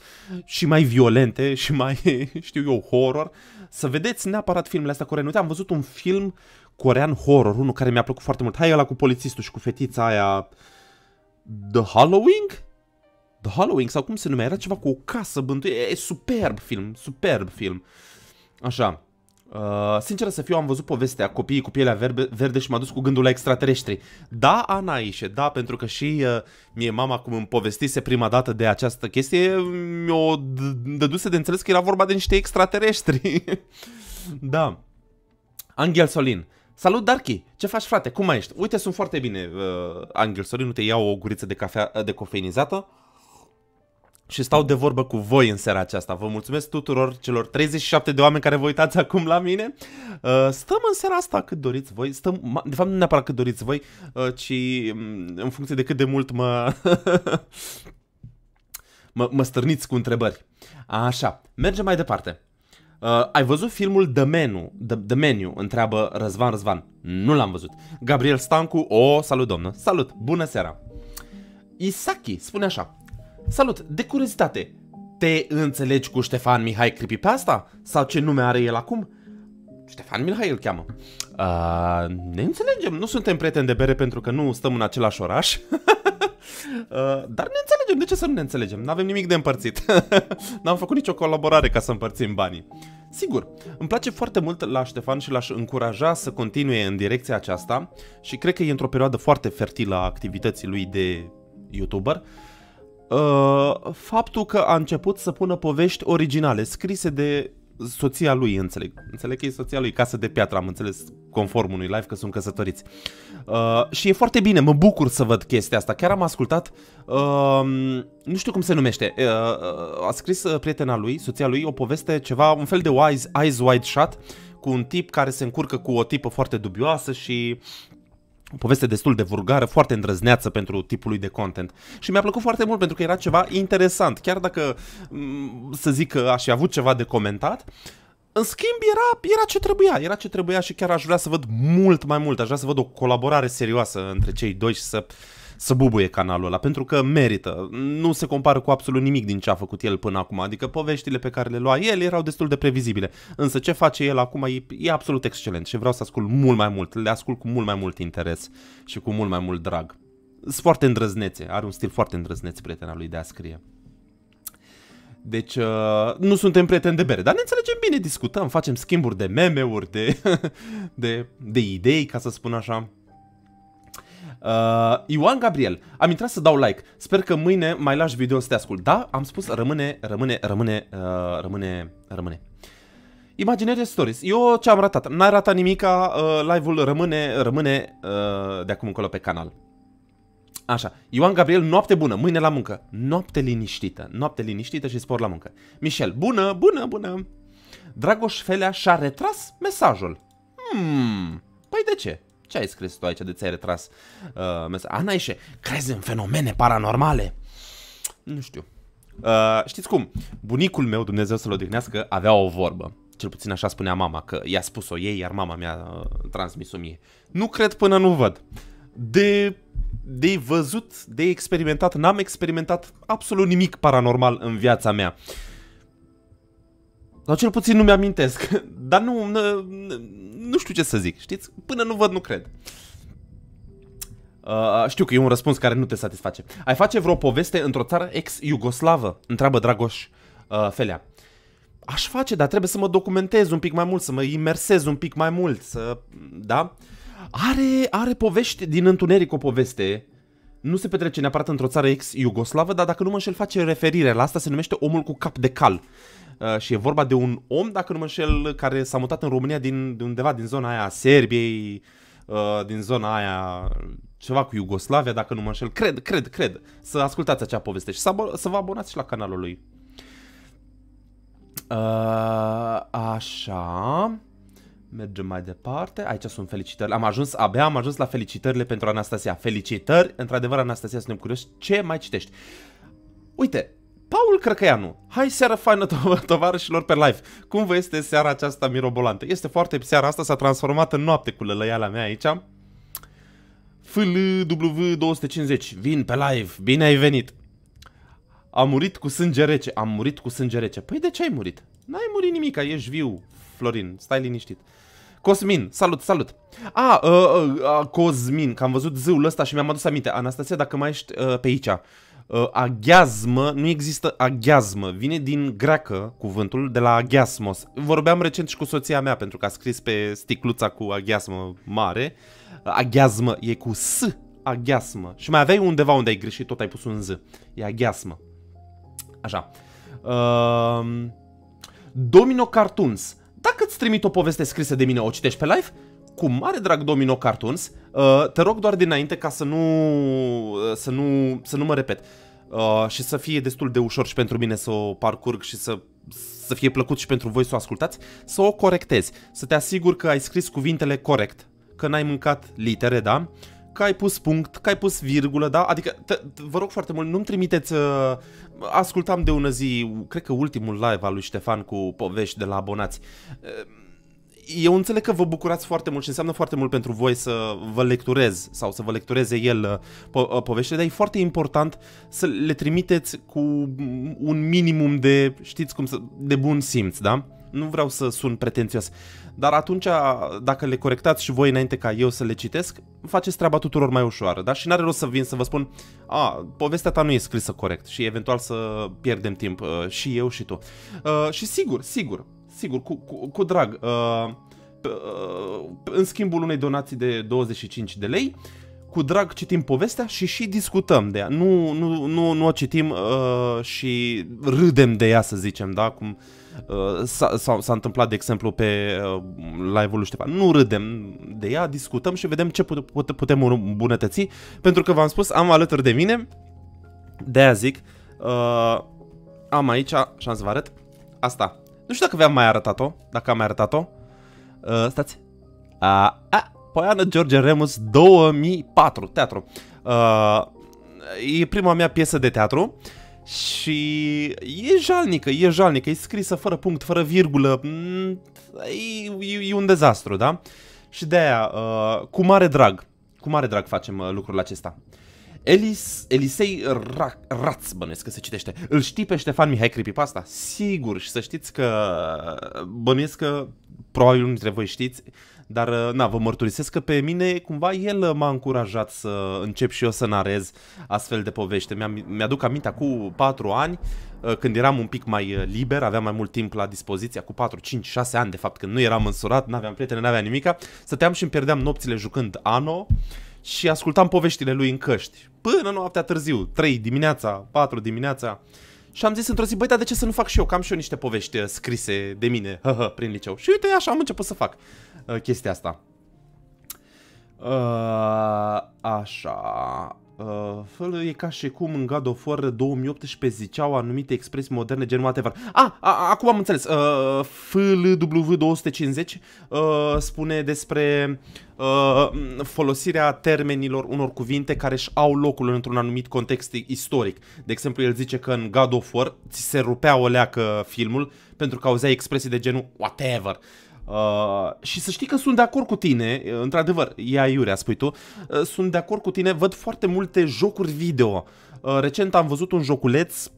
și mai violente și mai, știu eu, horror, să vedeți neapărat filmele astea coreene. Uite, am văzut un film corean horror, unul care mi-a plăcut foarte mult. Hai ăla cu polițistul și cu fetița aia... The Halloween? The Halloween sau cum se numea? Era ceva cu o casă bântuie. E superb film, superb film. Așa. Uh, sincer să fiu, am văzut povestea copiii cu pielea verde, verde și m-a dus cu gândul la extraterestri. Da, Anaișe, da, pentru că și uh, mie mama cum îmi povestise prima dată de această chestie, mi-o dăduse de înțeles că era vorba de niște extraterestri. da. Angel Solin. Salut, Darky! Ce faci, frate? Cum mai ești? Uite, sunt foarte bine, uh, Angel Sorinu, te iau o guriță de cafea uh, de cofeinizată. și stau de vorbă cu voi în seara aceasta. Vă mulțumesc tuturor celor 37 de oameni care vă uitați acum la mine. Uh, stăm în seara asta cât doriți voi, stăm, de fapt nu neapărat cât doriți voi, uh, ci mm, în funcție de cât de mult mă... mă, mă stârniți cu întrebări. Așa, mergem mai departe. Uh, ai văzut filmul The Menu? The, The Menu, întreabă Răzvan Răzvan. Nu l-am văzut. Gabriel Stancu, o, oh, salut domnă, salut, bună seara. Isaki spune așa. Salut, de curiozitate, te înțelegi cu Ștefan Mihai Creepypasta? Sau ce nume are el acum? Ștefan Mihai îl cheamă. Uh, ne înțelegem, nu suntem prieteni de bere pentru că nu stăm în același oraș. Uh, dar ne înțelegem, de ce să nu ne înțelegem? Nu avem nimic de împărțit. N-am făcut nicio colaborare ca să împărțim banii. Sigur, îmi place foarte mult la Ștefan și l-aș încuraja să continue în direcția aceasta și cred că e într-o perioadă foarte fertilă a activității lui de YouTuber. Uh, faptul că a început să pună povești originale, scrise de soția lui, înțeleg. Înțeleg că e soția lui, casă de piatră, am înțeles conform unui live că sunt căsătoriți. Uh, și e foarte bine, mă bucur să văd chestia asta. Chiar am ascultat, uh, nu știu cum se numește, uh, uh a scris uh, prietena lui, soția lui, o poveste, ceva, un fel de wise, eyes wide shut, cu un tip care se încurcă cu o tipă foarte dubioasă și o poveste destul de vulgară, foarte îndrăzneață pentru tipul lui de content. Și mi-a plăcut foarte mult pentru că era ceva interesant, chiar dacă mm, să zic că aș fi avut ceva de comentat. În schimb, era, era ce trebuia, era ce trebuia și chiar aș vrea să văd mult mai mult, aș vrea să văd o colaborare serioasă între cei doi și să să bubuie canalul ăla, pentru că merită. Nu se compară cu absolut nimic din ce a făcut el până acum, adică poveștile pe care le lua el erau destul de previzibile. Însă ce face el acum e, e absolut excelent și vreau să ascult mult mai mult, le ascult cu mult mai mult interes și cu mult mai mult drag. Sunt foarte îndrăznețe, are un stil foarte îndrăzneț prietena lui de a scrie. Deci uh, nu suntem prieteni de bere, dar ne înțelegem bine, discutăm, facem schimburi de meme-uri, de, de, de idei, ca să spun așa. Uh, Ioan Gabriel, am intrat să dau like. Sper că mâine mai lași video să te ascult. Da, am spus, rămâne, rămâne, rămâne, uh, rămâne, rămâne. Imaginere Stories. Eu ce am ratat? N-ai ratat nimica, uh, live-ul rămâne, rămâne uh, de acum încolo pe canal. Așa, Ioan Gabriel, noapte bună, mâine la muncă. Noapte liniștită, noapte liniștită și spor la muncă. Michel, bună, bună, bună. Dragoș Felea și-a retras mesajul. Hmm, păi de ce? ce ai scris tu aici, de ți-ai retras uh, mesaj? Anaișe, crezi în fenomene paranormale? Nu știu. Uh, știți cum? Bunicul meu, Dumnezeu să-l odihnească, avea o vorbă. Cel puțin așa spunea mama, că i-a spus-o ei, iar mama mi-a uh, transmis-o mie. Nu cred până nu văd. De de văzut, de experimentat, n-am experimentat absolut nimic paranormal în viața mea. Sau cel puțin nu mi-amintesc. Dar nu, nu știu ce să zic, știți? Până nu văd, nu cred. Uh, uh, știu că e un răspuns care nu te satisface. Ai face vreo poveste într-o țară ex-iugoslavă? Întreabă Dragoș uh, Felea. Aș face, dar trebuie să mă documentez un pic mai mult, să mă imersez un pic mai mult, să... Da? Are, are povești din întuneric o poveste. Nu se petrece neapărat într-o țară ex-iugoslavă, dar dacă nu mă înșel face referire la asta, se numește Omul cu cap de cal. Uh, și e vorba de un om, dacă nu mă înșel, care s-a mutat în România din, de undeva din zona aia a Serbiei, uh, din zona aia ceva cu Iugoslavia, dacă nu mă înșel. Cred, cred, cred să ascultați acea poveste și să, să vă abonați și la canalul lui. Uh, așa. Mergem mai departe. Aici sunt felicitări. Am ajuns, abia am ajuns la felicitările pentru Anastasia. Felicitări! Într-adevăr, Anastasia, suntem curioși ce mai citești. Uite, Paul Crăcăianu, hai seara faină to tovarășilor pe live. Cum vă este seara aceasta mirobolantă? Este foarte... Seara asta s-a transformat în noapte cu lălăiala mea aici. FLW250, vin pe live, bine ai venit. Am murit cu sânge rece, am murit cu sânge rece. Păi de ce ai murit? N-ai murit nimica, ești viu, Florin, stai liniștit. Cosmin, salut, salut! A, a, ă, a, ă, a Cosmin, că am văzut zâul ăsta și mi-am adus aminte. Anastasia, dacă mai ești a, ă, pe aici, uh, aghiazmă, nu există aghiazmă, vine din greacă cuvântul, de la aghiasmos. Vorbeam recent și cu soția mea pentru că a scris pe sticluța cu aghiazmă mare. Uh, aghiazmă e cu S, aghiazmă. Și mai aveai undeva unde ai greșit, tot ai pus un Z. E aghiazmă. Așa. Uh, Domino Cartoons. Dacă îți trimit o poveste scrisă de mine, o citești pe live? cu mare drag Domino Cartoons, uh, te rog doar dinainte ca să nu, uh, să nu, să nu mă repet uh, și să fie destul de ușor și pentru mine să o parcurg și să, să fie plăcut și pentru voi să o ascultați, să o corectezi, să te asigur că ai scris cuvintele corect, că n-ai mâncat litere, da? că ai pus punct, că ai pus virgulă, da? Adică, te, te, vă rog foarte mult, nu-mi trimiteți... Uh, ascultam de ună zi, cred că ultimul live al lui Ștefan cu povești de la abonați. Uh, eu înțeleg că vă bucurați foarte mult și înseamnă foarte mult pentru voi să vă lecturez sau să vă lectureze el uh, po- uh, poveștile, dar e foarte important să le trimiteți cu un minimum de, știți cum să, de bun simț, da? Nu vreau să sun pretențios, dar atunci dacă le corectați și voi înainte ca eu să le citesc, faceți treaba tuturor mai ușoară, da? Și n-are rost să vin să vă spun, a, povestea ta nu e scrisă corect și eventual să pierdem timp uh, și eu și tu. Uh, și sigur, sigur, sigur, cu, cu, cu drag, uh, uh, în schimbul unei donații de 25 de lei, cu drag citim povestea și și discutăm de ea. Nu, nu, nu, nu o citim uh, și râdem de ea, să zicem, da? Cum uh, s-a, întâmplat, de exemplu, pe uh, live-ul lui Ștefan. Nu râdem de ea, discutăm și vedem ce put- put- putem îmbunătăți, pentru că v-am spus, am alături de mine, de-aia zic, uh, am aici, și am să vă arăt, asta, nu știu dacă v-am mai arătat-o, dacă am mai arătat-o. Uh, stați. A, a, Poiană George Remus 2004, teatru. Uh, e prima mea piesă de teatru și e jalnică, e jalnică, e scrisă fără punct, fără virgulă, mm, e, e, e un dezastru, da? Și de aia, uh, cu mare drag, cu mare drag facem uh, lucrul acesta. Uh, Elis, Elisei Ra, Rats, bănuiesc că se citește. Îl știi pe Ștefan Mihai Creepypasta? Sigur, și să știți că bănuiesc că probabil unul dintre voi știți, dar uh, na, vă mărturisesc că pe mine cumva el m-a încurajat să încep și eu să narez astfel de povești. Mi-aduc mi aminte cu 4 ani, uh, când eram un pic mai uh, liber, aveam mai mult timp la dispoziție, cu 4, 5, 6 ani de fapt, când nu eram însurat, n-aveam prietene, n-aveam nimica, stăteam și îmi pierdeam nopțile jucând Ano și ascultam poveștile lui în căști până noaptea târziu, 3 dimineața, 4 dimineața. Și am zis într-o zi, băi, dar de ce să nu fac și eu? Cam și eu niște povești uh, scrise de mine, hă, prin liceu. Și uite, așa am început să fac uh, chestia asta. Uh, așa... Uh, fel, e ca și cum în God of War 2018 ziceau anumite expresii moderne gen whatever. Ah, a, acum am înțeles. Uh, FLW250 uh, spune despre uh, folosirea termenilor unor cuvinte care își au locul într-un anumit context istoric. De exemplu, el zice că în God of War ți se rupea o leacă filmul pentru că auzeai expresii de genul whatever. Uh, Uh, și să știi că sunt de acord cu tine, uh, într-adevăr, ia iurea, spui tu, uh, sunt de acord cu tine, văd foarte multe jocuri video. Uh, recent am văzut un joculeț,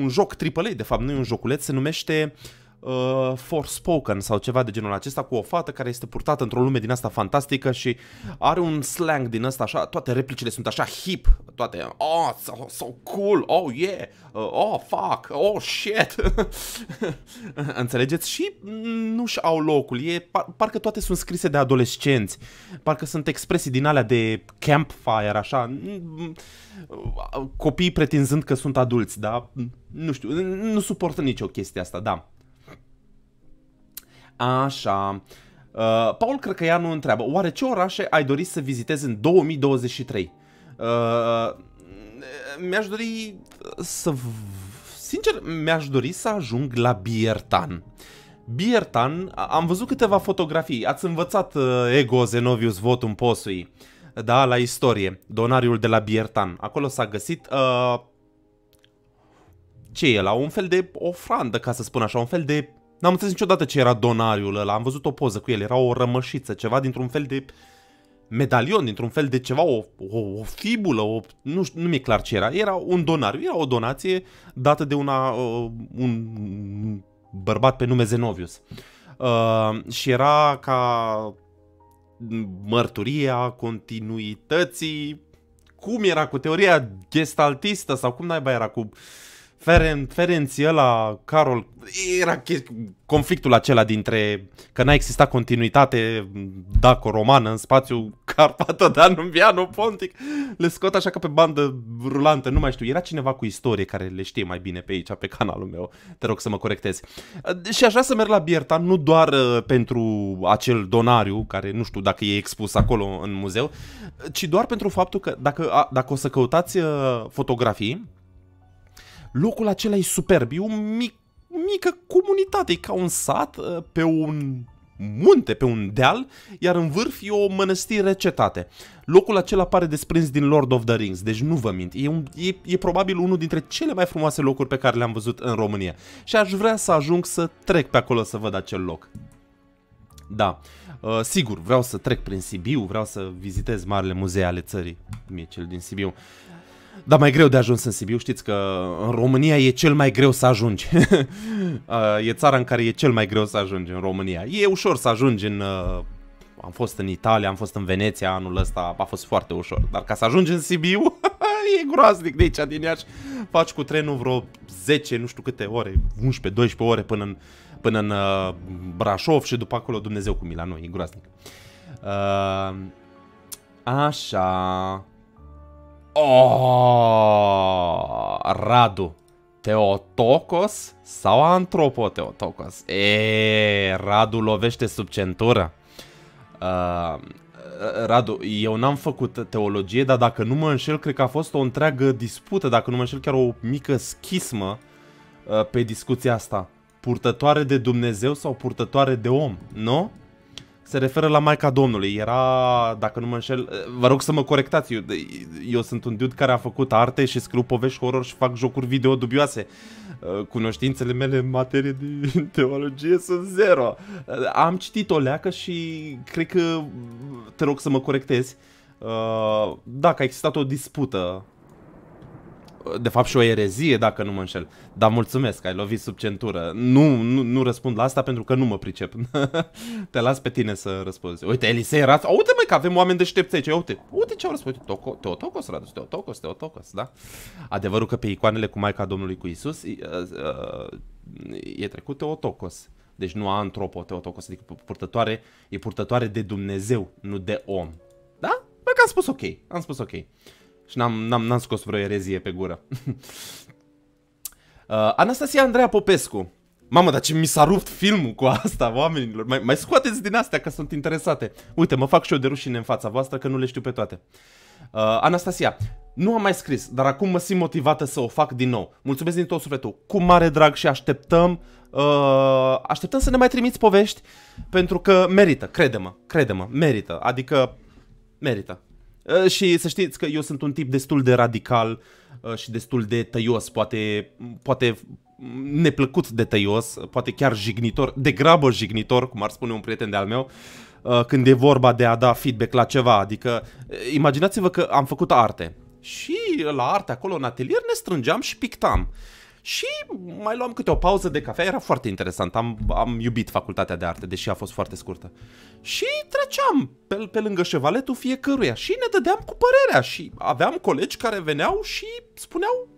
un joc AAA, de fapt, nu e un joculeț, se numește uh, uh, Forspoken sau ceva de genul acesta cu o fată care este purtată într-o lume din asta fantastică și are un slang din asta așa, toate replicile sunt așa hip, toate oh, so, so cool, oh yeah, uh, oh fuck, oh shit. Înțelegeți? Și nu-și au locul, e, par, parcă toate sunt scrise de adolescenți, parcă sunt expresii din alea de campfire, așa, uh, copii pretinzând că sunt adulți, da? Nu știu, nu suportă nicio chestie asta, da. Așa. Uh, Paul Crăcăianu întreabă, oare ce orașe ai dori să vizitezi în 2023? Uh, mi-aș dori să... Sincer, mi-aș dori să ajung la Biertan. Biertan, am văzut câteva fotografii, ați învățat uh, Ego Zenovius Votum Posui, da, la istorie, donariul de la Biertan. Acolo s-a găsit... Uh, ce e la un fel de ofrandă, ca să spun așa, un fel de N-am înțeles niciodată ce era donariul ăla, am văzut o poză cu el, era o rămășiță, ceva dintr-un fel de medalion, dintr-un fel de ceva, o, o, o fibulă, o, nu, știu, nu mi-e clar ce era. Era un donariu, era o donație dată de una, uh, un bărbat pe nume Zenovius. Uh, și era ca mărturia continuității cum era cu teoria gestaltistă sau cum naiba era cu uh, Feren, Ferenț ăla, Carol, era conflictul acela dintre că n-a existat continuitate daco-romană în spațiu carpatodanumbianu pontic. Le scot așa ca pe bandă rulantă, nu mai știu. Era cineva cu istorie care le știe mai bine pe aici, pe canalul meu. Te rog să mă corectezi. Și aș vrea să merg la Bierta, nu doar uh, pentru acel donariu, care nu știu dacă e expus acolo în muzeu, ci doar pentru faptul că dacă, dacă o să căutați uh, fotografii, Locul acela e superb, e o mic, mică comunitate, e ca un sat uh, pe un munte, pe un deal, iar în vârf e o mănăstire cetate. Locul acela pare desprins din Lord of the Rings, deci nu vă mint. E, un, e, e probabil unul dintre cele mai frumoase locuri pe care le-am văzut în România. Și aș vrea să ajung să trec pe acolo să văd acel loc. Da, uh, sigur, vreau să trec prin Sibiu, vreau să vizitez marile muzee ale țării, mie cel din Sibiu. Dar mai greu de ajuns în Sibiu, știți că în România e cel mai greu să ajungi. e țara în care e cel mai greu să ajungi în România. E ușor să ajungi în... Uh, am fost în Italia, am fost în Veneția anul ăsta, a fost foarte ușor. Dar ca să ajungi în Sibiu, e groaznic de aici din Iași. Faci cu trenul vreo 10, nu știu câte ore, 11-12 ore până în, până în uh, Brașov și după acolo Dumnezeu cu mila, noi, e groaznic. Uh, așa... Oh, Radu. Teotocos sau Antropoteotocos? E, Radu lovește sub centură. Uh, Radu, eu n-am făcut teologie, dar dacă nu mă înșel, cred că a fost o întreagă dispută, dacă nu mă înșel, chiar o mică schismă uh, pe discuția asta. Purtătoare de Dumnezeu sau purtătoare de om, nu? se referă la Maica Domnului. Era, dacă nu mă înșel, vă rog să mă corectați, eu, eu sunt un dude care a făcut arte și scriu povești horror și fac jocuri video dubioase. Uh, cunoștințele mele în materie de teologie sunt zero. Uh, am citit o leacă și cred că te rog să mă corectezi. Uh, dacă a existat o dispută de fapt și o erezie, dacă nu mă înșel. Dar mulțumesc, ai lovit sub centură. Nu, nu, nu răspund la asta pentru că nu mă pricep. Te las pe tine să răspunzi. Uite, Elisei era. uite mai că avem oameni deștepți aici, uite. Uite ce au răspuns. Teotocos, Teotocos, Radu, Teotocos, Teotocos, da? Adevărul că pe icoanele cu Maica Domnului cu Isus ă, ă, e, trecut Teotocos. Deci nu antropo Teotocos, adică purtătoare, e purtătoare de Dumnezeu, nu de om. Da? Mai că am spus ok, am spus ok. Și n-am, n-am, n-am scos vreo erezie pe gură. uh, Anastasia Andreea Popescu. Mamă, dar ce mi s-a rupt filmul cu asta, oamenilor. Mai, mai scoateți din astea că sunt interesate. Uite, mă fac și eu de rușine în fața voastră că nu le știu pe toate. Uh, Anastasia, nu am mai scris, dar acum mă simt motivată să o fac din nou. Mulțumesc din tot sufletul, cu mare drag și așteptăm, uh, așteptăm să ne mai trimiți povești, pentru că merită, crede-mă, crede-mă, merită, adică merită. Uh, și să știți că eu sunt un tip destul de radical uh, și destul de tăios, poate, poate neplăcut de tăios, poate chiar jignitor, degrabă jignitor, cum ar spune un prieten de-al meu, uh, când e vorba de a da feedback la ceva. Adică, imaginați-vă că am făcut arte și la arte acolo în atelier ne strângeam și pictam și mai luam câte o pauză de cafea, era foarte interesant, am, am iubit facultatea de arte, deși a fost foarte scurtă. Și treceam pe, pe lângă șevaletul fiecăruia și ne dădeam cu părerea și aveam colegi care veneau și spuneau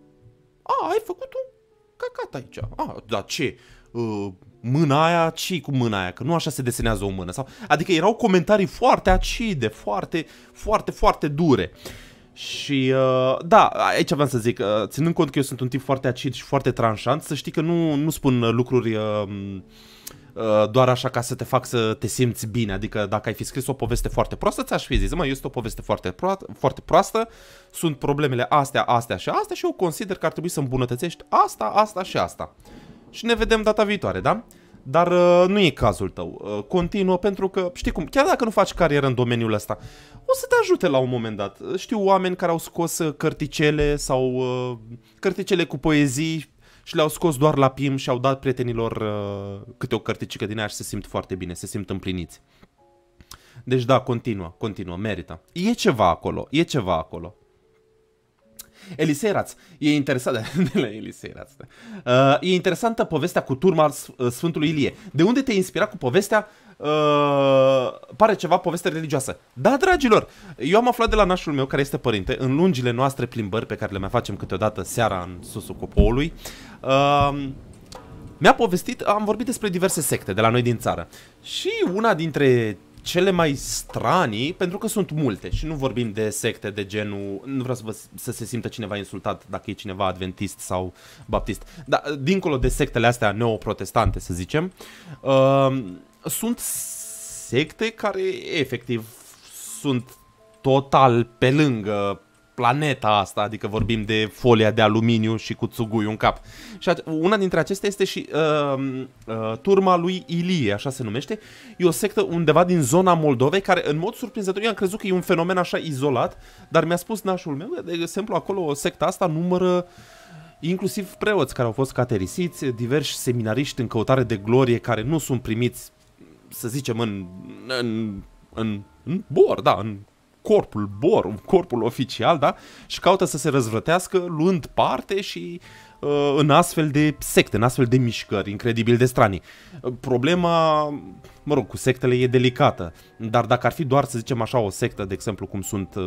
A, ai făcut un cacat aici, a, dar ce, ă, mâna aia, ce cu mâna aia, că nu așa se desenează o mână. Sau, adică erau comentarii foarte acide, foarte, foarte, foarte dure. Și uh, da, aici vreau să zic, uh, ținând cont că eu sunt un tip foarte acid și foarte tranșant, să știi că nu, nu spun uh, lucruri uh, uh, doar așa ca să te fac să te simți bine. Adică dacă ai fi scris o poveste foarte proastă, ți-aș fi zis, măi, este o poveste foarte, pro- foarte proastă, sunt problemele astea, astea și astea și eu consider că ar trebui să îmbunătățești asta, asta și asta. Și ne vedem data viitoare, da? Dar uh, nu e cazul tău. Uh, continuă pentru că, știi cum, chiar dacă nu faci carieră în domeniul ăsta, o să te ajute la un moment dat. Știu oameni care au scos uh, cărticele sau uh, cărticele cu poezii și le-au scos doar la PIM și au dat prietenilor uh, câte o cărticică din ea și se simt foarte bine, se simt împliniți. Deci da, continuă, continuă, merită. E ceva acolo, e ceva acolo. Elisei E interesantă de la da. uh, E interesantă povestea cu turma uh, Sfântului Ilie. De unde te-ai inspirat cu povestea Uh, pare ceva poveste religioasă. Da, dragilor, eu am aflat de la nașul meu, care este părinte, în lungile noastre plimbări pe care le mai facem câteodată seara în susul copoului, uh, mi-a povestit, am vorbit despre diverse secte de la noi din țară. Și una dintre cele mai stranii, pentru că sunt multe și nu vorbim de secte de genul, nu vreau să, vă, să se simtă cineva insultat dacă e cineva adventist sau baptist, dar dincolo de sectele astea neoprotestante, să zicem, uh, sunt secte care efectiv sunt total pe lângă planeta asta, adică vorbim de folia de aluminiu și cu țuguiul în cap. Și una dintre acestea este și uh, uh, turma lui Ilie, așa se numește. E o sectă undeva din zona Moldovei, care în mod surprinzător, eu am crezut că e un fenomen așa izolat, dar mi-a spus nașul meu, de exemplu, acolo secta asta numără inclusiv preoți care au fost caterisiți, diversi seminariști în căutare de glorie care nu sunt primiți, să zicem, în, în, în, în bor, da, în corpul BOR, corpul oficial, da? Și caută să se răzvrătească luând parte și uh, în astfel de secte, în astfel de mișcări incredibil de stranii. Uh, problema, mă rog, cu sectele e delicată, dar dacă ar fi doar, să zicem așa, o sectă, de exemplu, cum sunt uh,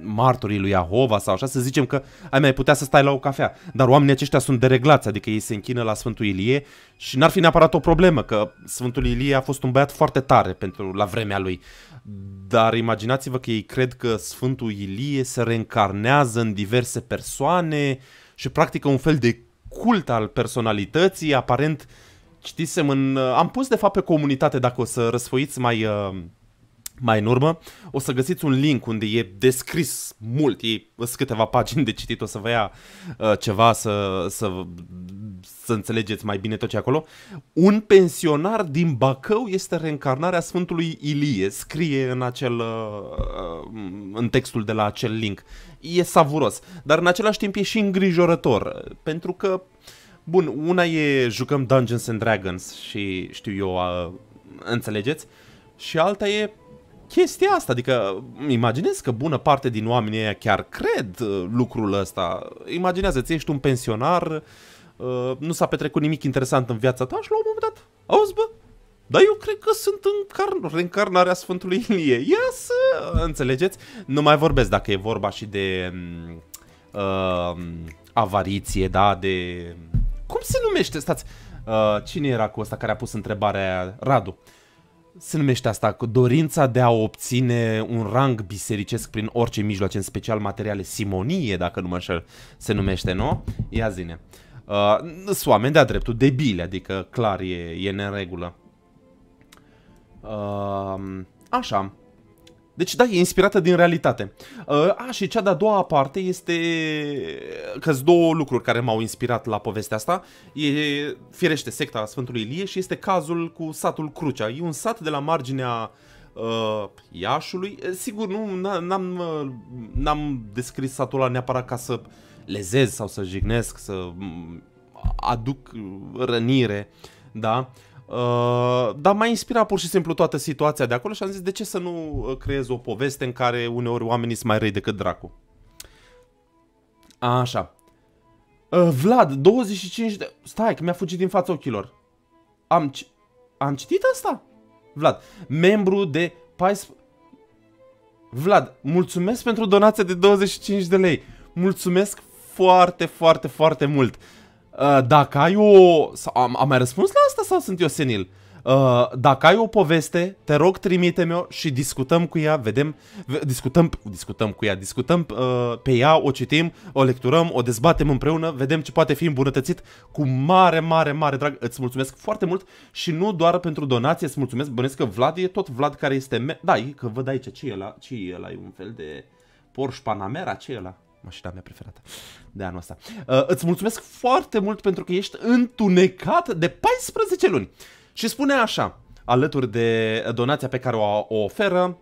martorii lui Ahova sau așa, să zicem că ai mai putea să stai la o cafea, dar oamenii aceștia sunt dereglați, adică ei se închină la Sfântul Ilie și n-ar fi neapărat o problemă, că Sfântul Ilie a fost un băiat foarte tare pentru la vremea lui dar imaginați-vă că ei cred că Sfântul Ilie se reîncarnează în diverse persoane și practică un fel de cult al personalității, aparent citisem în... Am pus de fapt pe comunitate, dacă o să răsfoiți mai... Uh, mai în urmă, o să găsiți un link unde e descris mult, e sunt câteva pagini de citit, o să vă ia uh, ceva să, să, să înțelegeți mai bine tot ce acolo. Un pensionar din Bacău este reîncarnarea Sfântului Ilie, scrie în, acel, uh, uh, în textul de la acel link. E savuros, dar în același timp e și îngrijorător, pentru că, bun, una e jucăm Dungeons and Dragons și știu eu, uh, înțelegeți, și alta e chestia asta. Adică imaginez că bună parte din oamenii ăia chiar cred uh, lucrul ăsta. Imaginează-ți, ești un pensionar, uh, nu s-a petrecut nimic interesant în viața ta și la un moment dat, auzi bă, dar eu cred că sunt în reîncarnarea Sfântului Ilie. Ia să înțelegeți. Nu mai vorbesc dacă e vorba și de mm, uh, avariție, da, de... Cum se numește? Stați, uh, cine era cu ăsta care a pus întrebarea? Radu. Uh, se numește asta, dorința de a obține un rang bisericesc prin orice mijloace, în special materiale, simonie, dacă nu mă înșel, se numește, nu? Ia zine. Uh, sunt oameni de-a dreptul debile, adică clar e, e neregulă. Uh, așa. Deci da, e inspirată din realitate. Uh, a, și cea de-a doua parte este că două lucruri care m-au inspirat la povestea asta. E firește secta Sfântului Ilie și este cazul cu satul Crucea. E un sat de la marginea uh, Iașului. Sigur, nu n-am, uh, n-am descris satul ăla neapărat ca să lezez sau să jignesc, să mm, aduc uh, rănire, da? Uh, Uh, dar m-a inspirat pur și simplu toată situația de acolo și am zis de ce să nu uh, creez o poveste în care uneori oamenii sunt mai răi decât dracu. Așa. Uh, Vlad, 25 de... Stai, că mi-a fugit din fața ochilor. Am, ci... am citit asta? Vlad, membru de 14... Vlad, mulțumesc pentru donația de 25 de lei. Mulțumesc foarte, foarte, foarte mult. Uh, Uh, dacă ai o... Am, am mai răspuns la asta sau sunt eu senil? Uh, dacă ai o poveste, te rog trimite-mi-o și discutăm cu ea, vedem, discutăm, discutăm cu ea, discutăm uh, pe ea, o citim, o lecturăm, o dezbatem împreună, vedem ce poate fi îmbunătățit cu mare, mare, mare drag. Îți mulțumesc foarte mult și nu doar pentru donație, îți mulțumesc, bănesc că Vlad e tot Vlad care este... Da, e că văd aici, ce e la, ce e la, e un fel de Porsche Panamera, ce e la? mașina mea preferată de anul ăsta. Uh, îți mulțumesc foarte mult pentru că ești întunecat de 14 luni. Și spune așa, alături de donația pe care o, o oferă,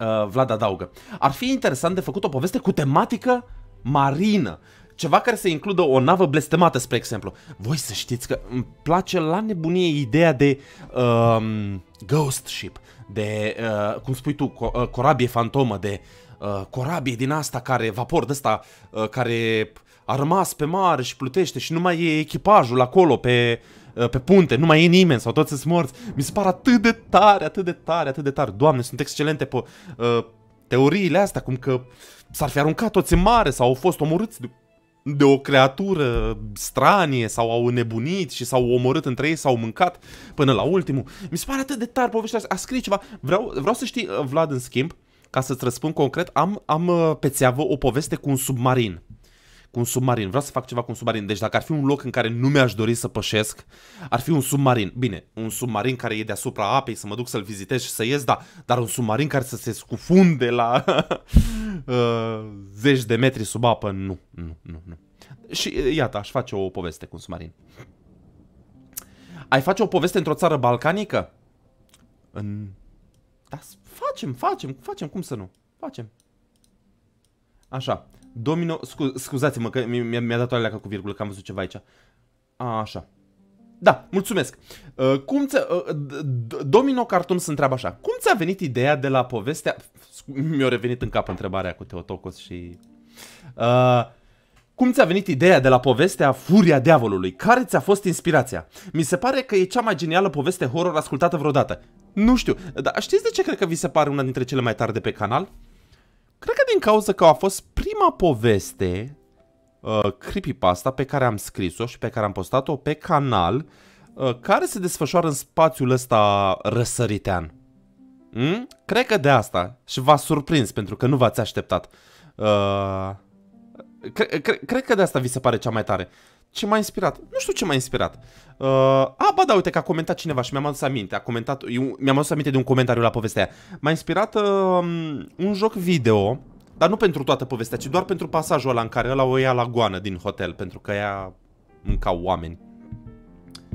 uh, Vlad adaugă. Ar fi interesant de făcut o poveste cu tematică marină. Ceva care să includă o navă blestemată, spre exemplu. Voi să știți că îmi place la nebunie ideea de uh, ghost ship, de, uh, cum spui tu, co- uh, corabie fantomă, de uh, Uh, corabie din asta care, vapor de asta uh, care a rămas pe mare și plutește și nu mai e echipajul acolo pe, uh, pe punte, nu mai e nimeni sau toți sunt morți. Mi se par atât de tare, atât de tare, atât de tare. Doamne, sunt excelente pe uh, teoriile astea, cum că s-ar fi aruncat toți în mare sau au fost omorâți de, de o creatură stranie sau au nebunit și s-au omorât între ei, s-au mâncat până la ultimul. Mi se pare atât de tare povestea asta. A scris ceva. Vreau, vreau să știi, uh, Vlad, în schimb, ca să-ți răspund concret, am, am uh, pe țeavă o poveste cu un submarin. Cu un submarin. Vreau să fac ceva cu un submarin. Deci dacă ar fi un loc în care nu mi-aș dori să pășesc, ar fi un submarin. Bine, un submarin care e deasupra apei, să mă duc să-l vizitez și să ies, da, dar un submarin care să se scufunde la uh, zeci de metri sub apă, nu, nu, nu, nu. Și uh, iată, aș face o poveste cu un submarin. Ai face o poveste într-o țară balcanică? În... Da, Facem, facem, facem, cum să nu? Facem. Așa. Domino... Scu Scuzați-mă că mi-a mi dat alea ca cu virgulă, că am văzut ceva aici. A, așa. Da, mulțumesc. Uh, cum ți uh, Domino Cartoon se întreabă așa. Cum ți-a venit ideea de la povestea... Mi-a revenit în cap întrebarea cu Teotocos și... Uh, cum ți-a venit ideea de la povestea Furia Diavolului? Care ți-a fost inspirația? Mi se pare că e cea mai genială poveste horror ascultată vreodată. Nu știu, dar știți de ce cred că vi se pare una dintre cele mai tari de pe canal? Cred că din cauza că a fost prima poveste uh, creepypasta pe care am scris-o și pe care am postat-o pe canal uh, care se desfășoară în spațiul ăsta răsăritean. Mm? Cred că de asta și v-a surprins pentru că nu v-ați așteptat. Uh, cre cre cred că de asta vi se pare cea mai tare. Ce m-a inspirat? Nu știu ce m-a inspirat. Uh, a, ba da, uite că a comentat cineva și mi-am adus aminte. A comentat, mi-am adus aminte de un comentariu la povestea aia. M-a inspirat uh, un joc video, dar nu pentru toată povestea, ci doar pentru pasajul ăla în care ăla o ia la goană din hotel, pentru că ea mânca oameni.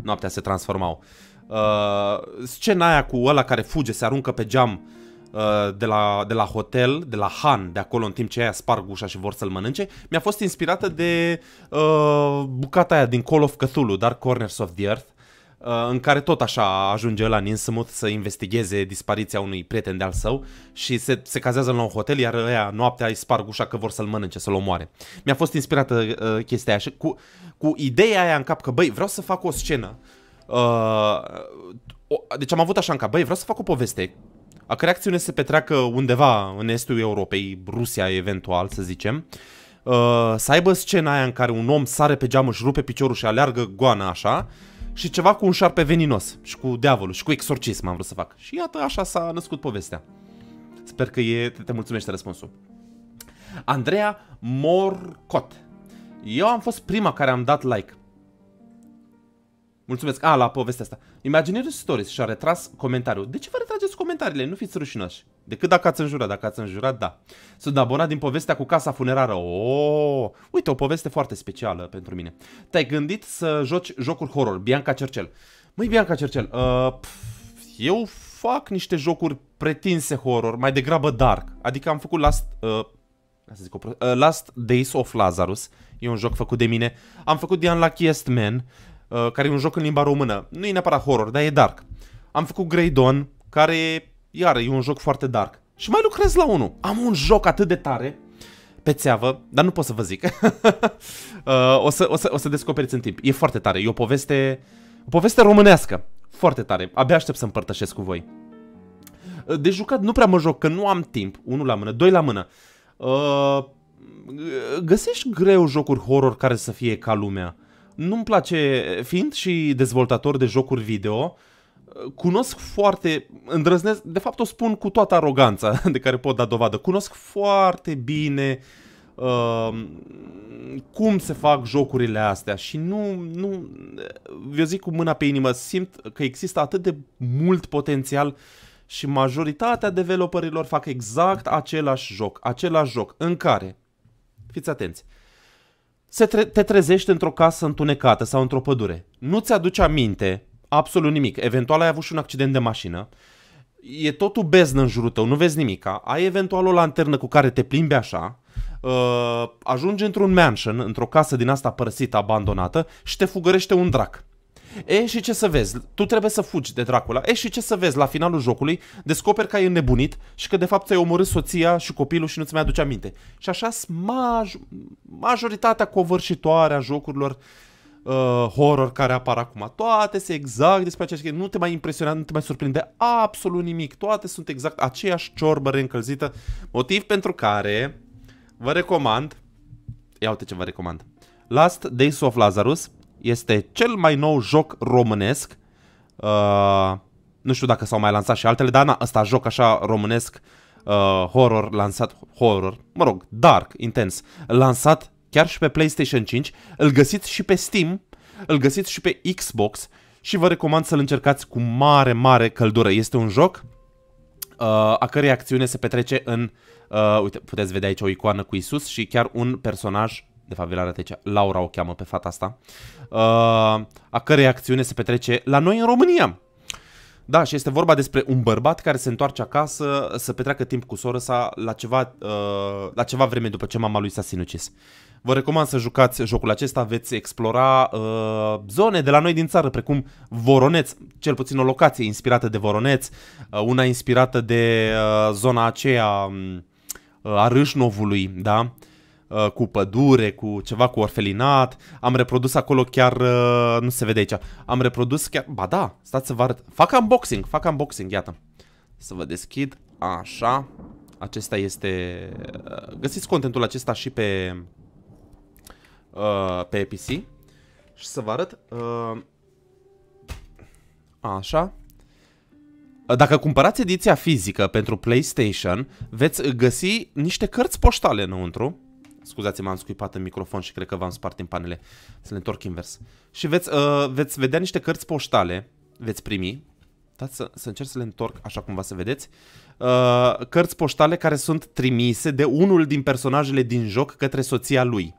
Noaptea se transformau. Uh, scena aia cu ăla care fuge, se aruncă pe geam, uh, Uh, de la, de la hotel, de la Han, de acolo, în timp ce aia sparg ușa și vor să-l mănânce, mi-a fost inspirată de uh, bucata aia din Call of Cthulhu, Dark Corners of the Earth, uh, în care tot așa ajunge la Ninsmut să investigheze dispariția unui prieten de-al său și se, se cazează la un hotel, iar ăia noaptea îi sparg ușa că vor să-l mănânce, să-l omoare. Mi-a fost inspirată uh, chestia aia și cu, cu ideea aia în cap că, băi, vreau să fac o scenă uh, o, deci am avut așa în cap, băi, vreau să fac o poveste a cărei acțiune se petreacă undeva în estul Europei, Rusia eventual, să zicem, uh, să aibă scena aia în care un om sare pe geam, își rupe piciorul și aleargă goana așa, și ceva cu un șarpe veninos și cu diavolul și cu exorcism am vrut să fac. Și iată, așa s-a născut povestea. Sper că e, te mulțumește răspunsul. Andreea Morcot. Eu am fost prima care am dat like. Mulțumesc. A, la povestea asta. Imaginează Stories și-a retras comentariul. De ce vă retrageți comentariile? Nu fiți rușinoși. Decât dacă ați înjurat. Dacă ați înjurat, da. Sunt abonat din povestea cu casa funerară. Oh, uite, o poveste foarte specială pentru mine. Te-ai gândit să joci jocuri horror. Bianca Cercel. Măi, Bianca Cercel, uh, pf, eu fac niște jocuri pretinse horror, mai degrabă dark. Adică am făcut last... Uh, să zic uh, Last Days of Lazarus E un joc făcut de mine Am făcut The Unluckiest Man Uh, care e un joc în limba română. Nu e neapărat horror, dar e dark. Am făcut Grey Dawn, care, iar e un joc foarte dark. Și mai lucrez la unul. Am un joc atât de tare, pe țeavă, dar nu pot să vă zic. Uh, o, să, o, să, o să descoperiți în timp. E foarte tare, e o poveste, o poveste românească. Foarte tare, abia aștept să împărtășesc cu voi. Uh, de jucat nu prea mă joc, că nu am timp. Unul la mână, doi la mână. Uh, găsești greu jocuri horror care să fie ca lumea nu-mi place, fiind și dezvoltator de jocuri video, cunosc foarte, îndrăznesc, de fapt o spun cu toată aroganța de care pot da dovadă, cunosc foarte bine uh, cum se fac jocurile astea și nu, nu, eu zic cu mâna pe inimă, simt că există atât de mult potențial și majoritatea developerilor fac exact același joc, același joc în care, fiți atenți, uh, se tre- te trezești într-o casă întunecată sau într-o pădure. Nu-ți aduce aminte absolut nimic. Eventual ai avut și un accident de mașină. E totul beznă în jurul tău, nu vezi nimic. Ai eventual o lanternă cu care te plimbi așa, uh, ajungi într-un mansion, într-o casă din asta părăsită, abandonată și te fugărește un drac. E, și ce să vezi? Tu trebuie să fugi de Dracula. E, și ce să vezi? La finalul jocului descoperi că e înnebunit și că de fapt ai omorât soția și copilul și nu-ți mai aduce aminte. Și așa maj majoritatea covârșitoare a jocurilor uh, horror care apar acum. Toate se exact despre aceeași chestie. Nu te mai impresionează, nu te mai surprinde absolut nimic. Toate sunt exact aceeași ciorbă reîncălzită. Motiv pentru care vă recomand... Ia uite ce vă recomand. Last Days of Lazarus este cel mai nou joc românesc. Uh, nu știu dacă s-au mai lansat și altele, dar na, ăsta joc așa românesc, uh, horror, lansat horror, mă rog, dark, intens, lansat chiar și pe PlayStation 5, îl găsiți și pe Steam, îl găsiți și pe Xbox și vă recomand să-l încercați cu mare, mare căldură. Este un joc uh, a cărei acțiune se petrece în, uh, uite, puteți vedea aici o icoană cu Isus și chiar un personaj de fapt vi arăt aici, Laura o cheamă pe fata asta, uh, a cărei acțiune se petrece la noi în România. Da, și este vorba despre un bărbat care se întoarce acasă să petreacă timp cu sora sa la ceva, uh, la ceva vreme după ce mama lui s-a sinucis. Vă recomand să jucați jocul acesta, veți explora uh, zone de la noi din țară, precum Voroneț, cel puțin o locație inspirată de Voroneț, uh, una inspirată de uh, zona aceea uh, a Râșnovului, da? Uh, Uh, cu pădure, cu ceva cu orfelinat. Am reprodus acolo chiar, uh, nu se vede aici, am reprodus chiar, ba da, stați să vă arăt. Fac unboxing, fac unboxing, iată. Să vă deschid, așa. Acesta este, uh, găsiți contentul acesta și pe, uh, pe PC. Și să vă arăt, uh, așa. Uh, dacă cumpărați ediția fizică pentru PlayStation, veți găsi niște cărți poștale înăuntru Scuzați-mă, am scuipat în microfon și cred că v-am spart în panele. Să le întorc invers. Și veți, uh, veți vedea niște cărți poștale, veți primi. Dați să, să încerc să le întorc așa cumva să vedeți. Uh, cărți poștale care sunt trimise de unul din personajele din joc către soția lui.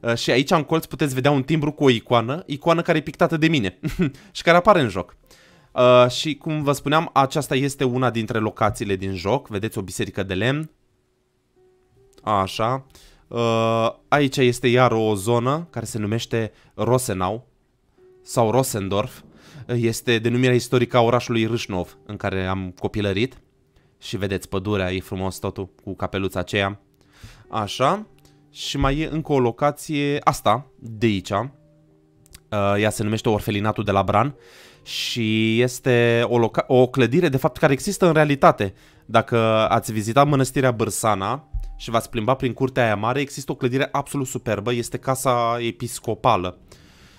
Uh, și aici în colț puteți vedea un timbru cu o icoană, icoană care e pictată de mine și care apare în joc. Uh, și cum vă spuneam, aceasta este una dintre locațiile din joc. Vedeți o biserică de lemn. Așa. Uh, aici este iar o zonă care se numește Rosenau sau Rosendorf. Uh, este denumirea istorică a orașului Râșnov în care am copilărit. Și vedeți, pădurea e frumos totul cu capeluța aceea. Așa. Și mai e încă o locație, asta, de aici. Uh, ea se numește Orfelinatul de la Bran și este o, o clădire, de fapt, care există în realitate. Dacă ați vizitat mănăstirea Bârsana, și v-ați plimba prin curtea aia mare, există o clădire absolut superbă, este casa episcopală.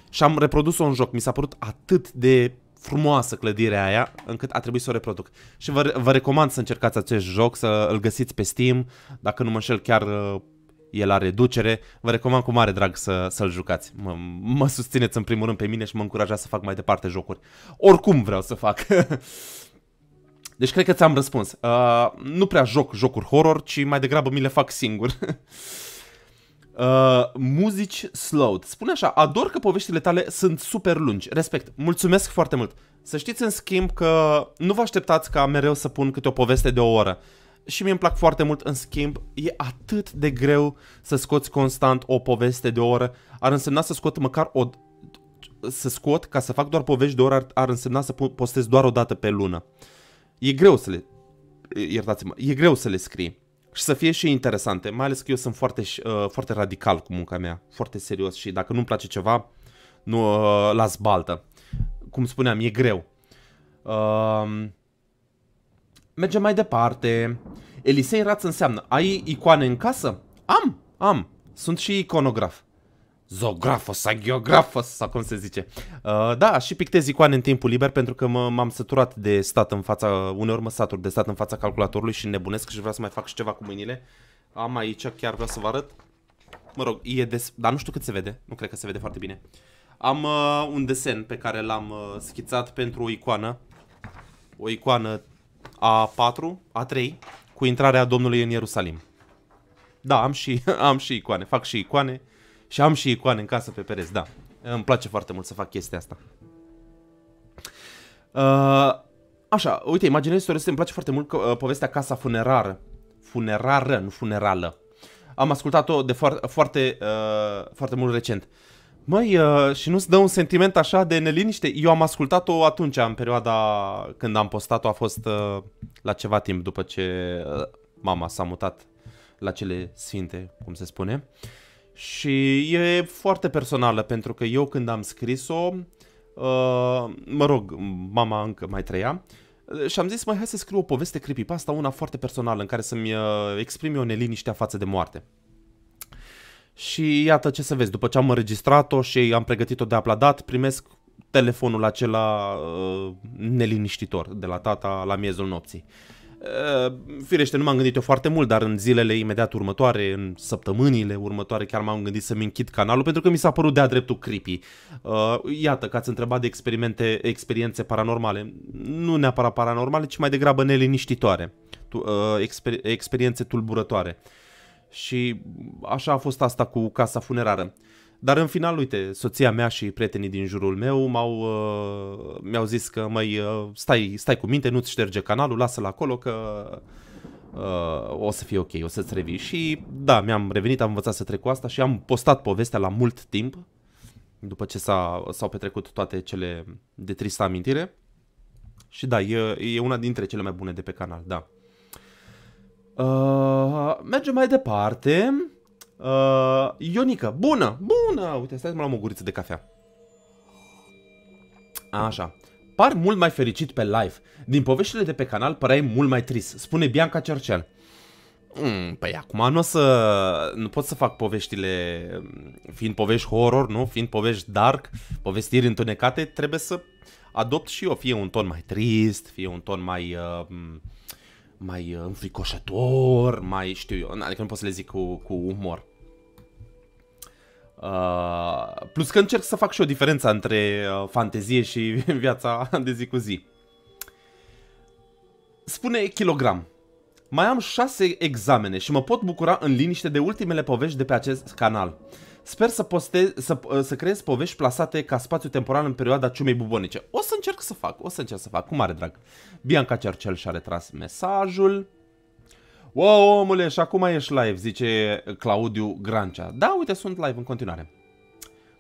Și am reprodus-o în joc, mi s-a părut atât de frumoasă clădirea aia, încât a trebuit să o reproduc. Și vă, vă recomand să încercați acest joc, să îl găsiți pe Steam, dacă nu mă înșel chiar e la reducere, vă recomand cu mare drag să, să-l jucați. Mă, mă susțineți în primul rând pe mine și mă încurajați să fac mai departe jocuri. Oricum vreau să fac. Deci cred că ți-am răspuns. Uh, nu prea joc jocuri horror, ci mai degrabă mi le fac singur. Uh, muzici slowed. Spune așa, ador că poveștile tale sunt super lungi. Respect, mulțumesc foarte mult. Să știți în schimb că nu vă așteptați ca mereu să pun câte o poveste de o oră. Și mi-e plac foarte mult, în schimb, e atât de greu să scoți constant o poveste de o oră. Ar însemna să scot măcar o... Să scot, ca să fac doar povești de o oră, ar, ar însemna să postez doar o dată pe lună. Uh, e greu să le, iertați-mă, e greu să le scrii și să fie și interesante, mai ales că eu sunt foarte, uh, foarte radical cu munca mea, foarte serios și dacă nu-mi place ceva, nu uh, las baltă. Cum spuneam, e greu. Uh, mergem mai departe. Elisei Raț înseamnă, ai icoane în casă? Am, am. Sunt și iconograf. Zografos sau geografos, sau cum se zice. Uh, da, și pictez icoane în timpul liber pentru că m-am săturat de stat în fața, uneori mă satur de stat în fața calculatorului și nebunesc și vreau să mai fac și ceva cu mâinile. Am aici, chiar vreau să vă arăt. Mă rog, e des... dar nu știu cât se vede, nu cred că se vede foarte bine. Am uh, un desen pe care l-am uh, schițat pentru o icoană. O icoană A4, A3, cu intrarea Domnului în Ierusalim. Da, am și, am și icoane, fac și icoane. Uh, și am și icoane în casă pe pereți, da. Îmi place foarte mult să fac chestia asta. Uh, așa, uite, imaginez o îmi place foarte mult uh, povestea Casa Funerară. Funerară, nu funerală. Am ascultat-o de foar- foarte, uh, foarte mult recent. Măi, uh, și nu-ți dă un sentiment așa de neliniște? Eu am ascultat-o atunci, în perioada când am postat-o, a fost uh, la ceva timp după ce uh, mama s-a mutat la cele sfinte, cum se spune. Uh, și e foarte personală pentru că eu când am scris-o, uh, mă rog, mama încă mai trăia, uh, și am zis, mai hai să scriu o poveste creepypasta, una foarte personală, în care să-mi uh, exprim eu neliniștea față de moarte. Și iată ce să vezi, după ce am înregistrat-o și am pregătit-o de apladat, primesc telefonul acela uh, neliniștitor de la tata la miezul nopții. Uh, Uh, firește, nu m-am gândit eu foarte mult, dar în zilele imediat următoare, în săptămânile următoare, chiar m-am gândit să-mi închid canalul pentru că mi s-a părut de-a dreptul creepy. Uh, iată că ați întrebat de experimente, experiențe paranormale. Nu neapărat paranormale, ci mai degrabă neliniștitoare, tu, uh, exper- experiențe tulburătoare. Și așa a fost asta cu casa funerară. Uh, dar în final, uite, soția mea și prietenii din jurul meu m-au, uh, mi-au zis că mai uh, stai, stai cu minte, nu-ți șterge canalul, lasă-l acolo că uh, o să fie ok, o să-ți revii. Și da, mi-am revenit, am învățat să trec cu asta și am postat povestea la mult timp, după ce s-a, s-au petrecut toate cele de tristă amintire. Și da, e, e una dintre cele mai bune de pe canal, da. Uh, mergem mai departe. Uh, Ionica, bună, bună! Uite, stai să mă luăm o guriță de cafea. Așa. Par mult mai fericit pe live. Din poveștile de pe canal păreai mult mai trist, spune Bianca Cercel. Mm, păi acum nu o să... Nu pot să fac poveștile... Fiind povești horror, nu? Fiind povești dark, povestiri întunecate, trebuie să adopt și eu. Fie un ton mai trist, fie un ton mai... Uh, mai uh, înfricoșător, mai știu eu, adică nu pot să le zic cu, cu umor. Uh, plus că încerc să fac și o diferență între uh, fantezie și viața de zi cu zi. Spune kilogram. Mai am șase examene și mă pot bucura în liniște de ultimele povești de pe acest canal. Sper să, poste, să, uh, să creez povești plasate ca spațiu temporal în perioada ciumei bubonice. O să încerc să fac, o să încerc să fac, cu mare drag. Bianca Cercel și-a retras mesajul. Wow, omule, și acum ești live, zice Claudiu Grancea. Da, uite, sunt live în continuare.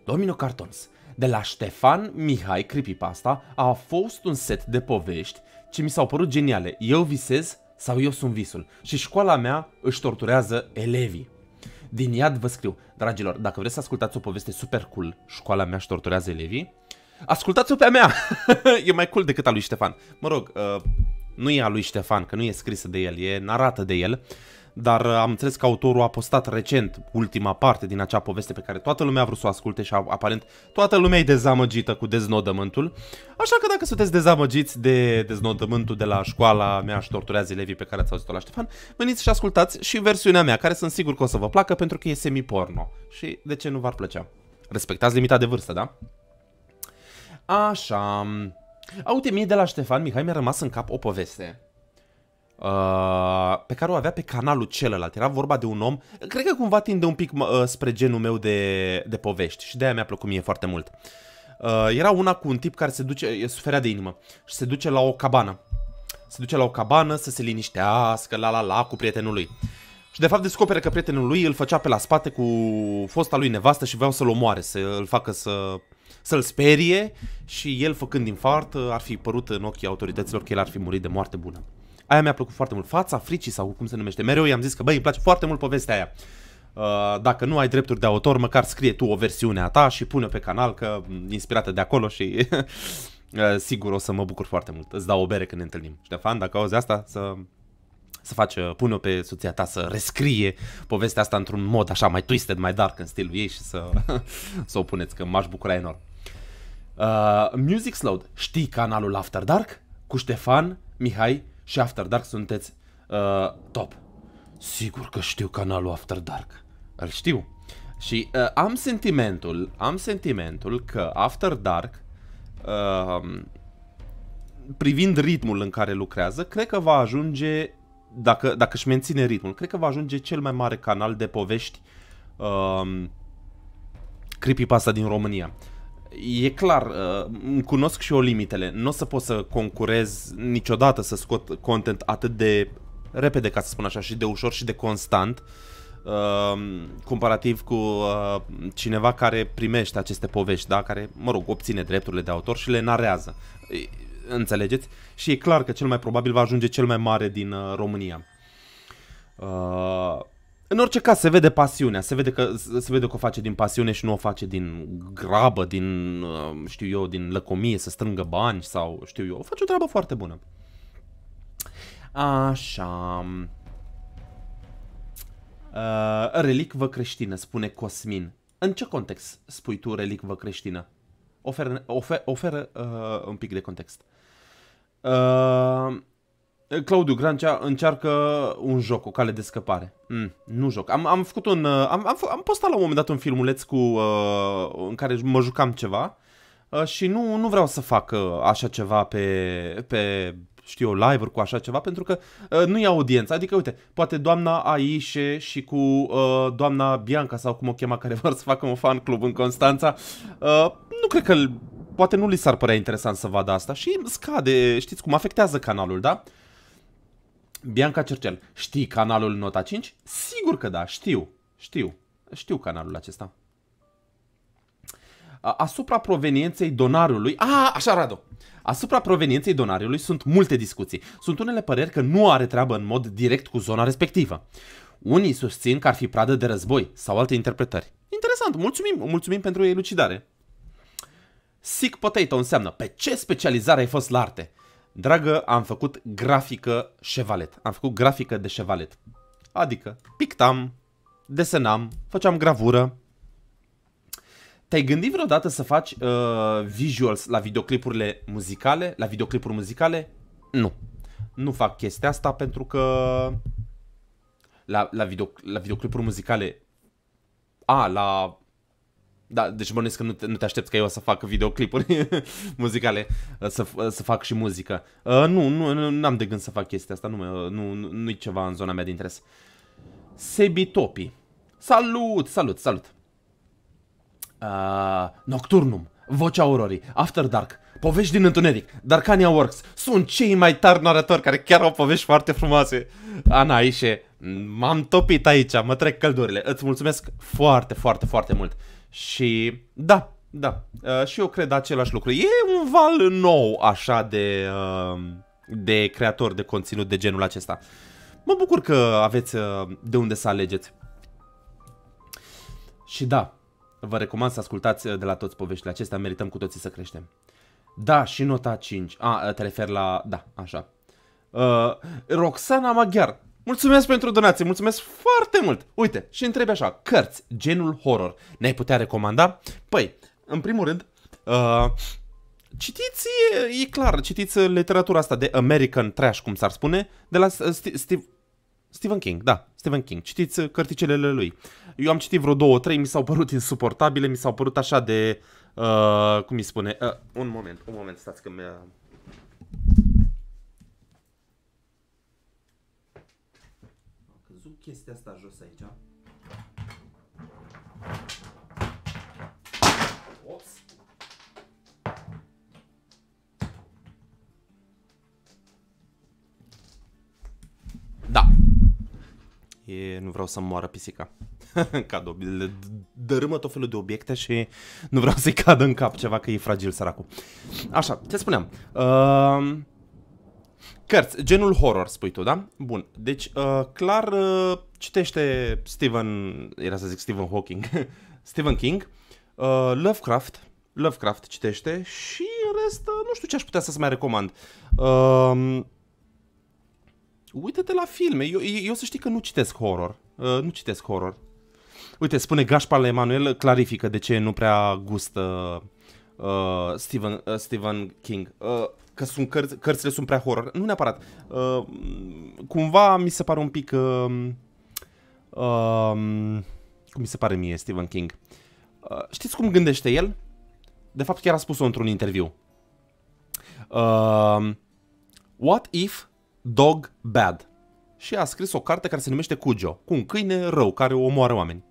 Domino Cartons, de la Ștefan Mihai Creepypasta, a fost un set de povești ce mi s-au părut geniale. Eu visez sau eu sunt visul și școala mea își torturează elevii. Din iad vă scriu, dragilor, dacă vreți să ascultați o poveste super cool, școala mea își torturează elevii, ascultați-o pe a mea! e mai cool decât a lui Ștefan. Mă rog, uh, nu e a lui Ștefan, că nu e scrisă de el, e narată de el, dar uh, am înțeles că autorul a postat recent ultima parte din acea poveste pe care toată lumea a vrut să o asculte și aparent toată lumea e dezamăgită cu deznodământul. Așa că dacă sunteți dezamăgiți de deznodământul de la școala mea și torturează elevii pe care ați auzit-o la Ștefan, veniți și ascultați și versiunea mea, care sunt sigur că o să vă placă pentru că e semi-porno. Și de ce nu v-ar plăcea? Respectați limita de vârstă, da? Așa... A, uite, mie de la Ștefan Mihai mi-a rămas în cap o poveste uh, pe care o avea pe canalul celălalt. Era vorba de un om, cred că cumva tinde un pic uh, spre genul meu de, de povești și de-aia mi-a plăcut mie foarte mult. Uh, era una cu un tip care se duce, suferea de inimă și se duce la o cabană. Se duce la o cabană să se liniștească, la la la, cu prietenul lui. Și de fapt descoperă că prietenul lui îl făcea pe la spate cu fosta lui nevastă și vreau să-l omoare, să l facă să să-l sperie și el făcând infart uh, ar fi părut în ochii autorităților că el ar fi murit de moarte bună. Aia mi-a plăcut foarte mult. Fața fricii sau cum se numește. Mereu i-am zis că băi îmi place foarte mult povestea aia. Uh, dacă nu ai drepturi de autor, măcar scrie tu o versiune a ta și pune pe canal că inspirată de acolo și uh, sigur o să mă bucur foarte mult. Îți dau o bere când ne întâlnim. Ștefan, dacă auzi asta, să să faci, pune-o pe soția ta să rescrie povestea asta într-un mod așa mai twisted, mai dark în stilul ei și să, să o puneți, că m-aș bucura enorm. Uh, Music Load, știi canalul After Dark? Cu Ștefan, Mihai și After Dark sunteți uh, top. Sigur că știu canalul After Dark. Îl știu. Și uh, am sentimentul, am sentimentul că After Dark, uh, privind ritmul în care lucrează, cred că va ajunge, dacă, dacă își menține ritmul, cred că va ajunge cel mai mare canal de povești uh, creepypasta din România. Uh, e clar, uh, cunosc și eu limitele. Nu o să pot să concurez niciodată să scot content atât de repede, ca să spun așa, și de ușor și de constant. Uh, comparativ cu uh, cineva care primește aceste povești, da? care, mă rog, obține drepturile de autor și le narează. Înțelegeți? Și e clar că cel mai probabil va ajunge cel mai mare din uh, România. Uh, în orice caz se vede pasiunea, se vede, că, se vede că o face din pasiune și nu o face din grabă, din, uh, știu eu, din lăcomie, să strângă bani sau știu eu. O face o treabă foarte bună. Așa. Uh, relicvă creștină, spune Cosmin. În ce context spui tu relicvă creștină? Oferă, ofer, oferă uh, un pic de context. Uh, Eh, Claudiu Grancea încearcă un joc, o cale de scăpare. Mm, nu joc. Am, am făcut un... Eh, am, am, am postat la un moment dat un filmuleț cu, uh, în care mă jucam ceva uh, și nu, nu vreau să fac uh, așa ceva pe, pe știu eu, live-uri cu așa ceva, pentru că uh, nu e audiență. Adică, uite, poate doamna Aișe și cu uh, doamna Bianca sau cum o chema care vor să facă un fan club în Constanța, uh, nu cred că poate nu li s-ar părea interesant să vadă asta și scade, știți cum, afectează canalul, da? Uh, Bianca Cercel, știi canalul Nota 5? Sigur că da, știu, știu, știu canalul acesta. Asupra provenienței donarului... A, așa, Radu! Asupra provenienței donarului sunt multe discuții. Sunt unele păreri că nu are treabă în mod direct cu zona respectivă. Unii susțin că ar fi pradă de război sau alte interpretări. Interesant, mulțumim, mulțumim pentru elucidare. Sick potato înseamnă pe ce specializare ai fost la arte? Dragă, am făcut grafică șevalet. Am făcut grafică de șevalet. Adică pictam, desenam, făceam gravură. Te-ai gândit vreodată să faci uh, visuals la videoclipurile muzicale? La videoclipuri muzicale? Nu. Nu fac chestia asta pentru că la, la, video, la videoclipuri muzicale a, la da, deci bănuiesc că nu te, nu te aștepți ca eu să fac videoclipuri muzicale, să, să fac și muzică. Uh, nu, nu, am de gând să fac chestia asta, nu, nu, nu, e ceva în zona mea de interes. Sebitopi. Salut, salut, salut. Uh, Nocturnum, Vocea Aurorii, After Dark, Povești din Întuneric, Darkania Works. Sunt cei mai tari naratori care chiar au povești foarte frumoase. Ana Ișe, m-am topit aici, mă trec căldurile. Îți mulțumesc foarte, foarte, foarte mult. Uh, și da, da, uh, și eu cred același lucru. E un val nou așa de, uh, de creator de conținut de genul acesta. Mă bucur că aveți uh, de unde să alegeți. Și da, vă recomand să ascultați uh, de la toți poveștile acestea, merităm cu toții să creștem. Da, și nota 5. A, uh, te refer la... Da, așa. Uh, Roxana Maghiar. Mulțumesc pentru donație, mulțumesc foarte mult! Uite, și întrebi așa, cărți, genul horror, ne-ai putea recomanda? Păi, în primul rând, uh, citiți, e, e clar, citiți literatura asta de American Trash, cum s-ar spune, de la St uh, Steve... Stephen King, da, Stephen King. Citiți uh, cărticelele lui. Eu am citit vreo două, trei, mi s-au părut insuportabile, mi s-au părut așa de... Uh, cum îi spune? Uh, un moment, un moment, stați că mi-a... chestia asta jos aici. Ops. Da. E, nu vreau să moară pisica. Cadă, le dărâmă tot felul de obiecte și nu vreau să-i cadă în cap ceva, că e fragil săracul. Așa, ce spuneam. Uh, Cărți, genul horror, spui tu, da? Bun, deci uh, clar uh, citește Stephen, era să zic Stephen Hawking, Stephen King, uh, Lovecraft, Lovecraft citește și în rest uh, nu știu ce aș putea să-ți mai recomand. Uh, Uită-te la filme, eu, eu să știi că nu citesc horror, uh, nu citesc horror. Uite, spune Gașpar Emanuel, clarifică de ce nu prea gustă uh, Stephen, uh, Stephen King. Uh, că sunt căr cărțile sunt prea horror. Nu neapărat. Uh, cumva mi se pare un pic... Uh, uh, cum mi se pare mie Stephen King? Uh, știți cum gândește el? De fapt chiar a spus-o într-un interviu. Uh, What if dog bad? Și a scris o carte care se numește Cujo, cu un câine rău care omoară oameni.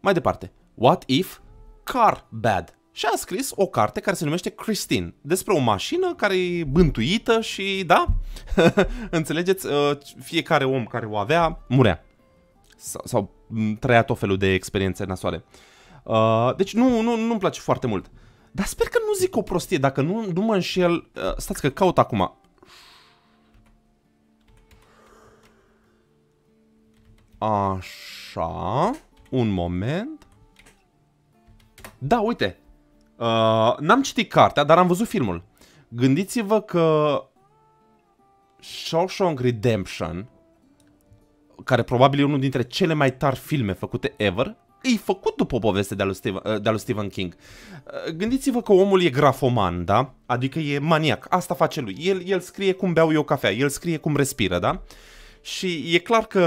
Mai departe, What if car bad? și a scris o carte care se numește Christine, despre o mașină care e bântuită și, da, înțelegeți, uh, fiecare om care o avea murea. Sau, sau trăia tot felul de experiențe nasoale. Uh, deci nu, nu, nu-mi place foarte mult. Dar sper că nu zic o prostie, dacă nu, nu mă înșel... Uh, stați că caut acum. Așa, un moment. Da, uite, Uh, n-am citit cartea, dar am văzut filmul. Gândiți-vă că Shawshank Redemption, care probabil e unul dintre cele mai tari filme făcute ever, e făcut după o poveste de-a lui, uh, de lui Stephen King. Uh, gândiți-vă că omul e grafoman, da? Adică e maniac, asta face lui. El, el scrie cum beau eu cafea, el scrie cum respiră, da? Și e clar că,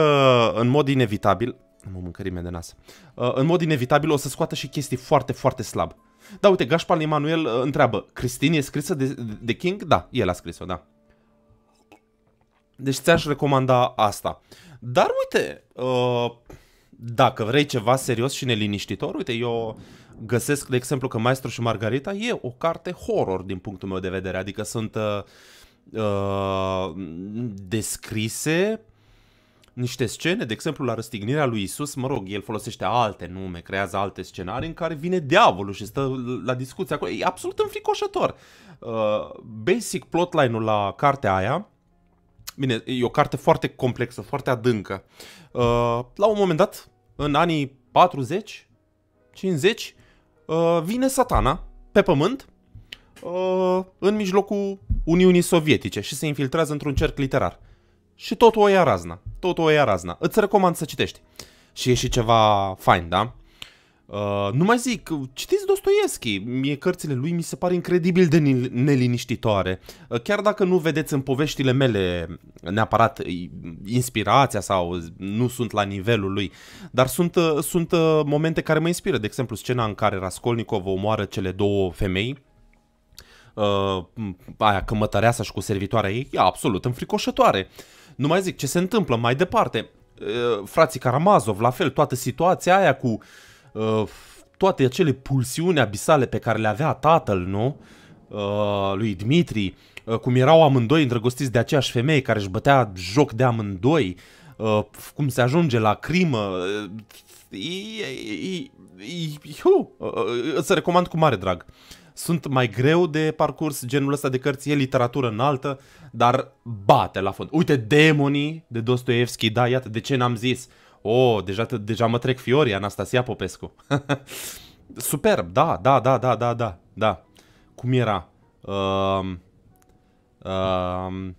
în mod inevitabil, mă mâncărime de nas, în mod inevitabil o să scoată și chestii foarte, foarte slab. Da, uite, Gașpar Emanuel uh, întreabă, Cristin e scrisă de, de King? Da, el a scris-o, da. Deci ți-aș recomanda asta. Dar uite, uh, dacă vrei ceva serios și neliniștitor, uite, eu găsesc, de exemplu, că Maestru și Margarita e o carte horror din punctul meu de vedere, adică sunt uh, uh, descrise niște scene, de exemplu la răstignirea lui Isus, mă rog, el folosește alte nume, creează alte scenarii în care vine diavolul și stă la discuție acolo. E absolut înfricoșător. Uh, basic plotline-ul la cartea aia, bine, e o carte foarte complexă, foarte adâncă. Uh, la un moment dat, în anii 40, 50, uh, vine satana pe pământ uh, în mijlocul Uniunii Sovietice și se infiltrează într-un cerc literar și tot o ia razna. Tot o ia razna. Îți recomand să citești. Și e și ceva fain, da? Uh, nu mai zic, citiți Dostoevski, mie cărțile lui mi se pare incredibil de neliniștitoare. Uh, chiar dacă nu vedeți în poveștile mele neapărat inspirația sau nu sunt la nivelul lui, dar sunt, uh, sunt uh, momente care mă inspiră. De exemplu, scena în care Raskolnikov omoară cele două femei, uh, aia cămătăreasa și cu servitoarea ei, e absolut înfricoșătoare. Nu mai zic, ce se întâmplă mai departe? Uh, frații Karamazov, la fel, toată situația aia cu uh, toate acele pulsiuni abisale pe care le avea tatăl, nu? Uh, lui Dmitri, cum erau amândoi îndrăgostiți de aceeași femeie care își bătea joc de amândoi, cum se ajunge la crimă, să îți recomand cu mare drag. Uh, sunt mai greu de parcurs, genul ăsta de cărți e literatură înaltă, dar bate la fond. Uite, Demonii de Dostoevski, da, iată, de ce n-am zis? Oh, deja, deja mă trec fiori, Anastasia Popescu. Superb, da, da, da, da, da, da, da. Cum era? Um, um,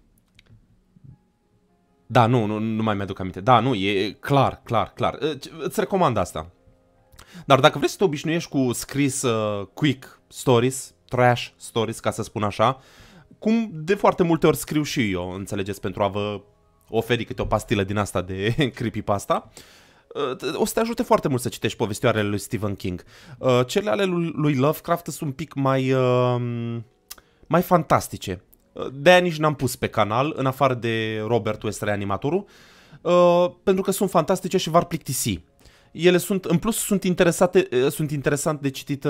da, nu, nu, nu mai mi-aduc aminte. Da, nu, e clar, clar, clar. Îți recomand asta. Dar dacă vrei să te obișnuiești cu scris uh, quick, stories, trash stories, ca să spun așa, cum de foarte multe ori scriu și eu, înțelegeți, pentru a vă oferi câte o pastilă din asta de creepypasta, uh, o să te ajute foarte mult să citești povestioarele lui Stephen King. Uh, cele ale lui Lovecraft sunt un pic mai, uh, mai fantastice. De-aia nici n-am pus pe canal, în afară de Robert West, reanimatorul, pentru că sunt fantastice și v-ar plictisi ele sunt, în plus, sunt, interesate, sunt interesant de citit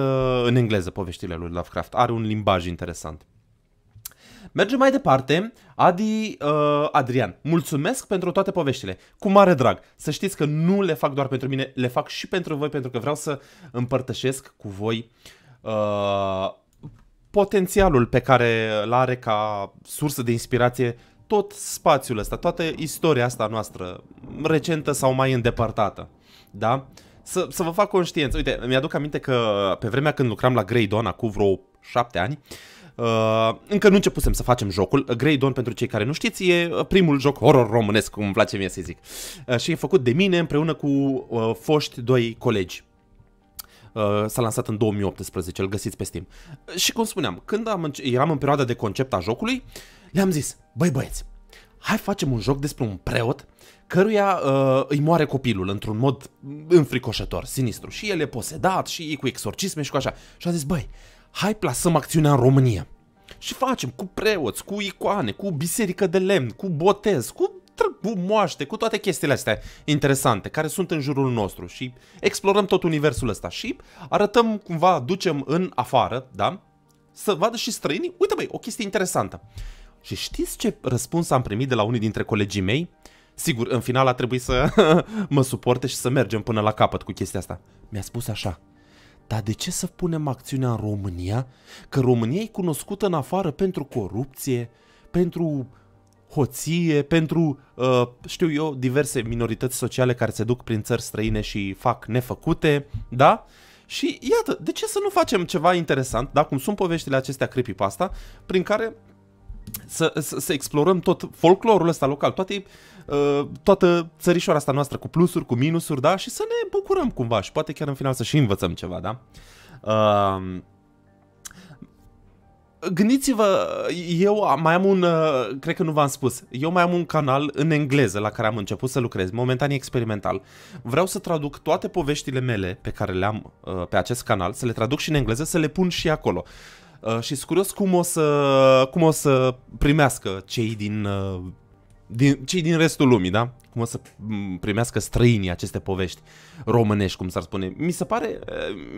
în engleză poveștile lui Lovecraft. Are un limbaj interesant. Mergem mai departe. Adi uh, Adrian, mulțumesc pentru toate poveștile. Cu mare drag. Să știți că nu le fac doar pentru mine, le fac și pentru voi, pentru că vreau să împărtășesc cu voi uh, potențialul pe care îl are ca sursă de inspirație tot spațiul ăsta, toată istoria asta noastră, recentă sau mai îndepărtată da? Să, să vă fac conștiență. Uite, mi-aduc aminte că pe vremea când lucram la Grey Dawn, acum vreo șapte ani, Uh, încă nu începusem să facem jocul. Grey Dawn, pentru cei care nu știți, e uh, primul joc horror românesc, cum îmi place mie să zic. Uh, și e făcut de mine împreună cu uh, foști doi colegi. Uh, s-a lansat în 2018, îl găsiți pe Steam. Uh, și cum spuneam, când am eram în perioada de concept a jocului, le-am zis, băi băieți, hai facem un joc despre un preot căruia uh, îi moare copilul într-un mod înfricoșător, sinistru. Și el e posedat și e cu exorcisme și cu așa. Și a zis, băi, hai plasăm acțiunea în România. Și facem cu preoți, cu icoane, cu biserică de lemn, cu botez, cu cu moaște, cu toate chestiile astea interesante care sunt în jurul nostru și explorăm tot universul ăsta și arătăm cumva, ducem în afară, da? Să vadă și străinii, uite băi, o chestie interesantă. Și știți ce răspuns am primit de la unii dintre colegii mei? Sigur, în final a trebuit să mă suporte și să mergem până la capăt cu chestia asta. Mi-a spus așa. Dar de ce să punem acțiunea în România? Că România e cunoscută în afară pentru corupție, pentru hoție, pentru, uh, știu eu, diverse minorități sociale care se duc prin țări străine și fac nefăcute, da? Și iată, de ce să nu facem ceva interesant, da, cum sunt poveștile acestea creepypasta, prin care să, să, să explorăm tot folclorul ăsta local, toate Uh, toată țărișoara asta noastră cu plusuri, cu minusuri, da? Și să ne bucurăm cumva și poate chiar în final să și învățăm ceva, da? Uh, gândiți-vă, eu mai am un, uh, cred că nu v-am spus, eu mai am un canal în engleză la care am început să lucrez, momentan e experimental. Vreau să traduc toate poveștile mele pe care le am uh, pe acest canal, să le traduc și în engleză, să le pun și acolo. Și sunt curios cum o să, cum o să primească cei din din, cei din restul lumii, da? Cum o să primească străinii aceste povești românești, cum s-ar spune. Mi se, pare, eh,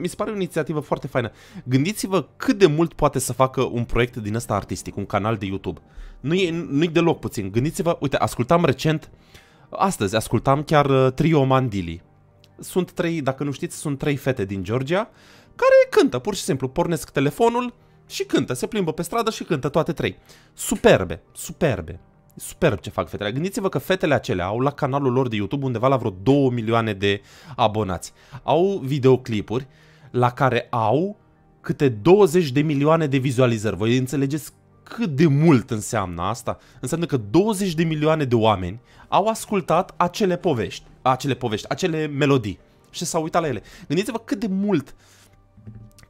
mi se pare o inițiativă foarte faină. Gândiți-vă cât de mult poate să facă un proiect din ăsta artistic, un canal de YouTube. Nu e, nu-i deloc puțin. Gândiți-vă, uite, ascultam recent, astăzi ascultam chiar eh, Trio Mandili. Sunt trei, dacă nu știți, sunt trei fete din Georgia care cântă, pur și simplu, pornesc telefonul și cântă, se plimbă pe stradă și cântă toate trei. Superbe, superbe Superb ce fac fetele. Gândiți-vă că fetele acelea au la canalul lor de YouTube undeva la vreo 2 milioane de abonați. Au videoclipuri la care au câte 20 de milioane de vizualizări. Voi înțelegeți cât de mult înseamnă asta? Înseamnă că 20 de milioane de oameni au ascultat acele povești, acele povești, acele melodii și s-au uitat la ele. Gândiți-vă cât de mult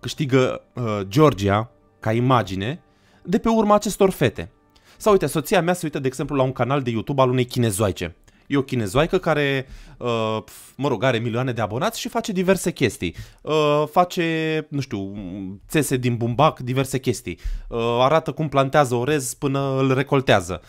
câștigă uh, Georgia ca imagine de pe urma acestor fete. Sau uite, soția mea se uită, de exemplu, la un canal de YouTube al unei chinezoice. E o chinezoaică care, uh, mă rog, are milioane de abonați și face diverse chestii. Uh, face, nu știu, țese din bumbac, diverse chestii. Uh, arată cum plantează orez până îl recoltează.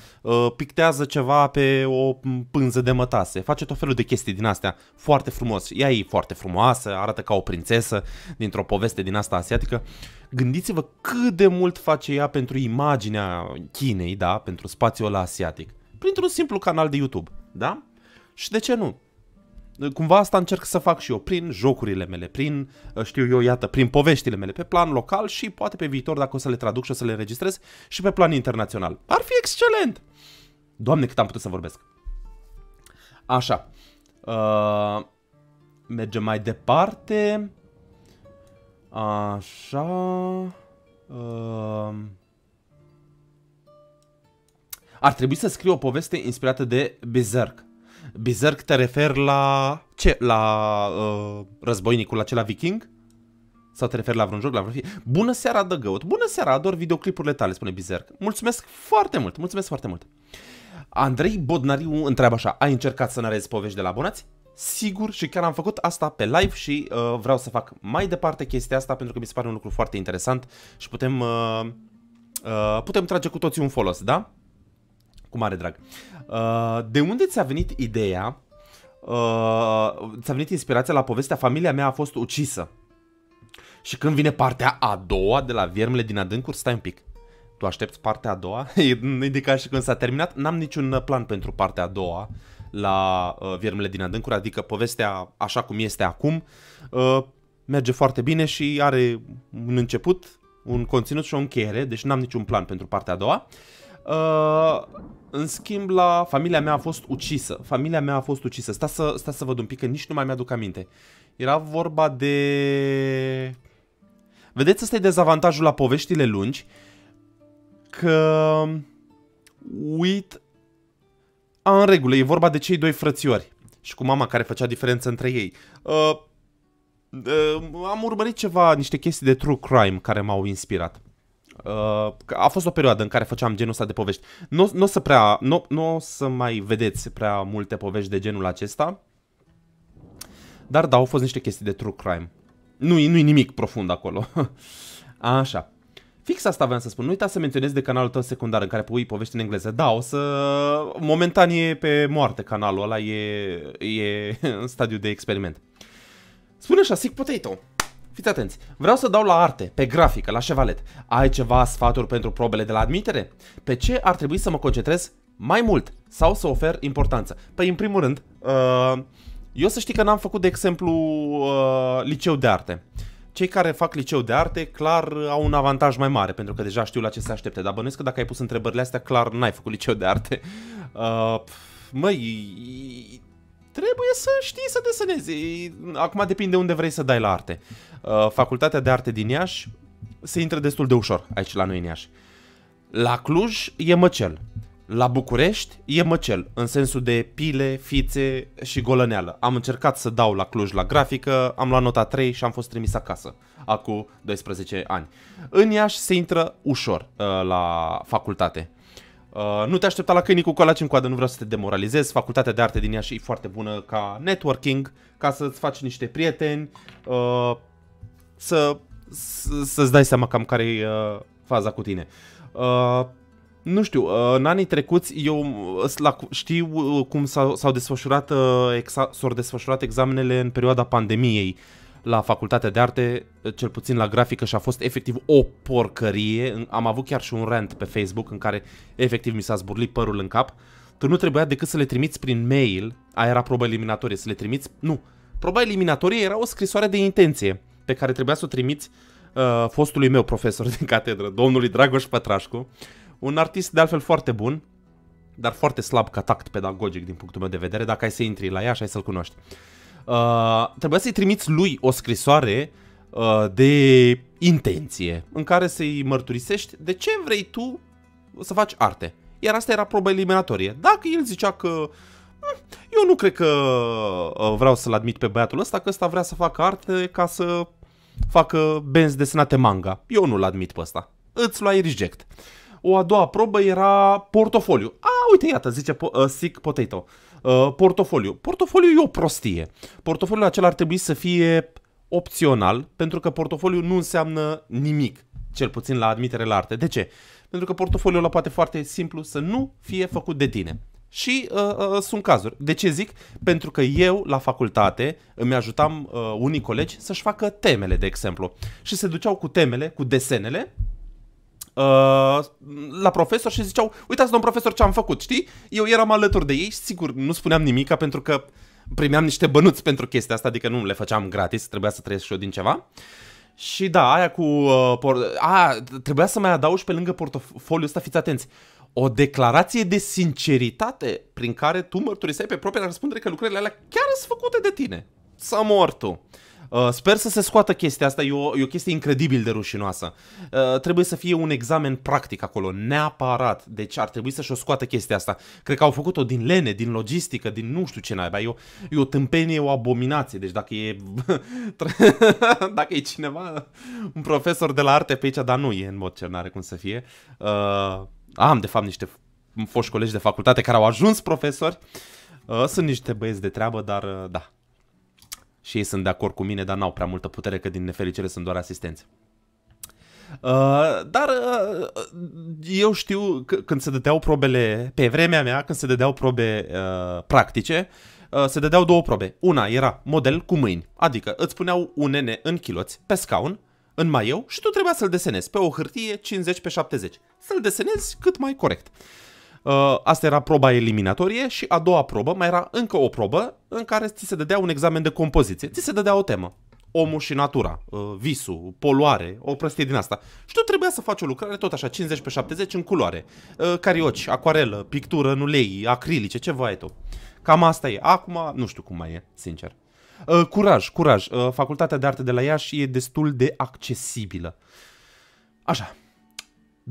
Pictează ceva pe o pânză de mătase. Face tot felul de chestii din astea. Foarte frumos. Ea e foarte frumoasă, arată ca o prințesă dintr-o poveste din asta asiatică. Gândiți-vă cât de mult face ea pentru imaginea Chinei, da, pentru spațiul ăla asiatic, printr-un simplu canal de YouTube. Da? Și de ce nu? Cumva asta încerc să fac și eu prin jocurile mele, prin, uh, știu eu, iată, prin poveștile mele, pe plan local și poate pe viitor dacă o să le traduc și o să le înregistrez și pe plan internațional. Ar fi excelent! Doamne, cât am putut să vorbesc! Așa. Uh, mergem mai departe. Așa. Uh, ar trebui să scriu o poveste inspirată de Berserk. Berserk te refer la... ce? La uh, războinicul acela viking? Sau te referi la vreun joc, la vreun Bună seara, The Goat! Bună seara, ador videoclipurile tale, spune Berserk. Mulțumesc foarte mult, mulțumesc foarte mult. Andrei Bodnariu întreabă așa, ai încercat să narezi povești de la abonați? Sigur și chiar am făcut asta pe live și uh, vreau să fac mai departe chestia asta pentru că mi se pare un lucru foarte interesant și putem, uh, uh, putem trage cu toții un folos, da? Cu mare drag. Uh, de unde ți-a venit ideea, uh, ți-a venit inspirația la povestea Familia mea a fost ucisă? Și când vine partea a doua de la Viermele din adâncuri, stai un pic. Tu aștepți partea a doua? E ca și când s-a terminat. N-am niciun uh, plan pentru partea a doua la uh, Viermele din adâncuri, adică povestea așa cum este acum uh, merge foarte bine și are un început, un conținut și o încheiere, deci n-am niciun plan pentru partea a doua. Uh, în schimb, la familia mea a fost ucisă. Familia mea a fost ucisă. Sta să, sta să văd un pic, că nici nu mai mi-aduc aminte. Era vorba de... Vedeți, ăsta e dezavantajul la poveștile lungi. Că... Uit... A, în regulă, e vorba de cei doi frățiori. Și cu mama care făcea diferență între ei. Uh, uh, am urmărit ceva, niște chestii de true crime care m-au inspirat. Uh, a fost o perioadă în care făceam genul ăsta de povești. Nu, nu o să prea, nu, nu o să mai vedeți prea multe povești de genul acesta. Dar da, au fost niște chestii de true crime. Nu, nu e nimic profund acolo. Așa. Fix asta vreau să spun. Nu uita să menționez de canalul tău secundar în care pui povești în engleză. Da, o să... Momentan e pe moarte canalul ăla, e, e în stadiu de experiment. Spune așa, sick potato. Fiți atenți, vreau să dau la arte, pe grafică, la șevalet. Ai ceva sfaturi pentru probele de la admitere? Pe ce ar trebui să mă concentrez mai mult sau să ofer importanță? Păi, în primul rând, uh, eu să știi că n-am făcut, de exemplu, uh, liceu de arte cei care fac liceu de arte, clar, au un avantaj mai mare, pentru că deja știu la ce se aștepte. Dar bănuiesc că dacă ai pus întrebările astea, clar, n-ai făcut liceu de arte. Uh, măi, trebuie să știi să desenezi. Acum depinde unde vrei să dai la arte. Uh, Facultatea de Arte din Iași se intră destul de ușor aici la noi în Iași. La Cluj e măcel. La București e măcel, în sensul de pile, fițe și golăneală. Am încercat să dau la Cluj la grafică, am luat nota 3 și am fost trimis acasă, acum 12 ani. În Iași se intră ușor uh, la facultate. Uh, nu te aștepta la câinii cu colaci în coadă, nu vreau să te demoralizezi. Facultatea de arte din Iași e foarte bună ca networking, ca să-ți faci niște prieteni, uh, să, să-ți dai seama cam care e uh, faza cu tine. Uh, nu știu, uh, în anii trecuți eu uh, la, știu uh, cum s-au, s-au desfășurat, uh, exa- s-au desfășurat examenele în perioada pandemiei la facultatea de arte, cel puțin la grafică și a fost efectiv o porcărie. Am avut chiar și un rant pe Facebook în care efectiv mi s-a zburlit părul în cap. Tu nu trebuia decât să le trimiți prin mail, a era proba eliminatorie, să le trimiți, nu, proba eliminatorie era o scrisoare de intenție pe care trebuia să o trimiți uh, fostului meu profesor din catedră, domnului Dragoș Pătrașcu, un artist de altfel foarte bun, dar foarte slab ca tact pedagogic din punctul meu de vedere, dacă ai să intri la ea și ai să-l cunoști. Uh, trebuia să-i trimiți lui o scrisoare uh, de intenție, în care să-i mărturisești de ce vrei tu să faci arte. Iar asta era probă eliminatorie. Dacă el zicea că hm, eu nu cred că uh, vreau să-l admit pe băiatul ăsta, că ăsta vrea să facă arte ca să facă benzi desenate manga. Eu nu-l admit pe ăsta. Îți luai reject. O a doua probă era portofoliu. A, uite, iată, zice po- uh, Sick Potato. Uh, portofoliu. Portofoliu e o prostie. Portofoliul acela ar trebui să fie opțional, pentru că portofoliu nu înseamnă nimic, cel puțin la admitere la arte. De ce? Pentru că portofoliul ăla poate foarte simplu să nu fie făcut de tine. Și uh, uh, uh, sunt cazuri. De ce zic? Pentru că eu, la facultate, îmi ajutam uh, unii colegi să-și facă temele, de exemplu. Și se duceau cu temele, cu desenele, uh, la profesor și ziceau Uitați, domn profesor, ce am făcut, știi? Eu eram alături de ei și, sigur, nu spuneam nimica pentru că primeam niște bănuți pentru chestia asta, adică nu le făceam gratis, trebuia să trăiesc și eu din ceva. Și da, aia cu... Uh, por- a, trebuia să mai adaugi pe lângă portofoliul ăsta, fiți atenți, uh, o declarație de sinceritate prin care tu mărturiseai pe propria răspundere că lucrările alea chiar sunt făcute de tine. Să mor tu. Uh, sper să se scoată chestia asta, e o, e o chestie incredibil de rușinoasă. Uh, trebuie să fie un examen practic acolo, neapărat. Deci ar trebui să-și o scoată chestia asta. Cred că au făcut-o din lene, din logistică, din nu știu ce naiba. E o, e o tâmpenie, o abominație. Deci dacă e, dacă e cineva, un profesor de la arte pe aici, dar nu e în mod ce n-are cum să fie. Uh, am de fapt niște foști colegi de facultate care au ajuns profesori. Uh, sunt niște băieți de treabă, dar uh, da, și ei sunt de acord cu mine, dar n-au prea multă putere, că din nefericire sunt doar asistenți. Uh, dar uh, eu știu că când se dădeau probele, pe vremea mea, când se dădeau probe uh, practice, uh, se dădeau două probe. Una era model cu mâini, adică îți puneau un nene în chiloți, pe scaun, în maieu și tu trebuia să-l desenezi pe o hârtie 50 pe 70. Să-l desenezi cât mai corect. Uh, Uh, asta era proba eliminatorie și a doua probă mai era încă o probă în care ți se dădea un examen de compoziție. Ți se dădea o temă. Omul și natura, uh, visul, poluare, o prostie din asta. Și tu trebuia să faci o lucrare tot așa, 50 pe 70 în culoare. Uh, carioci, acuarelă, pictură în ulei, acrilice, ce voi tu. Cam asta e. Acum nu știu cum mai e, sincer. Curaj, curaj. Facultatea de arte de la Iași e destul de accesibilă. Așa,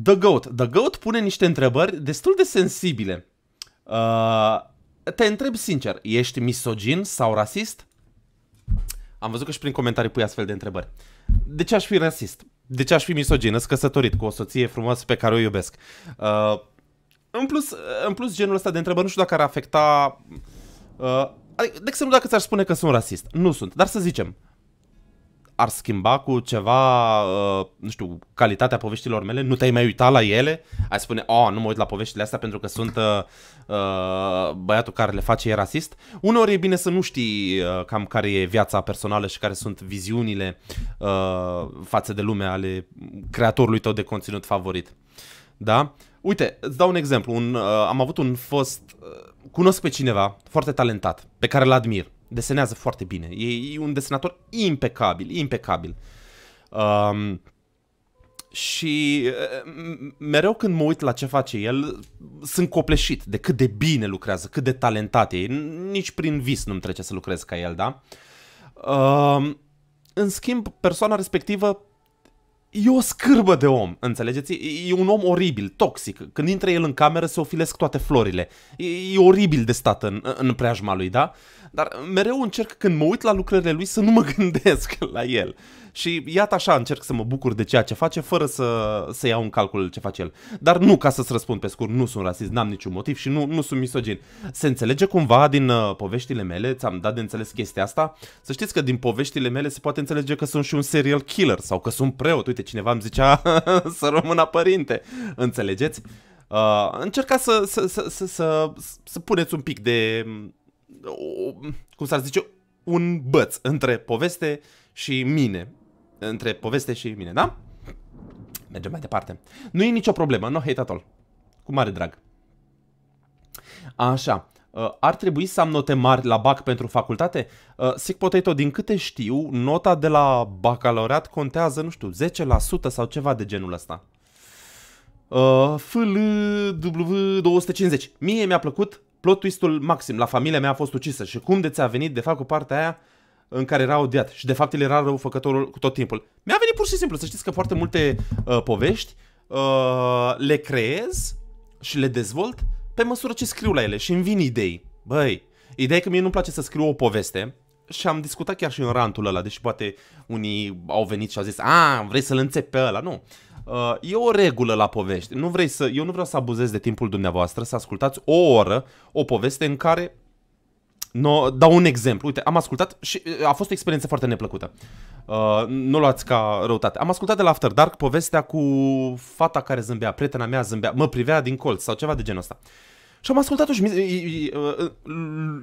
The Goat. The Goat pune niște întrebări destul de sensibile. Uh, te întreb sincer, ești misogin sau rasist? Am văzut că și prin comentarii pui astfel de întrebări. De ce aș fi rasist? De ce aș fi misogin? Îs căsătorit cu o soție frumoasă pe care o iubesc. Uh, în, plus, în plus, genul ăsta de întrebări nu știu dacă ar afecta... Uh, de exemplu, dacă ți-aș spune că sunt rasist. Nu sunt, dar să zicem, ar schimba cu ceva, uh, nu știu, calitatea poveștilor mele? Nu te-ai mai uitat la ele? Ai spune, oh, nu mă uit la poveștile astea pentru că sunt uh, uh, băiatul care le face e rasist. Uneori e bine să nu știi uh, cam care e viața personală și care sunt viziunile uh, față de lume ale creatorului tău de conținut favorit. Da? Uite, îți dau un exemplu. Un, uh, am avut un fost... Uh, cunosc pe cineva foarte talentat, pe care l admir Desenează foarte bine. E, e un desenator impecabil, impecabil. Um, și uh, mereu când mă uit la ce face el, sunt copleșit de cât de bine lucrează, cât de talentat e. Nici prin vis nu-mi trece să lucrez ca el, da? Um, în schimb, persoana respectivă e o scârbă de om, înțelegeți? E un om oribil, toxic. Când intră el în cameră, se ofilesc toate florile. E, e oribil de stat în, în preajma lui, da? Uh, dar mereu încerc când mă uit la lucrările lui să nu mă gândesc la el. Și iată așa încerc să mă bucur de ceea ce face fără să, să iau în calcul ce face el. Dar nu, ca să-ți răspund pe scurt, nu sunt rasist, n-am niciun motiv și nu, nu sunt misogin. Se înțelege cumva din uh, poveștile mele, ți-am dat de înțeles chestia asta? Să știți că din poveștile mele se poate înțelege că sunt și un serial killer sau că sunt preot. Uite, cineva îmi zicea să rămână părinte. Înțelegeți? Uh, încercați să, să, să, să, să, să puneți un pic de o, cum s-ar zice, un băț între poveste și mine. Între poveste și mine, da? Mergem mai departe. Nu e nicio problemă, no hate at all. Cu mare drag. Așa. Uh, ar trebui să am note mari la BAC pentru facultate? Uh, sic Potato, din câte știu, nota de la bacalaureat contează, nu știu, 10% sau ceva de genul ăsta. Uh, FL W250. Mie mi-a plăcut plot twistul maxim, la familia mea a fost ucisă și cum de ți-a venit de fapt cu partea aia în care era odiat și de fapt el era răufăcătorul cu tot timpul. Mi-a venit pur și simplu, să știți că foarte multe uh, povești uh, le creez și le dezvolt pe măsură ce scriu la ele și îmi vin idei. Băi, ideea e că mie nu-mi place să scriu o poveste și am discutat chiar și în rantul ăla, deși poate unii au venit și au zis, a, ah, vrei să-l înțepi pe ăla, nu. Uh, Uh, e o regulă la povești. Nu vrei să, eu nu vreau să abuzez de timpul dumneavoastră, să ascultați o oră o poveste în care No, dau un exemplu. Uite, am ascultat și uh, a fost o experiență foarte neplăcută. Uh, nu luați ca răutate. Am ascultat de la After Dark povestea cu fata care zâmbea, prietena mea zâmbea, mă privea din colț sau ceva de genul ăsta. Și am ascultat-o și uh,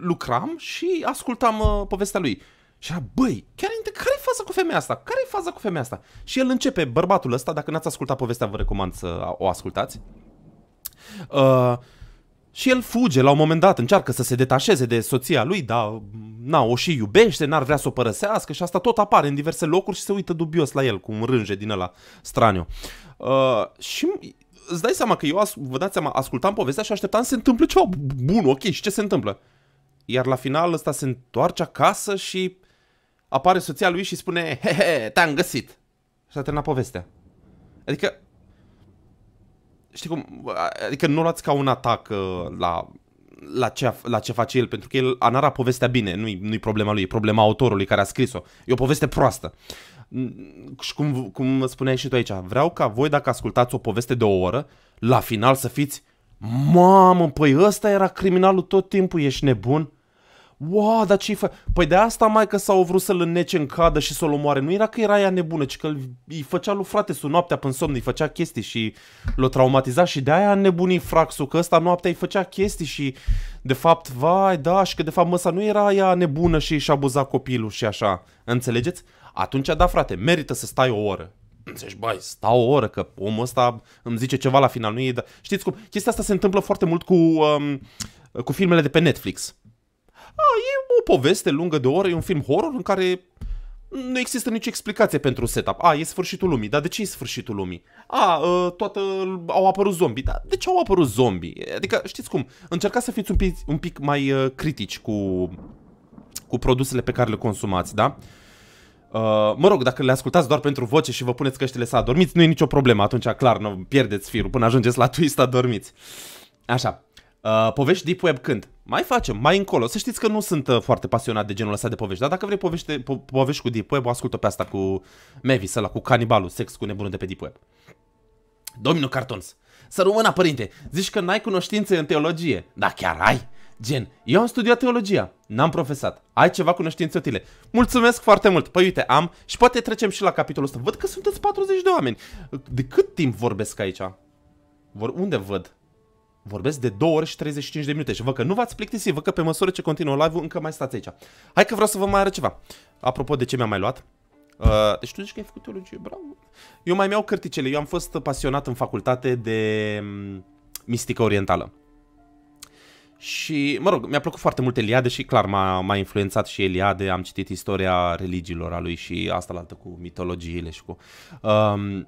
lucram și ascultam uh, povestea lui. Și era, băi, chiar care e faza cu femeia asta? care e faza cu femeia asta? Și el începe, bărbatul ăsta, dacă n-ați ascultat povestea, vă recomand să o ascultați. Uh, și el fuge la un moment dat, încearcă să se detașeze de soția lui, dar na, o și iubește, n-ar vrea să o părăsească și asta tot apare în diverse locuri și se uită dubios la el, cu un rânge din ăla straniu. Uh, și îți dai seama că eu, vă dați seama, ascultam povestea și așteptam să se întâmple ceva bun, ok, și ce se întâmplă? Iar la final ăsta se întoarce acasă și apare soția lui și spune he, he te-am găsit. Și a terminat povestea. Adică, știi cum, adică nu luați ca un atac uh, la, la, ce, la ce face el, pentru că el anara povestea bine, nu-i, nu problema lui, e problema autorului care a scris-o. E o poveste proastă. Și cum, cum spuneai și tu aici, vreau ca voi dacă ascultați o poveste de o oră, la final să fiți Mamă, păi ăsta era criminalul tot timpul, ești nebun? Wow, dar ce-i fa... Păi de asta mai că s-au vrut să-l înnece în cadă și să-l omoare. Nu era că era ea nebună, ci că îi făcea lui frate su noaptea până somn, îi făcea chestii și l-o traumatiza și de aia nebunii fraxul, că ăsta noaptea îi făcea chestii și de fapt, vai, da, și că de fapt măsa nu era ea nebună și și abuza copilul și așa. Înțelegeți? Atunci, da, frate, merită să stai o oră. Înțelegi, bai, stau o oră, că omul ăsta îmi zice ceva la final, nu e... Da... Știți cum? Chestia asta se întâmplă foarte mult cu, um, cu filmele de pe Netflix a, e o poveste lungă de o oră, e un film horror în care nu există nicio explicație pentru setup. A, e sfârșitul lumii. Dar de ce e sfârșitul lumii? A, ă, toată... au apărut zombi. Dar de ce au apărut zombi? Adică, știți cum, încercați să fiți un pic, un pic mai ă, critici cu, cu produsele pe care le consumați, da? Uh, mă rog, dacă le ascultați doar pentru voce și vă puneți căștile să adormiți, nu e nicio problemă. Atunci, clar, nu pierdeți firul până ajungeți la twist adormiți. Așa. Uh, povești deep web când? Mai facem, mai încolo. Să știți că nu sunt uh, foarte pasionat de genul ăsta de povești, dar dacă vrei povești, po- povești cu deep web, ascultă pe asta cu Mavis, ăla cu canibalul, sex cu nebunul de pe deep web. Domnul Cartons, să rămână părinte, zici că n-ai cunoștințe în teologie, Da, chiar ai? Gen, eu am studiat teologia, n-am profesat. Ai ceva cunoștințe utile. Mulțumesc foarte mult. Păi uite, am și poate trecem și la capitolul ăsta. Văd că sunteți 40 de oameni. De cât timp vorbesc aici? Vor unde văd? Vorbesc de 2 ore și 35 de minute și vă că nu v-ați plictisit, vă că pe măsură ce continuă live-ul încă mai stați aici. Hai că vreau să vă mai arăt ceva. Apropo de ce mi-am mai luat. Uh, deci tu zici că ai făcut teologie, bravo. Eu mai mi-au cărticele. Eu am fost pasionat în facultate de mm, mistică orientală. Și, mă rog, mi-a plăcut foarte mult Eliade și clar m-a, m-a influențat și Eliade, am citit istoria religiilor a lui și asta la altă cu mitologiile și cu... Uh,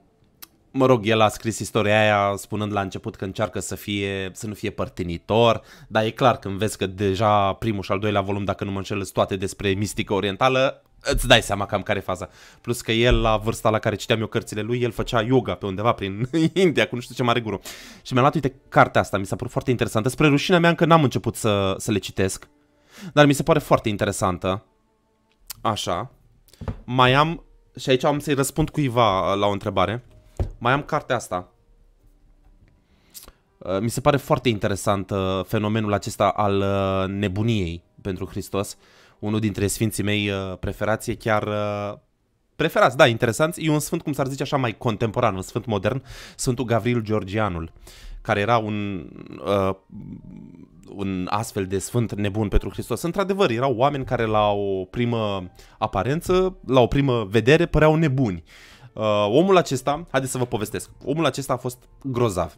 mă rog, el a scris istoria aia spunând la început că încearcă să, fie, să nu fie părtinitor, dar e clar când vezi că deja primul și al doilea volum, dacă nu mă înșel, toate despre mistică orientală, îți dai seama cam care e faza. Plus că el, la vârsta la care citeam eu cărțile lui, el făcea yoga pe undeva prin India, cu nu știu ce mare guru. Și mi a luat, uite, cartea asta, mi s-a părut foarte interesantă. Spre rușinea mea încă n-am început să, să le citesc, dar mi se pare foarte interesantă. Așa. Mai am, și aici am să-i răspund cuiva la o întrebare. Mai am cartea asta. Uh, mi se pare foarte interesant uh, fenomenul acesta al uh, nebuniei pentru Hristos. Unul dintre sfinții mei preferați e chiar preferați, da, interesanți. E un sfânt, cum s-ar zice așa, mai contemporan, un sfânt modern, Sfântul Gavril Georgianul, care era un, uh, un astfel de sfânt nebun pentru Hristos. Într-adevăr, erau oameni care la o primă aparență, la o primă vedere, păreau nebuni. Uh, Uh, omul acesta, haideți să vă povestesc, omul acesta a fost grozav.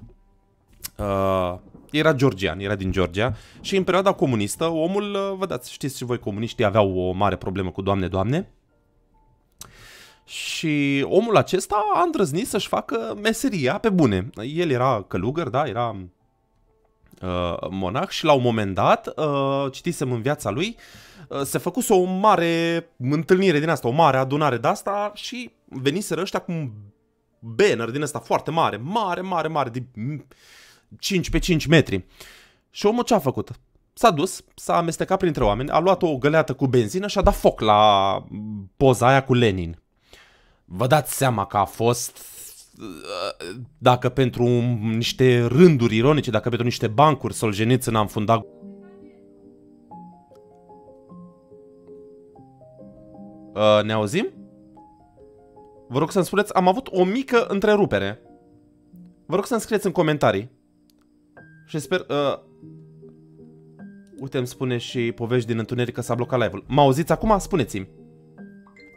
Uh, era georgian, era din Georgia și în perioada comunistă omul, uh, vă dați, știți și voi comuniștii aveau o mare problemă cu doamne, doamne. Și omul acesta a îndrăznit să-și facă meseria pe bune. El era călugăr, da, era uh, monah și la un moment dat uh, citisem în viața lui uh, Uh, se făcuse o mare întâlnire din asta, o mare adunare de asta și veniseră ăștia cu un banner din asta foarte mare, mare, mare, mare, de 5 pe 5 metri. Și omul ce a făcut? S-a dus, s-a amestecat printre oameni, a luat o găleată cu benzină și a dat foc la poza aia cu Lenin. Vă dați seama că a fost uh, dacă pentru niște rânduri ironice, dacă pentru niște bancuri Solgeniț n-am fundat Uh, ne auzim? Vă rog să-mi spuneți, am avut o mică întrerupere. Vă rog să-mi scrieți în comentarii. Și sper... Uh... Uite, îmi spune și povești din întuneric că s-a blocat live-ul. Mă auziți acum? Spuneți-mi.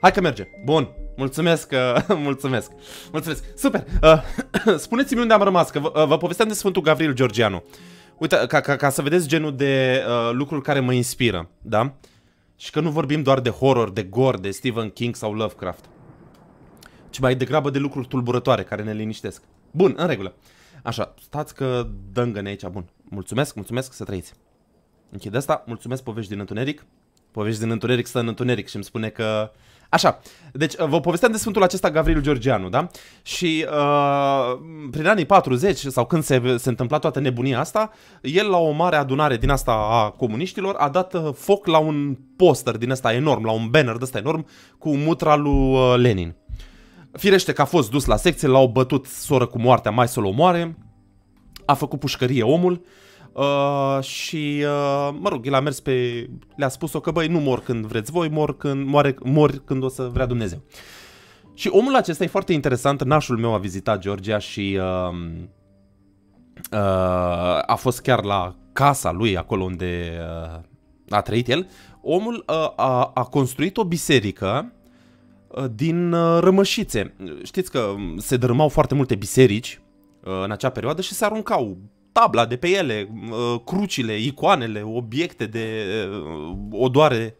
Hai că merge. Bun. Mulțumesc, uh, mulțumesc, mulțumesc, super! Uh, Spuneți-mi unde am rămas, că vă, uh, vă povesteam de Sfântul Gavril Georgianu. Uite, ca, ca, ca să vedeți genul de uh, lucruri care mă inspiră, da? Uh, și că nu vorbim doar de horror, de gore, de Stephen King sau Lovecraft, ci mai degrabă de lucruri tulburătoare care ne liniștesc. Bun, în regulă. Așa, stați că ne aici, bun. Mulțumesc, mulțumesc, să trăiți. Închid asta, mulțumesc povești din întuneric. Povești din întuneric stă în întuneric și îmi spune că Așa, deci uh, vă povesteam de Sfântul acesta Gavril Georgianu, da? Și uh, prin anii 40 sau când se, se întâmpla toată nebunia asta, el la o mare adunare din asta a comuniștilor a dat uh, foc la un poster din asta enorm, la un banner de ăsta enorm cu mutra lui uh, Lenin. Firește că a fost dus la secție, l-au bătut soră cu moartea, mai să-l omoare, a făcut pușcărie omul, uh, Uh, și, uh, mă rog, el a mers pe... Le-a spus-o că, băi, nu mor când vreți voi, mor când, moare, mor când o să vrea Dumnezeu. Și omul acesta e foarte interesant. Nașul meu a vizitat Georgia și uh, uh, a fost chiar la casa lui, acolo unde uh, a trăit el. Omul uh, a, a construit o biserică uh, din uh, rămășițe. Știți că um, se dărâmau foarte multe biserici uh, în acea perioadă și se aruncau tabla de pe ele, ă, crucile, icoanele, obiecte de ă, odoare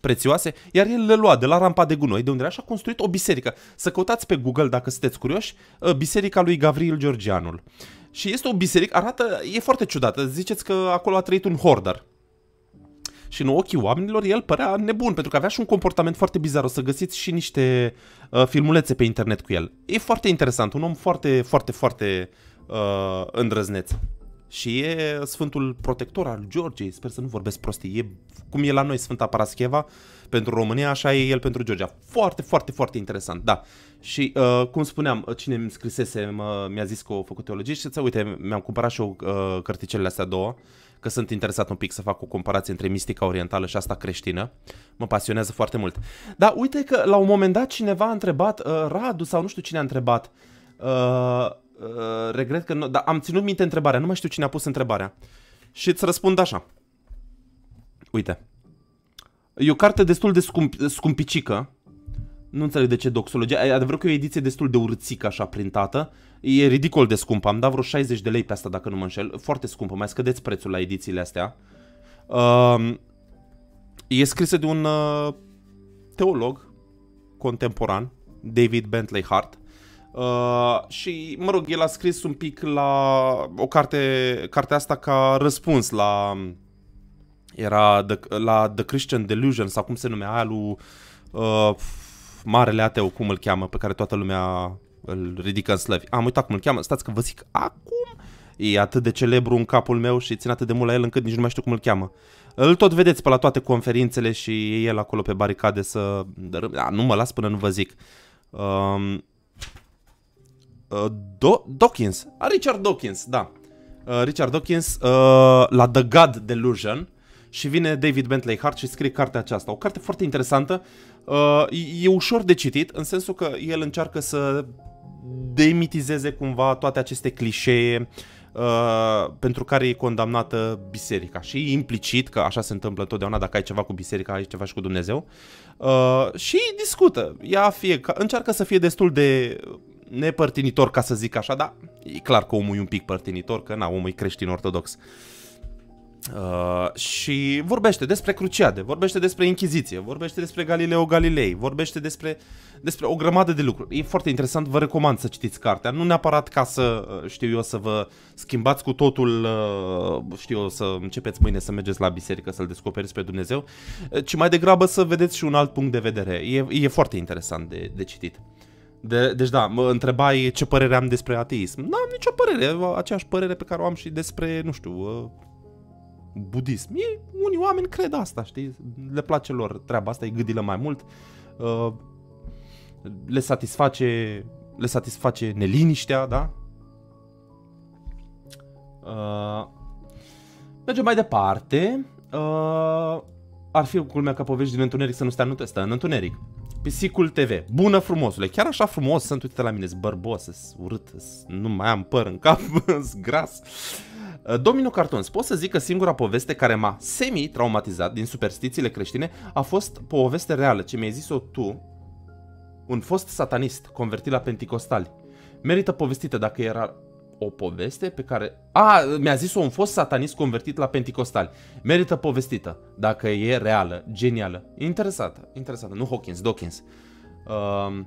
prețioase, iar el le lua de la rampa de gunoi, de unde era și a construit o biserică. Să căutați pe Google, dacă sunteți curioși, ă, biserica lui Gavril Georgianul. Și este o biserică, arată, e foarte ciudată, ziceți că acolo a trăit un hordar. Și în ochii oamenilor el părea nebun, pentru că avea și un comportament foarte bizar. O să găsiți și niște uh, filmulețe pe internet cu el. E foarte interesant, un om foarte, foarte, foarte uh, uh, îndrăzneț. Și e sfântul protector al Georgiei, sper să nu vorbesc prostii, e cum e la noi Sfânta Parascheva pentru România, așa e el pentru Georgia. Foarte, foarte, foarte interesant, da. Și uh, cum spuneam, uh, cine mi scrisese, mă, mi-a zis că o făcut teologie și să uite, mi-am cumpărat și eu uh, cărticelele astea două, că sunt interesat un pic să fac o comparație între mistica orientală și asta creștină. Mă pasionează foarte mult. Dar uite că la un moment dat cineva a întrebat, uh, Radu sau nu știu cine a întrebat, uh, Uh, regret că nu, dar am ținut minte întrebarea, nu mai știu cine a pus întrebarea. Și îți răspund așa. Uite. E o carte destul de scump, scumpicică. Nu înțeleg de ce doxologia. E adevărat că e o ediție destul de urțică așa printată. E ridicol de scumpă. Am dat vreo 60 de lei pe asta dacă nu mă înșel. Foarte scumpă. Mai scădeți prețul la edițiile astea. Uh, e scrisă de un uh, teolog contemporan, David Bentley Hart Uh, și, mă rog, el a scris un pic la o carte, cartea asta ca răspuns la era de, la The Christian Delusion sau cum se numea aia lui uh, Marele Ateu, cum îl cheamă, pe care toată lumea îl ridică în slăvi. Am uitat cum îl cheamă, stați că vă zic acum. E atât de celebru în capul meu și țin atât de mult la el încât nici nu mai știu cum îl cheamă. Îl tot vedeți pe la toate conferințele și e el acolo pe baricade să... Da, nu mă las până nu vă zic. Uh, Uh, Do Dawkins. A, Richard Dawkins, da. Uh, Richard Dawkins uh, la The God Delusion și vine David Bentley Hart și scrie cartea aceasta. O carte foarte interesantă. Uh, e, ușor de citit, în sensul că el încearcă să demitizeze cumva toate aceste clișee Uh, pentru care e condamnată biserica și implicit, că așa se întâmplă totdeauna dacă ai ceva cu biserica, ai ceva și cu Dumnezeu, uh, și discută. Ea fie, încearcă să fie destul de nepărtinitor, ca să zic așa, dar e clar că omul e un pic părtinitor, că na, omul e creștin ortodox. Uh, și vorbește despre cruciade, vorbește despre Inchiziție, vorbește despre Galileo Galilei, vorbește despre, despre o grămadă de lucruri. E foarte interesant, vă recomand să citiți cartea, nu neapărat ca să, uh, știu eu, să vă schimbați cu totul, uh, știu eu, să începeți mâine să mergeți la biserică, să-L descoperiți pe Dumnezeu, uh, ci mai degrabă să vedeți și un alt punct de vedere. E, e foarte interesant de, de citit. De, deci da, mă întrebai ce părere am despre ateism. Nu am nicio părere, aceeași părere pe care o am și despre, nu știu, uh, budism. Ei, unii oameni cred asta, știi? Le place lor treaba asta, îi gâdilă mai mult, uh, le satisface, le satisface neliniștea, da? Uh, mergem mai departe. Ar fi culmea ca povești din întuneric să nu stea în, stă în întuneric. Pisicul TV. Bună frumosule. Chiar așa frumos sunt. Uite la mine, bărbos, urât, nu mai am păr în cap, gras. Uh, Domino Cartons, pot să zic că singura poveste care m-a semi-traumatizat din superstițiile creștine a fost poveste reală ce mi-ai zis-o tu, un fost satanist convertit la penticostali. Merită povestită dacă era o poveste pe care... A, mi-a zis-o un fost satanist convertit la penticostali. Merită povestită, dacă e reală, genială, interesată, interesată, nu Hawkins, Dawkins. Uh,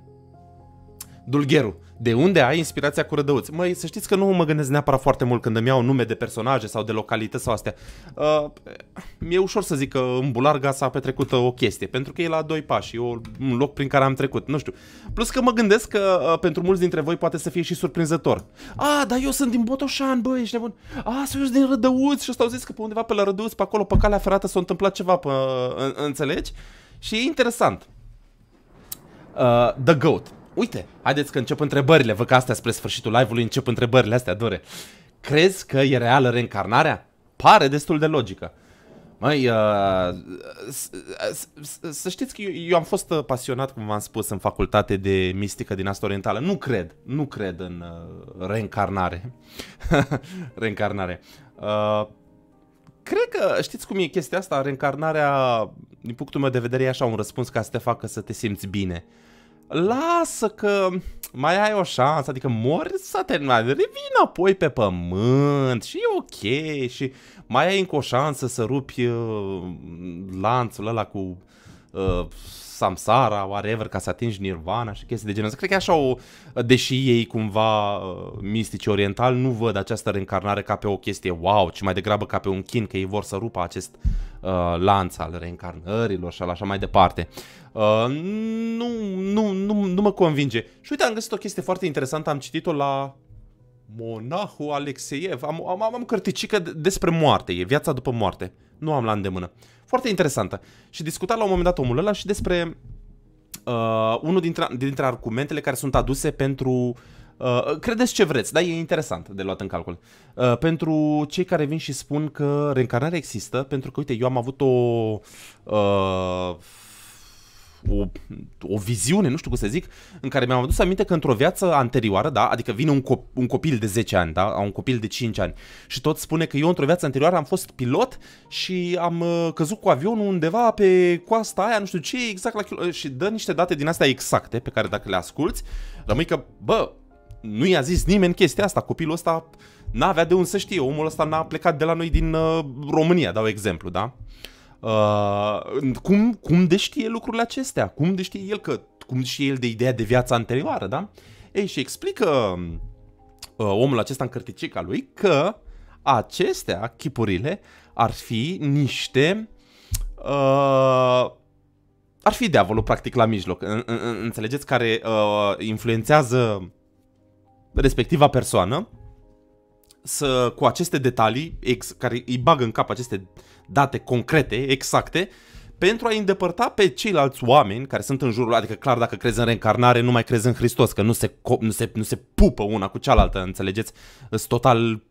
Dulgheru, de unde ai inspirația cu rădăuți? Măi, să știți că nu mă gândesc neapărat foarte mult când îmi iau nume de personaje sau de localități sau astea. Uh, mi-e ușor să zic că în Bularga s-a petrecut uh, o chestie, pentru că e la doi pași, e un loc prin care am trecut, nu știu. Plus că mă gândesc că uh, pentru mulți dintre voi poate să fie și surprinzător. A, dar eu sunt din Botoșan, băi, ești nebun. A, sunt eu din Rădăuți și ăsta au zis că pe undeva pe la Rădăuți, pe acolo, pe calea ferată s-a întâmplat ceva, pe, uh, înțelegi? Și e interesant. Uh, The Goat. Uite, haideți că încep întrebările. Vă că astea spre sfârșitul live-ului încep întrebările astea, Dore. Crezi că e reală reîncarnarea? Pare destul de logică. Măi, uh, să știți că eu am fost uh, pasionat, cum v-am spus, în facultate de mistică din asta orientală. Nu cred, nu cred în uh, reîncarnare. reîncarnare. Cred că, știți cum e chestia asta, reîncarnarea, din punctul meu de vedere, e așa un răspuns ca să te facă să te simți bine. Uh, lasă că mai ai o șansă, adică mori, să te terminat, revin apoi pe pământ și e ok și mai ai încă o șansă să rupi uh, lanțul ăla cu uh, samsara, whatever, ca să atingi nirvana și chestii de genul ăsta. Cred că așa o, deși ei cumva uh, mistici oriental nu văd această reîncarnare ca pe o chestie wow, ci mai degrabă ca pe un chin, că ei vor să rupă acest uh, lanț al reîncarnărilor și așa mai departe. Uh, nu, nu, nu, nu mă convinge. Și uite, am găsit o chestie foarte interesantă, am citit-o la Monahul Alexeiev. Am, am, am cărticică despre moarte, e viața după moarte. Nu am la îndemână. Foarte interesantă. Și discuta la un moment dat omul ăla și despre uh, unul dintre, dintre argumentele care sunt aduse pentru... Uh, credeți ce vreți, dar e interesant de luat în calcul. Uh, pentru cei care vin și spun că reîncarnarea există, pentru că, uite, eu am avut o... Uh, o, o viziune, nu știu cum să zic, în care mi-am adus aminte că într-o viață anterioară, da, adică vine un, cop- un copil de 10 ani, da, un copil de 5 ani și tot spune că eu într-o viață anterioară am fost pilot și am uh, căzut cu avionul undeva pe coasta aia, nu știu ce, exact la kilo- și dă niște date din astea exacte pe care dacă le asculți, rămâi că, bă, nu i-a zis nimeni chestia asta, copilul ăsta n-avea de unde să știe, omul ăsta n-a plecat de la noi din uh, România, dau exemplu, da? Uh, cum, cum de știe lucrurile acestea? Cum de știe el că cum știe el de ideea de viața anterioară, da? Ei, și explică uh, omul acesta în cărticica lui că acestea, chipurile, ar fi niște... Uh, ar fi diavolul, practic, la mijloc. Înțelegeți? Care uh, influențează respectiva persoană să, cu aceste detalii, ex, care îi bagă în cap aceste date concrete, exacte, pentru a îndepărta pe ceilalți oameni care sunt în jurul, adică clar dacă crezi în reîncarnare, nu mai crezi în Hristos, că nu se, nu se, nu se pupă una cu cealaltă, înțelegeți? Sunt total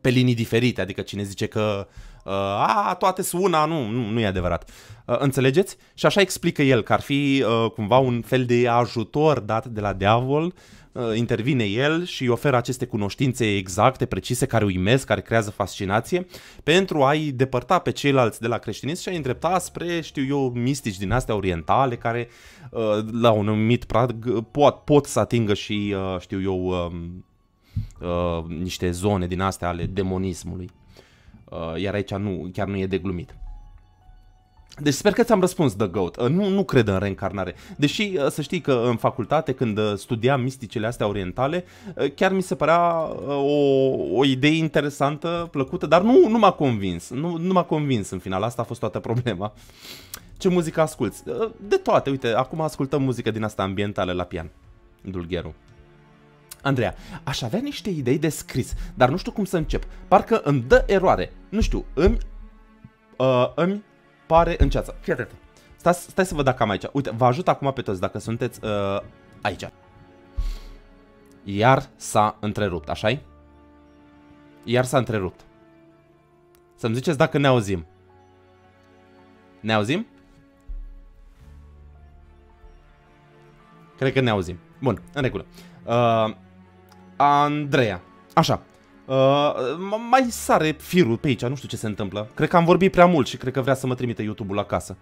pe linii diferite, adică cine zice că uh, a, toate sunt una, nu, nu, nu e adevărat. Uh, înțelegeți? Și așa explică el că ar fi uh, cumva un fel de ajutor dat de la diavol uh, Uh, intervine el și îi oferă aceste cunoștințe exacte, precise, care uimesc, care creează fascinație, pentru a-i depărta pe ceilalți de la creștinism și a-i îndrepta spre, știu eu, mistici din astea orientale, care uh, la un anumit prag pot, pot să atingă și, uh, știu eu, um, niște zone din astea ale demonismului. Iar aici nu, chiar nu e de glumit. Deci sper că ți-am răspuns, The Goat. Uh, nu, nu cred în reîncarnare. Deși uh, să știi că în facultate, când uh, studiam misticele astea orientale, chiar mi se părea o, o idee interesantă, plăcută, dar nu, nu m-a convins. Nu, nu m-a convins în final. Asta a fost toată problema. Ce muzică asculti? De toate. Uite, acum ascultăm muzică din asta ambientală la pian. Dulgheru. Andreea, aș avea niște idei de scris, dar nu știu cum să încep. Parcă îmi dă eroare. Nu știu, îmi... Uh, îmi pare în ceață. Fii atent. Stai, stai să văd dacă am aici. Uite, vă ajut acum pe toți dacă sunteți uh, aici. Iar s-a întrerupt, așa -i? Iar s-a întrerupt. Să-mi ziceți dacă ne auzim. Ne auzim? Cred că ne auzim. Bun, în regulă. Uh, Andreea. Așa. Uh, mai sare firul pe aici, nu știu ce se întâmplă. Cred că am vorbit prea mult și cred că vrea să mă trimite YouTube-ul acasă.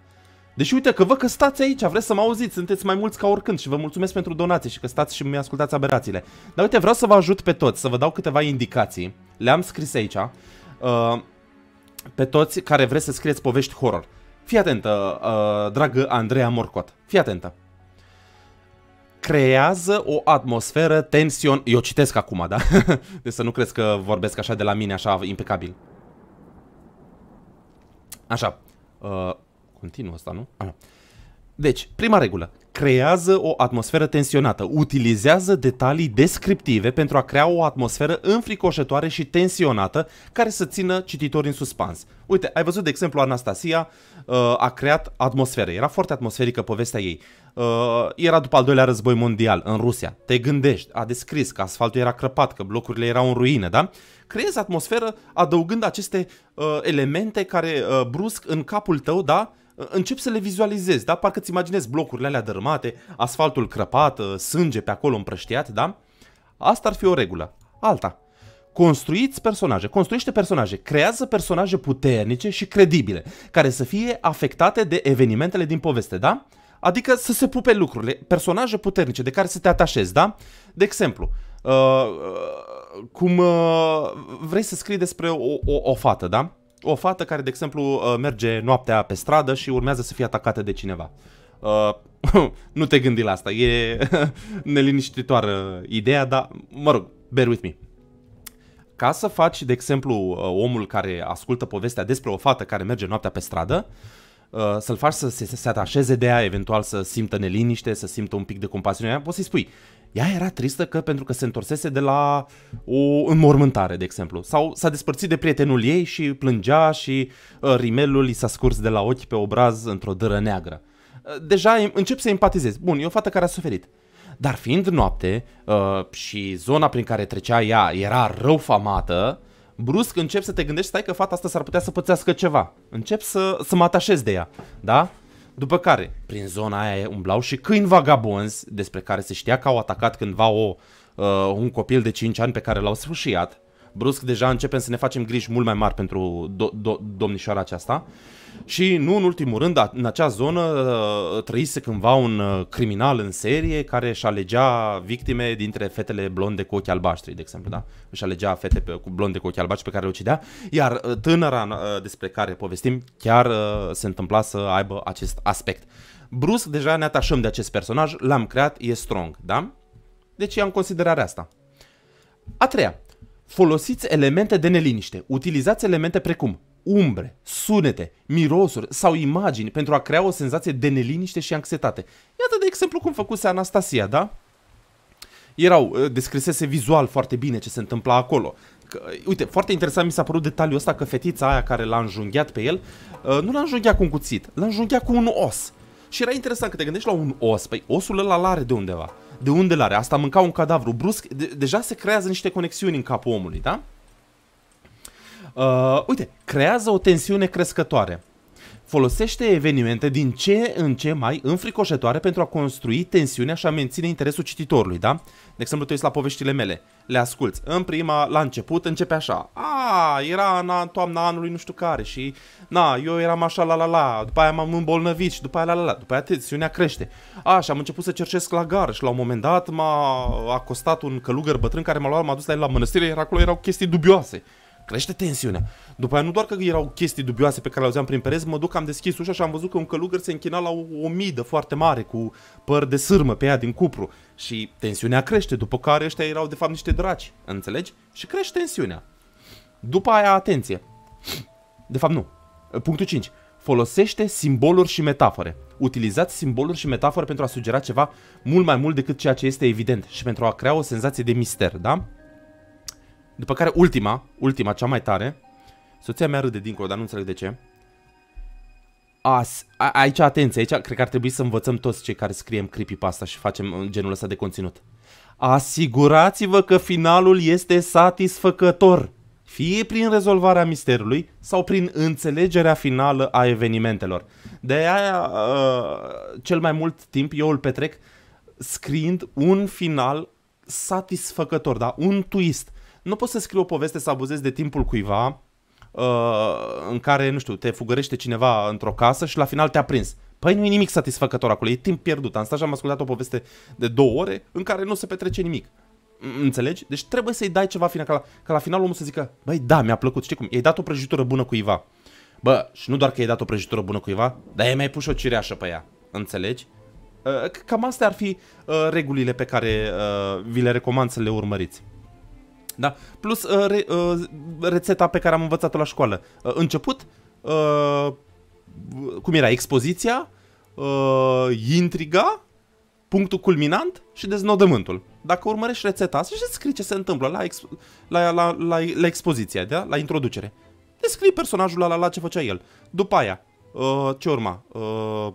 Deși uite că vă că stați aici, vreți să mă auziți, sunteți mai mulți ca oricând și vă mulțumesc pentru donații și că stați și mi-ascultați aberațiile. Dar uite, vreau să vă ajut pe toți, să vă dau câteva indicații. Le-am scris aici. Uh, pe toți care vreți să scrieți povești horror. Fii atentă, uh, dragă Andreea Morcot. Fii atentă creează o atmosferă tension... Eu citesc acum, da? deci să nu crezi că vorbesc așa de la mine, așa impecabil. Așa. Uh, continuă asta, nu? Așa. Deci, prima regulă creează o atmosferă tensionată, utilizează detalii descriptive pentru a crea o atmosferă înfricoșătoare și tensionată care să țină cititorii în suspans. Uite, ai văzut de exemplu Anastasia uh, a creat atmosferă, era foarte atmosferică povestea ei. Uh, era după al doilea război mondial în Rusia, te gândești, a descris că asfaltul era crăpat, că blocurile erau în ruine, da? Creezi atmosferă adăugând aceste uh, elemente care uh, brusc în capul tău, da? încep să le vizualizezi, da? Parcă ți imaginezi blocurile alea dărâmate, asfaltul crăpat, uh, sânge pe acolo împrăștiat, da? Asta ar fi o regulă. Alta. Construiți personaje, construiește personaje, creează personaje puternice și credibile, care să fie afectate de evenimentele din poveste, da? Adică să se pupe lucrurile, personaje puternice de care să te atașezi, da? De exemplu, uh, uh cum uh, vrei să scrii despre o, o, o fată, da? o fată care, de exemplu, uh, merge noaptea pe stradă și urmează să fie atacată de cineva. Uh, nu te gândi la asta, e neliniștitoară uh, ideea, dar, mă rog, bear with me. Ca să faci, de exemplu, omul care ascultă povestea despre o fată care merge noaptea pe stradă, să-l faci să se, se atașeze de ea, eventual să simtă neliniște, să simtă un pic de compasiune, poți să-i spui, ea era tristă că pentru că se întorsese de la o înmormântare, de exemplu, sau s-a despărțit de prietenul ei și plângea și uh, rimelul i s-a scurs de la ochi pe obraz într-o dără neagră. Uh, deja încep să empatizezi. Bun, e o fată care a suferit. Dar fiind noapte uh, și zona prin care trecea ea era rău famată, brusc încep să te gândești, stai că fata asta s-ar putea să pățească ceva. Încep să, să mă atașez de ea, da? După care, prin zona aia umblau și câini vagabonzi, despre care se știa că au atacat cândva o, uh, un copil de 5 ani pe care l-au sfâșiat, brusc deja începem să ne facem griji mult mai mari pentru do- do- domnișoara aceasta și nu în ultimul rând, da, în acea zonă uh, trăise cândva un uh, criminal în serie care își alegea victime dintre fetele blonde cu ochi albaștri, de exemplu, da? Își alegea fete pe, cu blonde cu ochi albaștri pe care le ucidea, iar uh, tânăra despre care povestim chiar se întâmpla să aibă acest aspect. Brusc deja ne atașăm de acest personaj, l-am creat, e strong, da? Deci am considerarea asta. A treia, folosiți elemente de neliniște. Utilizați elemente precum umbre, sunete, mirosuri sau imagini pentru a crea o senzație de neliniște și anxietate. Iată de exemplu cum făcuse Anastasia, da? Erau, uh, descrisese vizual foarte bine ce se întâmpla acolo. Că, uh, uite, foarte interesant mi s-a părut detaliul ăsta că fetița aia care l-a înjunghiat pe el, uh, nu l-a înjunghiat cu un cuțit, l-a înjunghiat cu un os. Și era interesant că te gândești la un os, păi osul ăla l-are de undeva. De unde l-are? Asta mânca un cadavru brusc, de- deja se creează niște conexiuni în capul omului, da? Uh, uite, creează o tensiune crescătoare. Folosește evenimente din ce în ce mai înfricoșătoare pentru a construi tensiunea și a menține interesul cititorului, da? De exemplu, tu ești la poveștile mele, le asculți. În prima, la început, începe așa. A, era în toamna anului nu știu care și, na, eu eram așa la la la, după aia m-am îmbolnăvit și după aia la la la, după aia tensiunea crește. A, și am început să cercesc la gar și la un moment dat m-a acostat un călugăr bătrân care m-a luat, m-a dus la el la mănăstire, iar acolo erau chestii dubioase crește tensiunea. După aia nu doar că erau chestii dubioase pe care le auzeam prin pereți, mă duc, am deschis ușa și am văzut că un călugăr se închina la o, o midă foarte mare cu păr de sârmă pe ea din cupru. Și tensiunea crește, după care ăștia erau de fapt niște draci, înțelegi? Și crește tensiunea. După aia, atenție. De fapt, nu. Punctul 5. Folosește simboluri și metafore. Utilizați simboluri și metafore pentru a sugera ceva mult mai mult decât ceea ce este evident și pentru a crea o senzație de mister, da? După care ultima, ultima, cea mai tare. Soția mea râde dincolo, dar nu înțeleg de ce. As, a, aici atenție, aici cred că ar trebui să învățăm toți cei care scriem creepypasta și facem uh, genul ăsta de conținut. Asigurați-vă că finalul este satisfăcător, fie prin rezolvarea misterului sau prin înțelegerea finală a evenimentelor. De aia, uh, cel mai mult timp eu îl petrec scriind un final satisfăcător, da? un twist nu poți să scrii o poveste să abuzezi de timpul cuiva uh, în care, nu știu, te fugărește cineva într-o casă și la final te-a prins. Păi nu e nimic satisfăcător acolo, e timp pierdut. Am stat și am ascultat o poveste de două ore în care nu se petrece nimic. Înțelegi? Deci trebuie să-i dai ceva final, ca la, ca la final omul să zică, băi, da, mi-a plăcut, știi cum, i-ai dat o prăjitură bună cuiva. Bă, și nu doar că i-ai dat o prăjitură bună cuiva, dar i-ai mai pus o cireașă pe ea. Înțelegi? Uh, cam astea ar fi uh, regulile pe care vi le recomand să le urmăriți. Da? Plus uh, re, uh, rețeta pe care am învățat-o la școală. Uh, început, uh, cum era, expoziția, uh, intriga, punctul culminant și deznodământul. Dacă urmărești rețeta asta, și scrii ce se întâmplă la, ex- la, la, la, la expoziția, da? la introducere. Descrii personajul la la ce făcea el. După aia, uh, ce urma? Uh,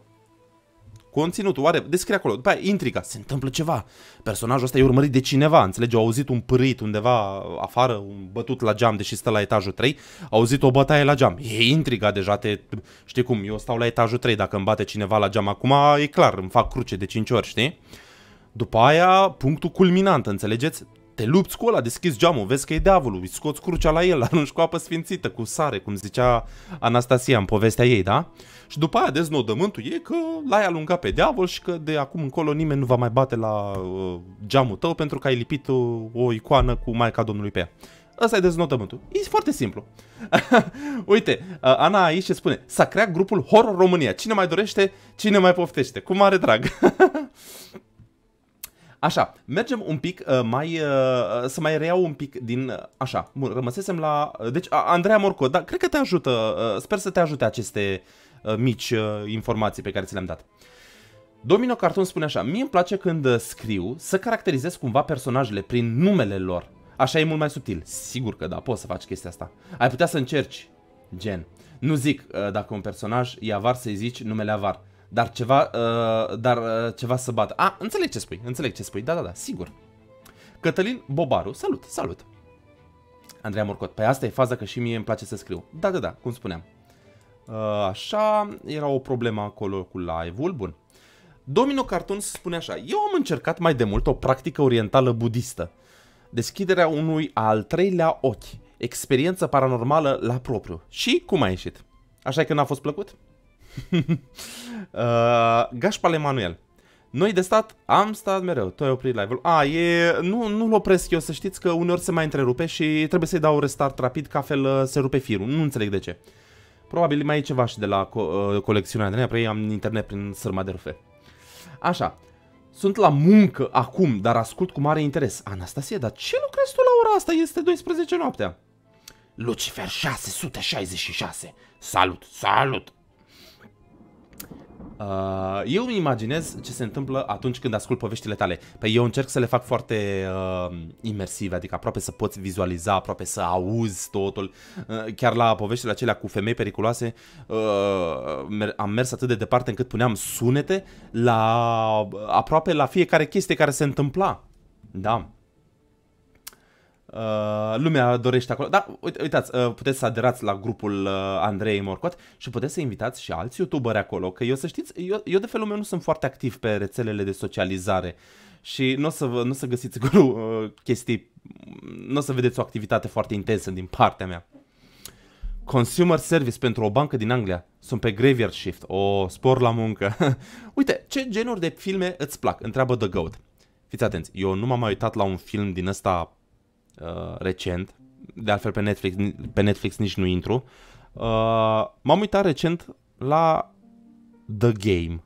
conținutul, oare, descrie acolo, după aia intriga, se întâmplă ceva, personajul ăsta e urmărit de cineva, înțelege, au auzit un pârit undeva afară, un bătut la geam, deși stă la etajul 3, au auzit o bătaie la geam, e intriga deja, te, știi cum, eu stau la etajul 3, dacă îmi bate cineva la geam acum, e clar, îmi fac cruce de 5 ori, știi? După aia, punctul culminant, înțelegeți? te lupți cu ăla, deschizi geamul, vezi că e diavolul, îi scoți crucea la el, arunci cu apă sfințită, cu sare, cum zicea Anastasia în povestea ei, da? Și după aia deznodământul e că l-ai alungat pe diavol și că de acum încolo nimeni nu va mai bate la uh, geamul tău pentru că ai lipit o, uh, o icoană cu Maica Domnului pe ea. Ăsta e deznodământul. E foarte simplu. Uite, uh, Ana aici ce spune. S-a creat grupul Horror România. Cine mai dorește, cine mai poftește. Cu mare drag. Așa, mergem un pic uh, mai, uh, uh, să mai reiau un pic din, uh, așa, bun, rămăsesem la, uh, deci, uh, Andreea Morco, da, cred că te ajută, uh, sper să te ajute aceste uh, mici uh, informații pe care ți le-am dat. Domino Cartoon spune așa, mie îmi place când uh, scriu să caracterizez cumva personajele prin numele lor. Așa e mult mai subtil. Sigur că da, poți să faci chestia asta. Ai putea să încerci, gen. Nu zic uh, dacă un personaj e avar să-i zici numele avar dar ceva, uh, dar uh, ceva să bată. A, înțeleg ce spui, înțeleg ce spui, da, da, da, sigur. Cătălin Bobaru, salut, salut. Andreea Morcot, păi asta e faza că și mie îmi place să scriu. Da, da, da, cum spuneam. Uh, așa, era o problemă acolo cu live-ul, bun. Domino Cartoon spune așa, eu am încercat mai de mult o practică orientală budistă. Deschiderea unui al treilea ochi, experiență paranormală la propriu. Și cum a ieșit? Așa că n-a fost plăcut? Uh, Gașpal Emanuel. Noi de stat am stat mereu, tu ai oprit live-ul. A, e, nu, nu-l opresc eu, să știți că uneori se mai întrerupe și trebuie să-i dau restart rapid, ca fel uh, se rupe firul, nu înțeleg de ce. Probabil mai e ceva și de la co uh, colecțiunea de neapre, am internet prin sârma de rufe. Așa, sunt la muncă acum, dar ascult cu mare interes. Anastasia, dar ce lucrezi tu la ora asta? Este 12 noaptea. Lucifer 666. Salut, salut! Uh, eu îmi imaginez ce se întâmplă atunci când ascult poveștile tale. Păi eu încerc să le fac foarte uh, imersive, adică aproape să poți vizualiza, aproape să auzi totul. Uh, chiar la poveștile acelea cu femei periculoase uh, am mers atât de departe încât puneam sunete la aproape la fiecare chestie care se întâmpla. Da. Uh, lumea dorește acolo. Da, uitați, uh, puteți să aderați la grupul uh, Andrei Morcot și puteți să invitați și alți youtuberi acolo, că eu să știți, eu, eu de felul meu nu sunt foarte activ pe rețelele de socializare și nu o să, nu o să găsiți acolo uh, chestii, nu o să vedeți o activitate foarte intensă din partea mea. Consumer service pentru o bancă din Anglia. Sunt pe graveyard shift. O, oh, spor la muncă. uite, ce genuri de filme îți plac? Întreabă The Goat. Fiți atenți, eu nu m-am mai uitat la un film din ăsta Uh, recent, de altfel pe Netflix, pe Netflix nici nu intru, uh, m-am uitat recent la The Game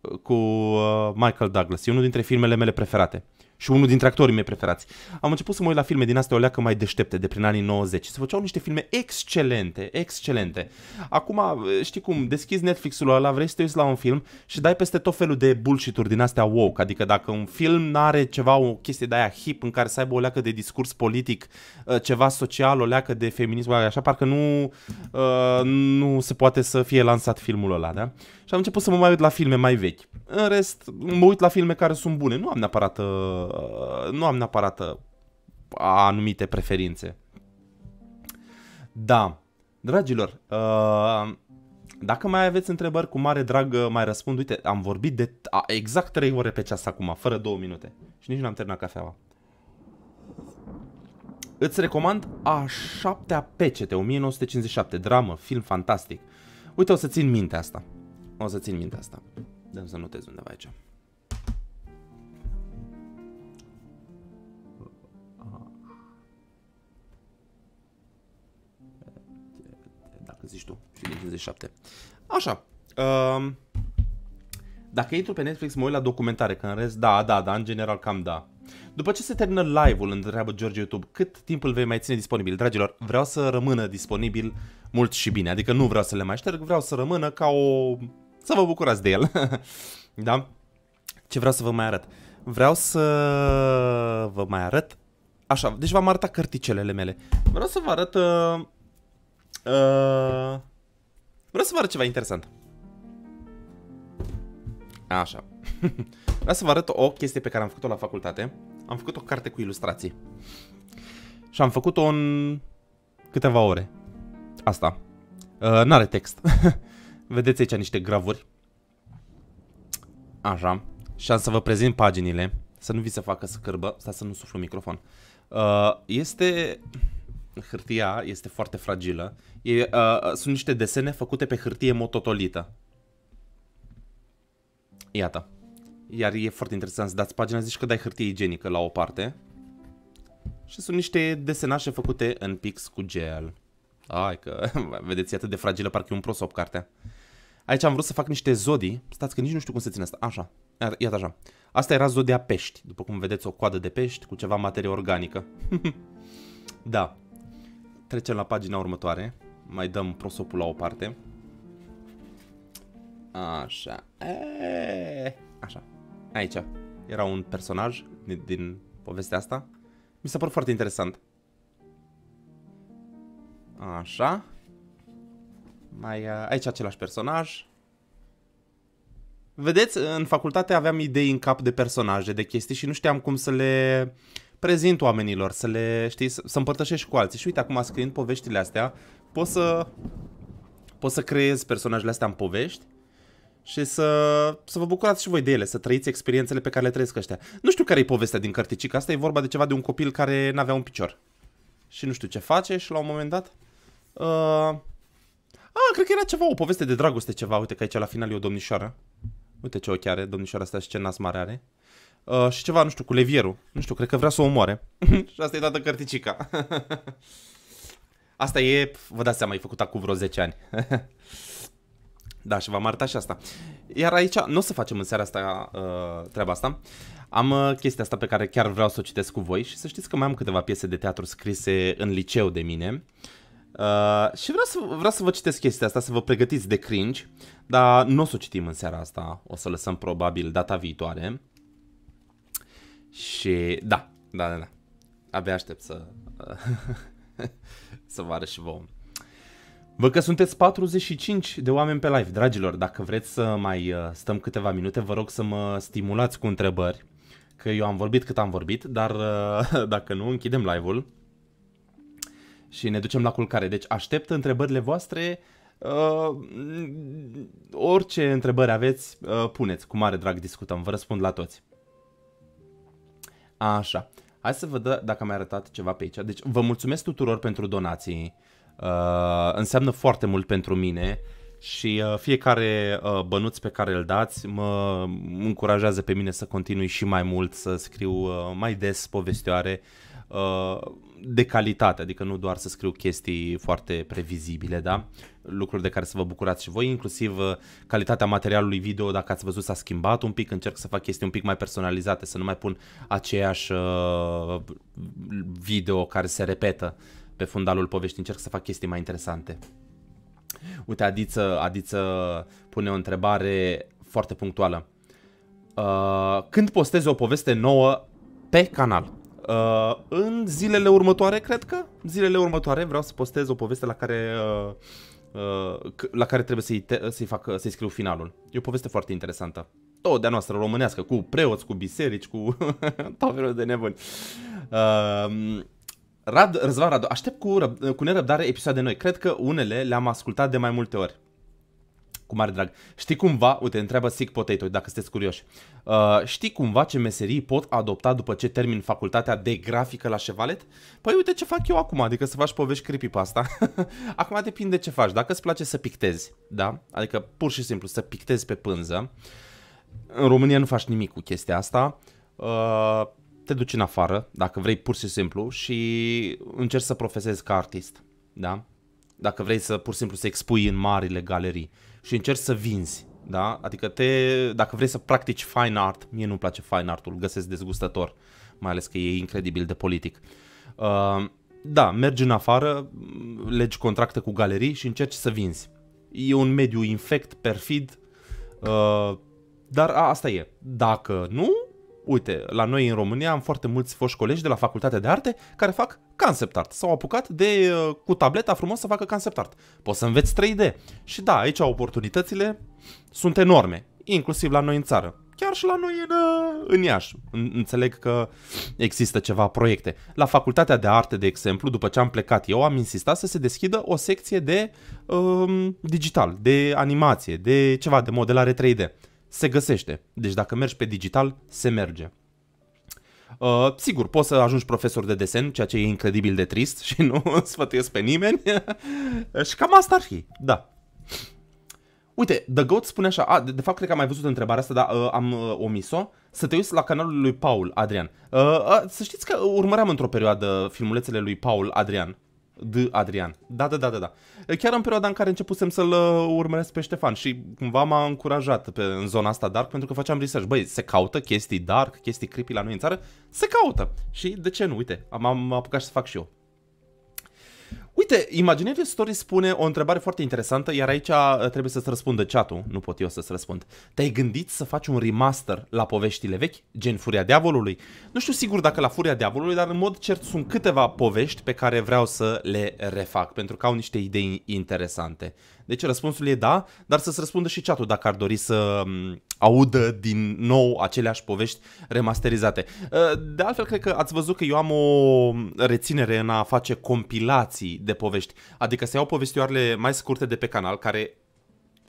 uh, cu uh, Michael Douglas. E unul dintre filmele mele preferate și unul dintre actorii mei preferați. Am început să mă uit la filme din astea o leacă mai deștepte, de prin anii 90. Se făceau niște filme excelente, excelente. Acum, știi cum, deschizi Netflix-ul ăla, vrei să te uiți la un film și dai peste tot felul de bullshit din astea woke. Adică dacă un film n-are ceva, o chestie de aia hip în care să aibă o leacă de discurs politic, uh, ceva social, o leacă de feminism, așa, parcă nu, uh, nu se poate să fie lansat filmul ăla, da? am început să mă mai uit la filme mai vechi. În rest, mă uit la filme care sunt bune. Nu am neapărat, uh, nu am neapărat uh, anumite preferințe. Da, dragilor, uh, dacă mai aveți întrebări, cu mare drag mai răspund. Uite, am vorbit de exact 3 ore pe ceas acum, fără 2 minute. Și nici nu am terminat cafeaua. Îți recomand A șaptea pecete, 1957, dramă, film fantastic. Uite, o să țin minte asta. O să țin minte asta. Dăm să notez undeva aici. Dacă zici tu, 57. Așa. Um, dacă intru pe Netflix, mă uit la documentare, că în rest, da, da, da, în general cam da. După ce se termină live-ul, întreabă George YouTube, cât timp îl vei mai ține disponibil? Dragilor, vreau să rămână disponibil mult și bine, adică nu vreau să le mai șterg, vreau să rămână ca o să vă bucurați de el. da? Ce vreau să vă mai arăt? Vreau să vă mai arăt... Așa, deci v-am arătat cărticelele mele. Vreau să vă arăt... Uh, uh, vreau să vă arăt ceva interesant. Așa. vreau să vă arăt o chestie pe care am făcut-o la facultate. Am făcut o carte cu ilustrații. Și am făcut-o în câteva ore. Asta. Uh, N-are text. Vedeți aici niște gravuri. Așa. Și am să vă prezint paginile. Să nu vi se facă să cârbă. Stai să nu suflu microfon. Uh, este... Hârtia este foarte fragilă. E, uh, sunt niște desene făcute pe hârtie mototolită. Iată. Iar e foarte interesant să dați pagina, zici că dai hârtie igienică la o parte. Și sunt niște desenașe făcute în pix cu gel. Ai că, vedeți, e atât de fragilă, parcă e un prosop cartea. Aici am vrut să fac niște zodii. Stați că nici nu știu cum se ține asta. Așa. Iată așa. Asta era zodia pești. După cum vedeți, o coadă de pești cu ceva materie organică. da. Trecem la pagina următoare. Mai dăm prosopul la o parte. Așa. Eee. Așa. Aici. Era un personaj din, din povestea asta. Mi s-a părut foarte interesant. Așa. Mai, uh, aici același personaj. Vedeți, în facultate aveam idei în cap de personaje, de chestii și nu știam cum să le prezint oamenilor, să le, știi, să împărtășești cu alții. Și uite, acum scriind poveștile astea, poți să, poți să creezi personajele astea în povești și să, să vă bucurați și voi de ele, să trăiți experiențele pe care le trăiesc ăștia. Nu știu care e povestea din cărticica asta, e vorba de ceva de un copil care n-avea un picior. Și nu știu ce face și la un moment dat... Uh, Ah, cred că era ceva, o poveste de dragoste ceva. Uite că aici la final e o domnișoară. Uite ce ochi are domnișoara asta și ce nas mare are. Uh, și ceva, nu știu, cu levierul. Nu știu, cred că vrea să o omoare. și asta e toată cărticica. asta e, vă dați seama, e făcut acum vreo 10 ani. da, și v-am arătat și asta. Iar aici, nu o să facem în seara asta uh, treaba asta. Am uh, chestia asta pe care chiar vreau să o citesc cu voi și să știți că mai am câteva piese de teatru scrise în liceu de mine. Uh, Uh, și vreau să, vreau să vă citesc chestia asta, să vă pregătiți de cringe, dar nu o să o citim în seara asta, o să lăsăm probabil data viitoare. Și da, da, da, da. Abia aștept să, uh, să vă arăt și vouă. Vă că sunteți 45 de oameni pe live, dragilor, dacă vreți să mai uh, stăm câteva minute, vă rog să mă stimulați cu întrebări, că eu am vorbit cât am vorbit, dar dacă nu, închidem live-ul și ne ducem la culcare. Deci aștept întrebările voastre. Uh, orice întrebări aveți, uh, puneți. Cu mare drag discutăm. Vă răspund la toți. Așa. Hai să văd dacă am arătat ceva pe aici. Deci vă mulțumesc tuturor pentru donații. Uh, înseamnă foarte mult pentru mine și uh, fiecare uh, bănuț pe care îl dați mă încurajează pe mine să continui și mai mult, să scriu uh, mai des povestioare. Uh, de calitate, adică nu doar să scriu chestii foarte previzibile, da? lucruri de care să vă bucurați și voi, inclusiv uh, calitatea materialului video, dacă ați văzut s-a schimbat un pic, încerc să fac chestii un pic mai personalizate, să nu mai pun aceeași uh, video care se repetă pe fundalul poveștii, încerc să fac chestii mai interesante. Uite, Adiță, Adiță pune o întrebare foarte punctuală. Uh, când postez o poveste nouă pe canal? Uh, în zilele următoare, cred că, zilele următoare vreau să postez o poveste la care, uh, uh, la care trebuie să-i, să fac, să-i scriu finalul. E o poveste foarte interesantă. Tot de-a noastră românească, cu preoți, cu biserici, cu tot felul de nebuni. Uh, Rad, Răzvan Radu, aștept cu, răb- cu nerăbdare episoade noi. Cred că unele le-am ascultat de mai multe ori cu mare drag. Știi cumva, uite, întreabă Sick Potato, dacă sunteți curioși, uh, știi cumva ce meserii pot adopta după ce termin facultatea de grafică la Chevalet? Păi uite ce fac eu acum, adică să faci povești asta. acum depinde ce faci, dacă îți place să pictezi, da? Adică pur și simplu să pictezi pe pânză. În România nu faci nimic cu chestia asta. Uh, te duci în afară, dacă vrei pur și simplu, și încerci să profesezi ca artist, da? Dacă vrei să pur și simplu să expui în marile galerii și încerci să vinzi. Da? Adică te, dacă vrei să practici fine art, mie nu-mi place fine artul, găsesc dezgustător, mai ales că e incredibil de politic. Uh, da, mergi în afară, legi contracte cu galerii și încerci să vinzi. E un mediu infect, perfid, uh, dar a, asta e. Dacă nu, Uite, la noi în România am foarte mulți foști colegi de la facultatea de arte care fac concept art. S-au apucat de uh, cu tableta frumos să facă concept art. Poți să înveți 3D. Și da, aici oportunitățile sunt enorme, inclusiv la noi în țară. Chiar și la noi în, uh, în Iași. Înțeleg că există ceva proiecte. La facultatea de arte, de exemplu, după ce am plecat eu, am insistat să se deschidă o secție de um, digital, de animație, de ceva, de modelare 3D se găsește. Deci dacă mergi pe digital, se merge. Uh, sigur, poți să ajungi profesor de desen, ceea ce e incredibil de trist și nu sfătuiesc pe nimeni. și cam asta ar fi, da. Uite, The Goat spune așa, a, de, de fapt cred că am mai văzut întrebarea asta, dar uh, am uh, omis-o, să te uiți la canalul lui Paul Adrian. Uh, uh, să știți că urmăream într-o perioadă filmulețele lui Paul Adrian de Adrian. Da, da, da, da, da. Chiar în perioada în care începusem să-l uh, urmăresc pe Ștefan și cumva m-a încurajat pe, în zona asta dark pentru că făceam research. Băi, se caută chestii dark, chestii creepy la noi în țară? Se caută. Și de ce nu? Uite, m-am apucat să fac și eu. Uite, Imaginative Story spune o întrebare foarte interesantă, iar aici uh, trebuie să-ți răspundă chat-ul, nu pot eu să-ți răspund. Te-ai gândit să faci un remaster la poveștile vechi, gen Furia Diavolului? Nu știu sigur dacă la Furia Diavolului, dar în mod cert sunt câteva povești pe care vreau să le refac, pentru că au niște idei interesante. Deci răspunsul e da, dar să-ți răspundă și chatul dacă ar dori să mm, audă din nou aceleași povești remasterizate. Ă, de altfel, cred că ați văzut că eu am o mm, reținere în a face compilații de povești, adică să iau povestioarele mai scurte de pe canal, care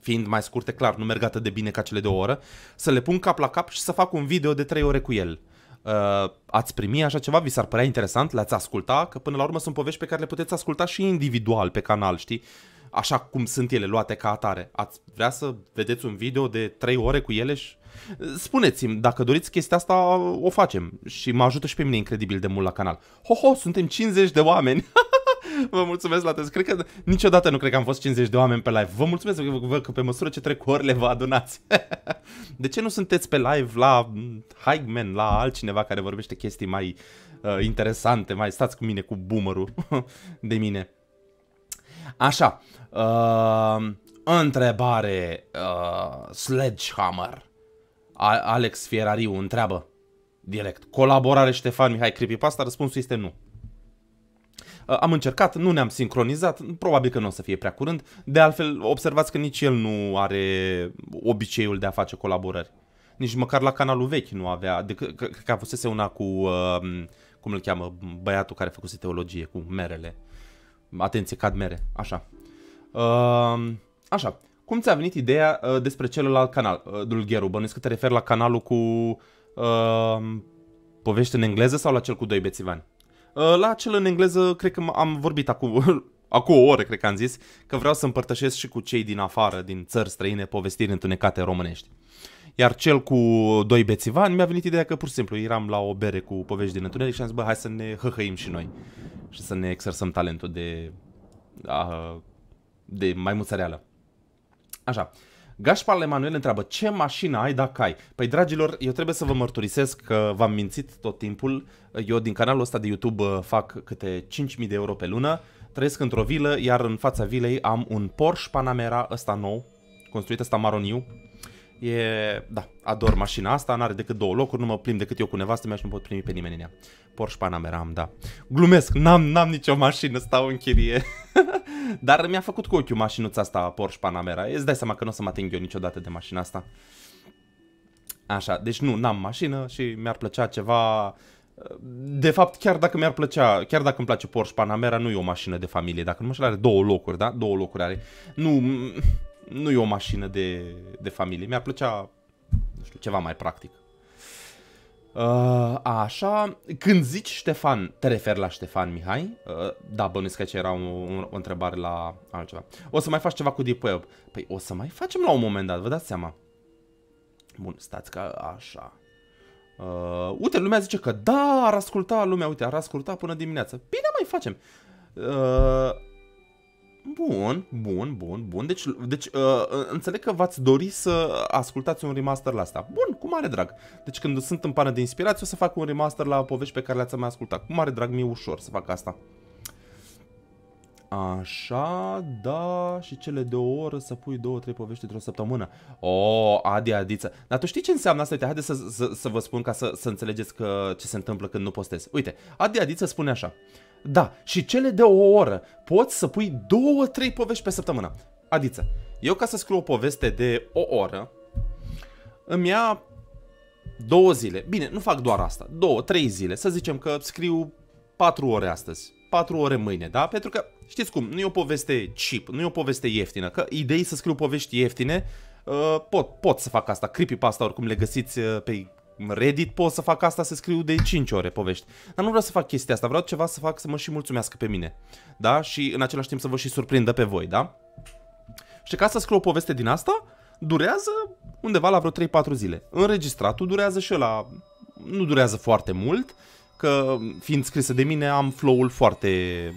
fiind mai scurte, clar, nu merg atât de bine ca cele de o oră, să le pun cap la cap și să fac un video de 3 ore cu el. Uh, ați primi așa ceva? Vi s-ar părea interesant? L-ați asculta? Că până la urmă sunt povești pe care le puteți asculta și individual pe canal, știi? Uh, așa cum sunt ele luate ca atare. Ați vrea să vedeți un video de 3 ore cu ele și... Spuneți-mi, dacă doriți chestia asta, o facem și mă ajută și pe mine incredibil de mult la canal. Ho-ho, suntem 50 de oameni! vă mulțumesc la toți. Cred că niciodată nu cred că am fost 50 de oameni pe live. Vă mulțumesc că, vă, că pe măsură ce trec orele vă adunați. de ce nu sunteți pe live la Highman, la altcineva care vorbește chestii mai uh, interesante? Mai stați cu mine, cu boomerul de mine. Așa. Uh, întrebare, uh, Sledgehammer. A Alex Fierariu întreabă direct. Colaborare Ștefan Mihai Creepypasta? Răspunsul este nu. Uh, am încercat, nu ne-am sincronizat, probabil că nu o să fie prea curând. De altfel, observați că nici el nu are obiceiul de a face colaborări. Nici măcar la canalul vechi nu avea, cred că, a că una cu, uh, cum îl cheamă, băiatul care făcuse teologie, cu merele. Uh, atenție, cad mere, așa. Uh, așa, cum ți-a venit ideea uh, despre celălalt canal, uh, Dulgheru? Bănuiesc că te referi la canalul cu uh, povești în engleză sau la cel cu doi bețivani? Uh, ă, la cel în engleză, cred că am vorbit acum, acum o oră, cred că am zis, că vreau să împărtășesc și cu cei din afară, din țări străine, povestiri întunecate românești. Uh, iar cel cu doi bețivan mi-a venit ideea că pur și simplu eram la o bere cu povești din întuneric și am zis, bă, hai să ne hăhăim și noi și să ne exersăm talentul de, a, de reală. Așa. Gașpar Emanuel întreabă, ce mașină ai dacă ai? Păi, dragilor, eu trebuie să vă mărturisesc că v-am mințit tot timpul. Eu din canalul ăsta de YouTube uh, fac câte 5.000 de euro pe lună, trăiesc într-o vilă, iar în fața vilei am un Porsche Panamera ăsta nou, construit ăsta maroniu, E, da, ador mașina asta, n-are decât două locuri, nu mă plim decât eu cu nevastă mea și nu pot primi pe nimeni în ea. Porsche Panamera am, da. Glumesc, n-am, n-am nicio mașină, stau în chirie. Dar mi-a făcut cu ochiul mașinuța asta Porsche Panamera. Îți dai seama că nu o să mă ating eu niciodată de mașina asta. Așa, deci nu, n-am mașină și mi-ar plăcea ceva... De fapt, chiar dacă mi-ar plăcea, chiar dacă îmi place Porsche Panamera, nu e o mașină de familie, dacă nu mă știu, are două locuri, da? Două locuri are. Nu, nu e o mașină de, de familie. Mi-ar plăcea, nu știu, ceva mai practic. Uh, așa, când zici Ștefan, te referi la Ștefan Mihai? Uh, da, bănuiesc că aici era o, o întrebare la altceva. O să mai faci ceva cu Deep Web? Păi o să mai facem la un moment dat, vă dați seama. Bun, stați că așa. Uh, uite, lumea zice că da, ar asculta lumea, uite, ar asculta până dimineață. Bine, mai facem. Uh, Bun, bun, bun, bun. Deci, deci uh, înțeleg că v-ați dori să ascultați un remaster la asta. Bun, cu mare drag. Deci când sunt în pană de inspirație o să fac un remaster la povești pe care le-ați mai ascultat. Cu mare drag, mi-e ușor să fac asta. Așa, da, și cele de o oră să pui două, trei povești într-o săptămână. O, oh, Adi, Adiță. Dar tu știi ce înseamnă asta? Uite, haideți să, să, să vă spun ca să, să înțelegeți că, ce se întâmplă când nu postez. Uite, Adi, Adiță spune așa. Da, și cele de o oră. Poți să pui două, trei povești pe săptămână. Adiță, eu ca să scriu o poveste de o oră, îmi ia două zile. Bine, nu fac doar asta. Două, trei zile. Să zicem că scriu patru ore astăzi. patru ore mâine, da? Pentru că, știți cum, nu e o poveste cheap, nu e o poveste ieftină. Că idei să scriu povești ieftine, uh, pot, pot să fac asta. Creepypasta oricum le găsiți uh, pe Reddit pot să fac asta, să scriu de 5 ore povești. Dar nu vreau să fac chestia asta, vreau ceva să fac să mă și mulțumească pe mine. Da? Și în același timp să vă și surprindă pe voi, da? Și ca să scriu o poveste din asta, durează undeva la vreo 3-4 zile. Înregistratul durează și la nu durează foarte mult, că fiind scrisă de mine am flow-ul foarte,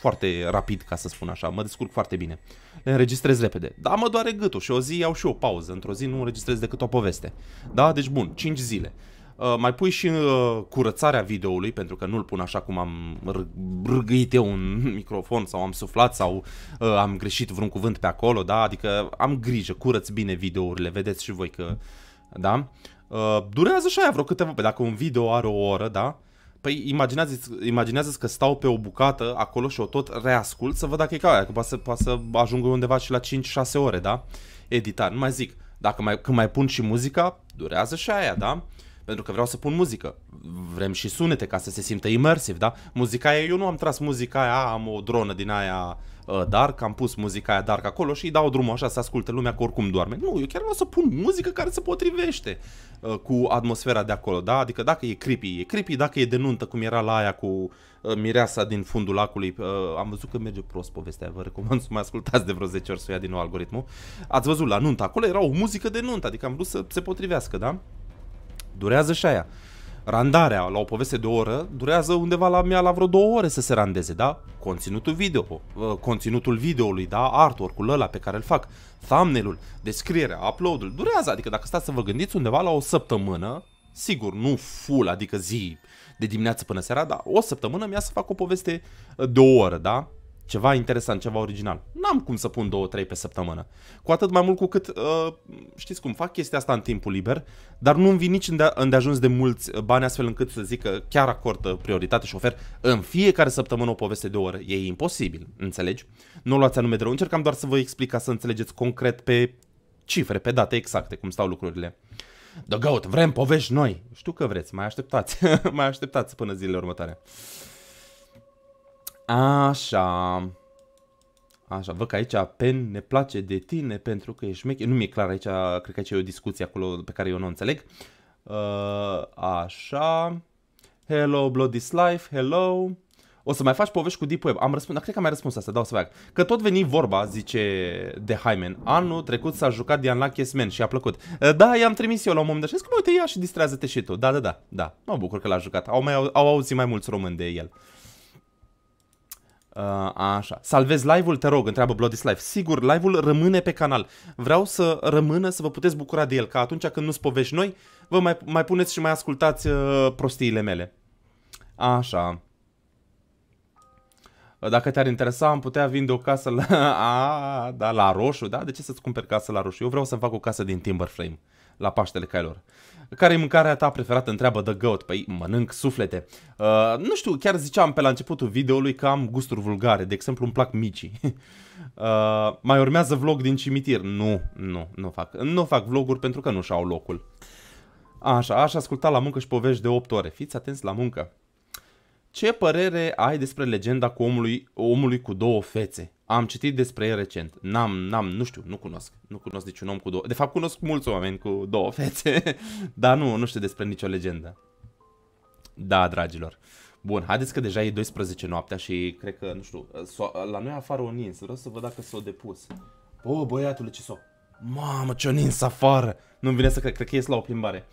foarte rapid, ca să spun așa, mă descurc foarte bine. Le înregistrez repede. Da, mă doare gâtul și o zi iau și o pauză, într-o zi nu înregistrez decât o poveste. Da, deci bun, 5 zile. Uh, mai pui și uh, curățarea videoului, pentru că nu-l pun așa cum am râgâit eu un microfon sau am suflat sau uh, am greșit vreun cuvânt pe acolo, da? Adică am grijă, curăț bine videourile, vedeți și voi că, da? Uh, durează și aia vreo câteva, dacă un video are o oră, da? Păi imaginează-ți, imaginează că stau pe o bucată acolo și o tot reascult să văd dacă e ca aia, că poate să, poate să ajungă undeva și la 5-6 ore, da? Editar, nu mai zic. Dacă mai, când mai pun și muzica, durează și aia, da? Uh, pentru că vreau să pun muzică. Vrem și sunete ca să se simtă imersiv, da? Muzica aia, eu nu am tras muzica aia, am o dronă din aia dar uh, Dark, am pus muzica aia Dark acolo și îi dau drumul așa să asculte lumea că oricum doarme. Nu, eu chiar vreau să pun muzică care se potrivește uh, cu atmosfera de acolo, da? Adică dacă e creepy, e creepy, dacă e de nuntă cum era la aia cu uh, mireasa din fundul lacului, uh, am văzut că merge prost povestea, vă recomand să mai ascultați de vreo 10 ori să ia din nou algoritmul. Ați văzut la nuntă acolo era o muzică de nuntă, adică am vrut să se potrivească, da? durează și aia. Randarea la o poveste de o oră durează undeva la mea la vreo două ore să se randeze, da? Conținutul video, uh, conținutul videoului, da? Artwork-ul ăla pe care îl fac, thumbnail-ul, descrierea, upload-ul, durează, adică dacă stați să vă gândiți undeva la o săptămână, sigur, nu full, adică zi de dimineață până seara, dar o săptămână mi-a să fac o poveste uh, de o oră, da? ceva interesant, ceva original. N-am cum să pun două, trei pe săptămână. Cu atât mai mult cu cât, uh, știți cum, fac chestia asta în timpul liber, dar nu-mi vin nici îndeajuns de mulți bani astfel încât să zic că chiar acordă prioritate și ofer în fiecare săptămână o poveste de o oră. E imposibil, înțelegi? Nu luați anume de rău. Încercam doar să vă explic ca să înțelegeți concret pe cifre, pe date exacte, cum stau lucrurile. The Goat, vrem povești noi. Știu că vreți, mai așteptați. mai așteptați până zilele următoare. Așa. Așa, văd că aici pen ne place de tine pentru că ești mechi. Nu mi-e clar aici, cred că aici e o discuție acolo pe care eu nu o înțeleg. Uh, așa. Hello, bloody life, hello. O să mai faci povești cu Deep Web. Am răspuns, dar cred că am mai răspuns asta, dau să fac. Că tot veni vorba, zice de Hyman. Anul trecut s-a jucat de Unluckiest Man și a plăcut. Uh, da, i-am trimis eu la un moment dat și zic, uite, ia și distrează-te și tu. Da, da, da, da. Mă bucur că l-a jucat. Au, mai, au auzit mai mulți români de el. Uh, Uh, așa. Salvez live-ul, te rog, întreabă Bloody Life. Sigur, live-ul rămâne pe canal. Vreau să rămână, să vă puteți bucura de el, ca atunci când nu-ți povești noi, vă mai, mai puneți și mai ascultați uh, prostiile mele. Așa. Uh, dacă te-ar interesa, am putea vinde o casă la, a, da, la roșu, da? De ce să-ți cumperi casă la roșu? Eu vreau să-mi fac o casă din timber frame, la Paștele Cailor. Uh, care e mâncarea ta preferată, întreabă The Goat. Păi mănânc suflete. Uh, nu știu, chiar ziceam pe la începutul videoului că am gusturi vulgare. De exemplu, îmi plac micii. uh, mai urmează vlog din cimitir. Nu, nu, nu fac. Nu fac vloguri pentru că nu și-au locul. Așa, aș asculta la muncă și povești de 8 ore. Fiți atenți la muncă. Ce părere ai despre legenda cu omului, omului cu două fețe? Am citit despre el recent. N-am, n-am, nu știu, nu cunosc. Nu cunosc niciun om cu două... De fapt, cunosc mulți oameni cu două fețe, dar nu, nu știu despre nicio legendă. Da, dragilor. Bun, haideți că deja e 12 noaptea și cred că, nu știu, la noi afară o nins. Vreau să văd dacă s-o depus. O, băiatule, ce s-o... Mamă, ce-o nins afară! Nu-mi vine să cred, cred că ies la o plimbare.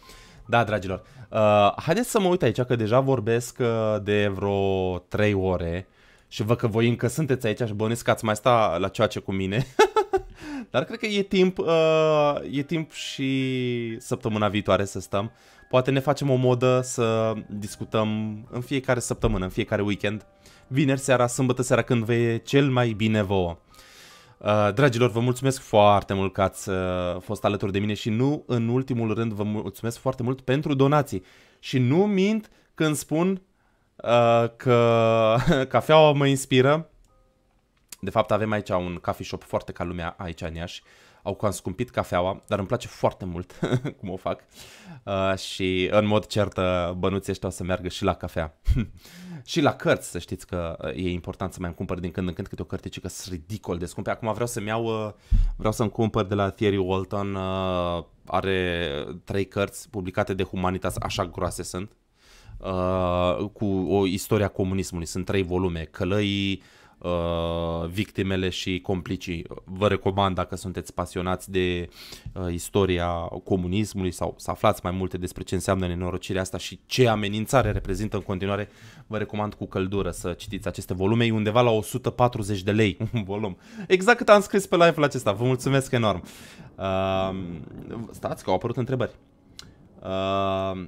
Da, dragilor, uh, haideți să mă uit aici că deja vorbesc uh, de vreo 3 ore și vă că voi încă sunteți aici și bănesc că ați mai sta la ce cu mine. Dar cred că e timp, uh, e timp și săptămâna viitoare să stăm. Poate ne facem o modă să discutăm în fiecare săptămână, în fiecare weekend. Vineri seara, sâmbătă seara, când vă e cel mai bine vouă. Uh, dragilor, vă mulțumesc foarte mult că ați uh, fost alături de mine și nu în ultimul rând vă mulțumesc foarte mult pentru donații. Și nu mint când spun Uh, că cafeaua mă inspiră. De fapt, avem aici un coffee shop foarte ca lumea aici în Iași. Au cam scumpit cafeaua, dar îmi place foarte mult cum o fac. Uh, și în mod cert, uh, bănuții ăștia o să meargă și la cafea. și la cărți, să știți că uh, e important să mai îmi cumpăr din când în când câte o cărticică, sunt ridicol de scumpe. Acum vreau să-mi iau, uh, vreau să-mi cumpăr de la Thierry Walton, uh, are trei cărți publicate de Humanitas, așa groase sunt Uh, cu o istoria comunismului. Sunt trei volume, Călăii, uh, Victimele și Complicii. Vă recomand dacă sunteți pasionați de uh, istoria comunismului sau să aflați mai multe despre ce înseamnă nenorocirea asta și ce amenințare reprezintă în continuare, vă recomand cu căldură să citiți aceste volume. E undeva la 140 de lei un volum. Exact cât am scris pe live-ul acesta. Vă mulțumesc enorm. Uh, stați că au apărut întrebări. Uh,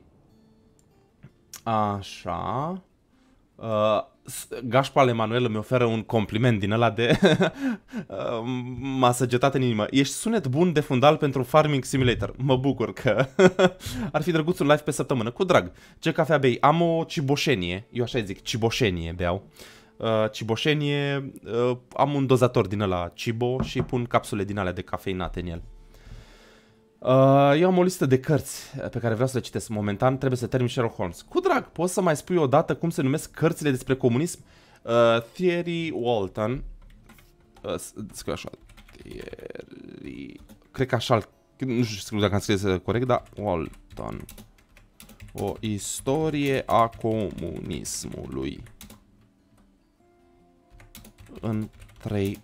Așa. Uh, Gașpal Emanuel îmi oferă un compliment din ăla de... uh, m-a săgetat în inimă. Ești sunet bun de fundal pentru Farming Simulator. Mă bucur că... Ar fi drăguț un live pe săptămână, cu drag. Ce cafea bei? Am o ciboșenie. Eu așa zic, ciboșenie beau. Uh, ciboșenie, uh, am un dozator din ăla cibo și pun capsule din alea de cafeinate în el. Uh, eu am o listă de cărți uh, pe care vreau să le citesc momentan, trebuie să termin Sherlock Holmes. Cu drag, poți să mai spui o dată cum se numesc cărțile despre comunism? Uh, Thierry Walton, uh, așa, Thierry, cred că așa, nu știu dacă am scris uh, corect, dar Walton. O istorie a comunismului. În trei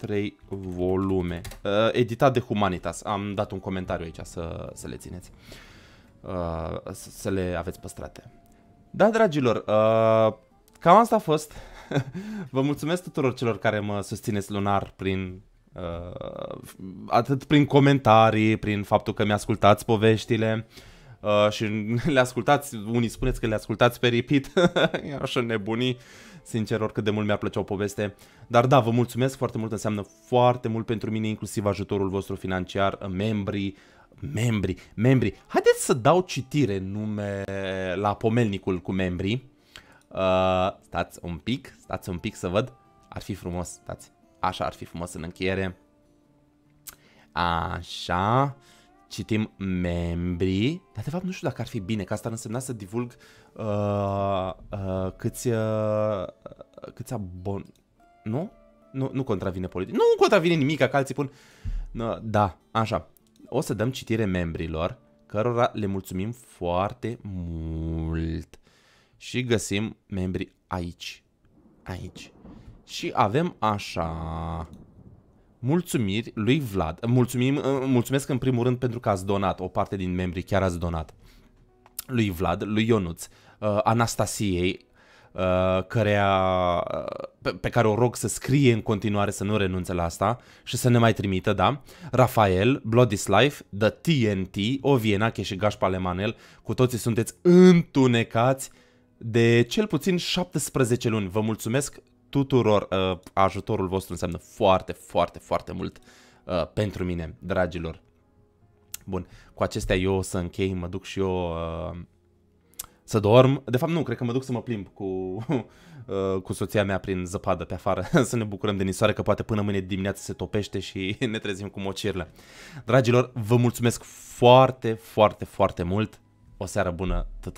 3 volume. Uh, editat de Humanitas. Am dat un comentariu aici să, să le țineți. Uh, să, le aveți păstrate. Da, dragilor, uh, cam asta a fost. Vă mulțumesc tuturor celor care mă susțineți lunar prin uh, atât prin comentarii, prin faptul că mi-ascultați poveștile uh, și le ascultați, unii spuneți că le ascultați pe repeat, așa nebunii. Uh, sincer, oricât de mult mi-ar plăcea o poveste. Dar da, vă mulțumesc foarte mult, înseamnă foarte mult pentru mine, inclusiv ajutorul vostru financiar, membrii, membri, membri. Haideți să dau citire nume la pomelnicul cu membrii. Uh, stați un pic, stați un pic să văd. Ar fi frumos, stați. Așa ar fi frumos în încheiere. Așa citim membrii, dar de fapt nu știu dacă ar fi bine, că asta ar însemna să divulg uh, uh, câți, uh, câți abon... Nu? Nu, nu contravine politic. Nu contravine nimic, că alții pun... No, da, așa. O să dăm citire membrilor, cărora le mulțumim foarte mult. Și găsim membrii aici. Aici. Și avem așa mulțumiri lui Vlad. Mulțumim, uh, mulțumesc în primul rând pentru că ați donat, o parte din membrii chiar ați donat. Lui Vlad, lui Ionuț, uh, Anastasiei, uh, cărea, pe, pe care o rog să scrie în continuare, să nu renunțe la asta și să ne mai trimită, da? Rafael, Bloody Life, The TNT, Ovienache și Gașpa Lemanel, cu toții sunteți întunecați de cel puțin 17 luni. Vă mulțumesc tuturor uh, ajutorul vostru înseamnă foarte, foarte, foarte mult uh, pentru mine, dragilor. Bun, cu acestea eu o să închei, mă duc și eu uh, să dorm. De fapt nu, cred că mă duc să mă plimb cu, uh, cu soția mea prin zăpadă pe afară, să ne bucurăm de nisoare, că poate până mâine dimineață se topește și ne trezim cu mocirile. Dragilor, vă mulțumesc foarte, foarte, foarte mult. O seară bună tuturor!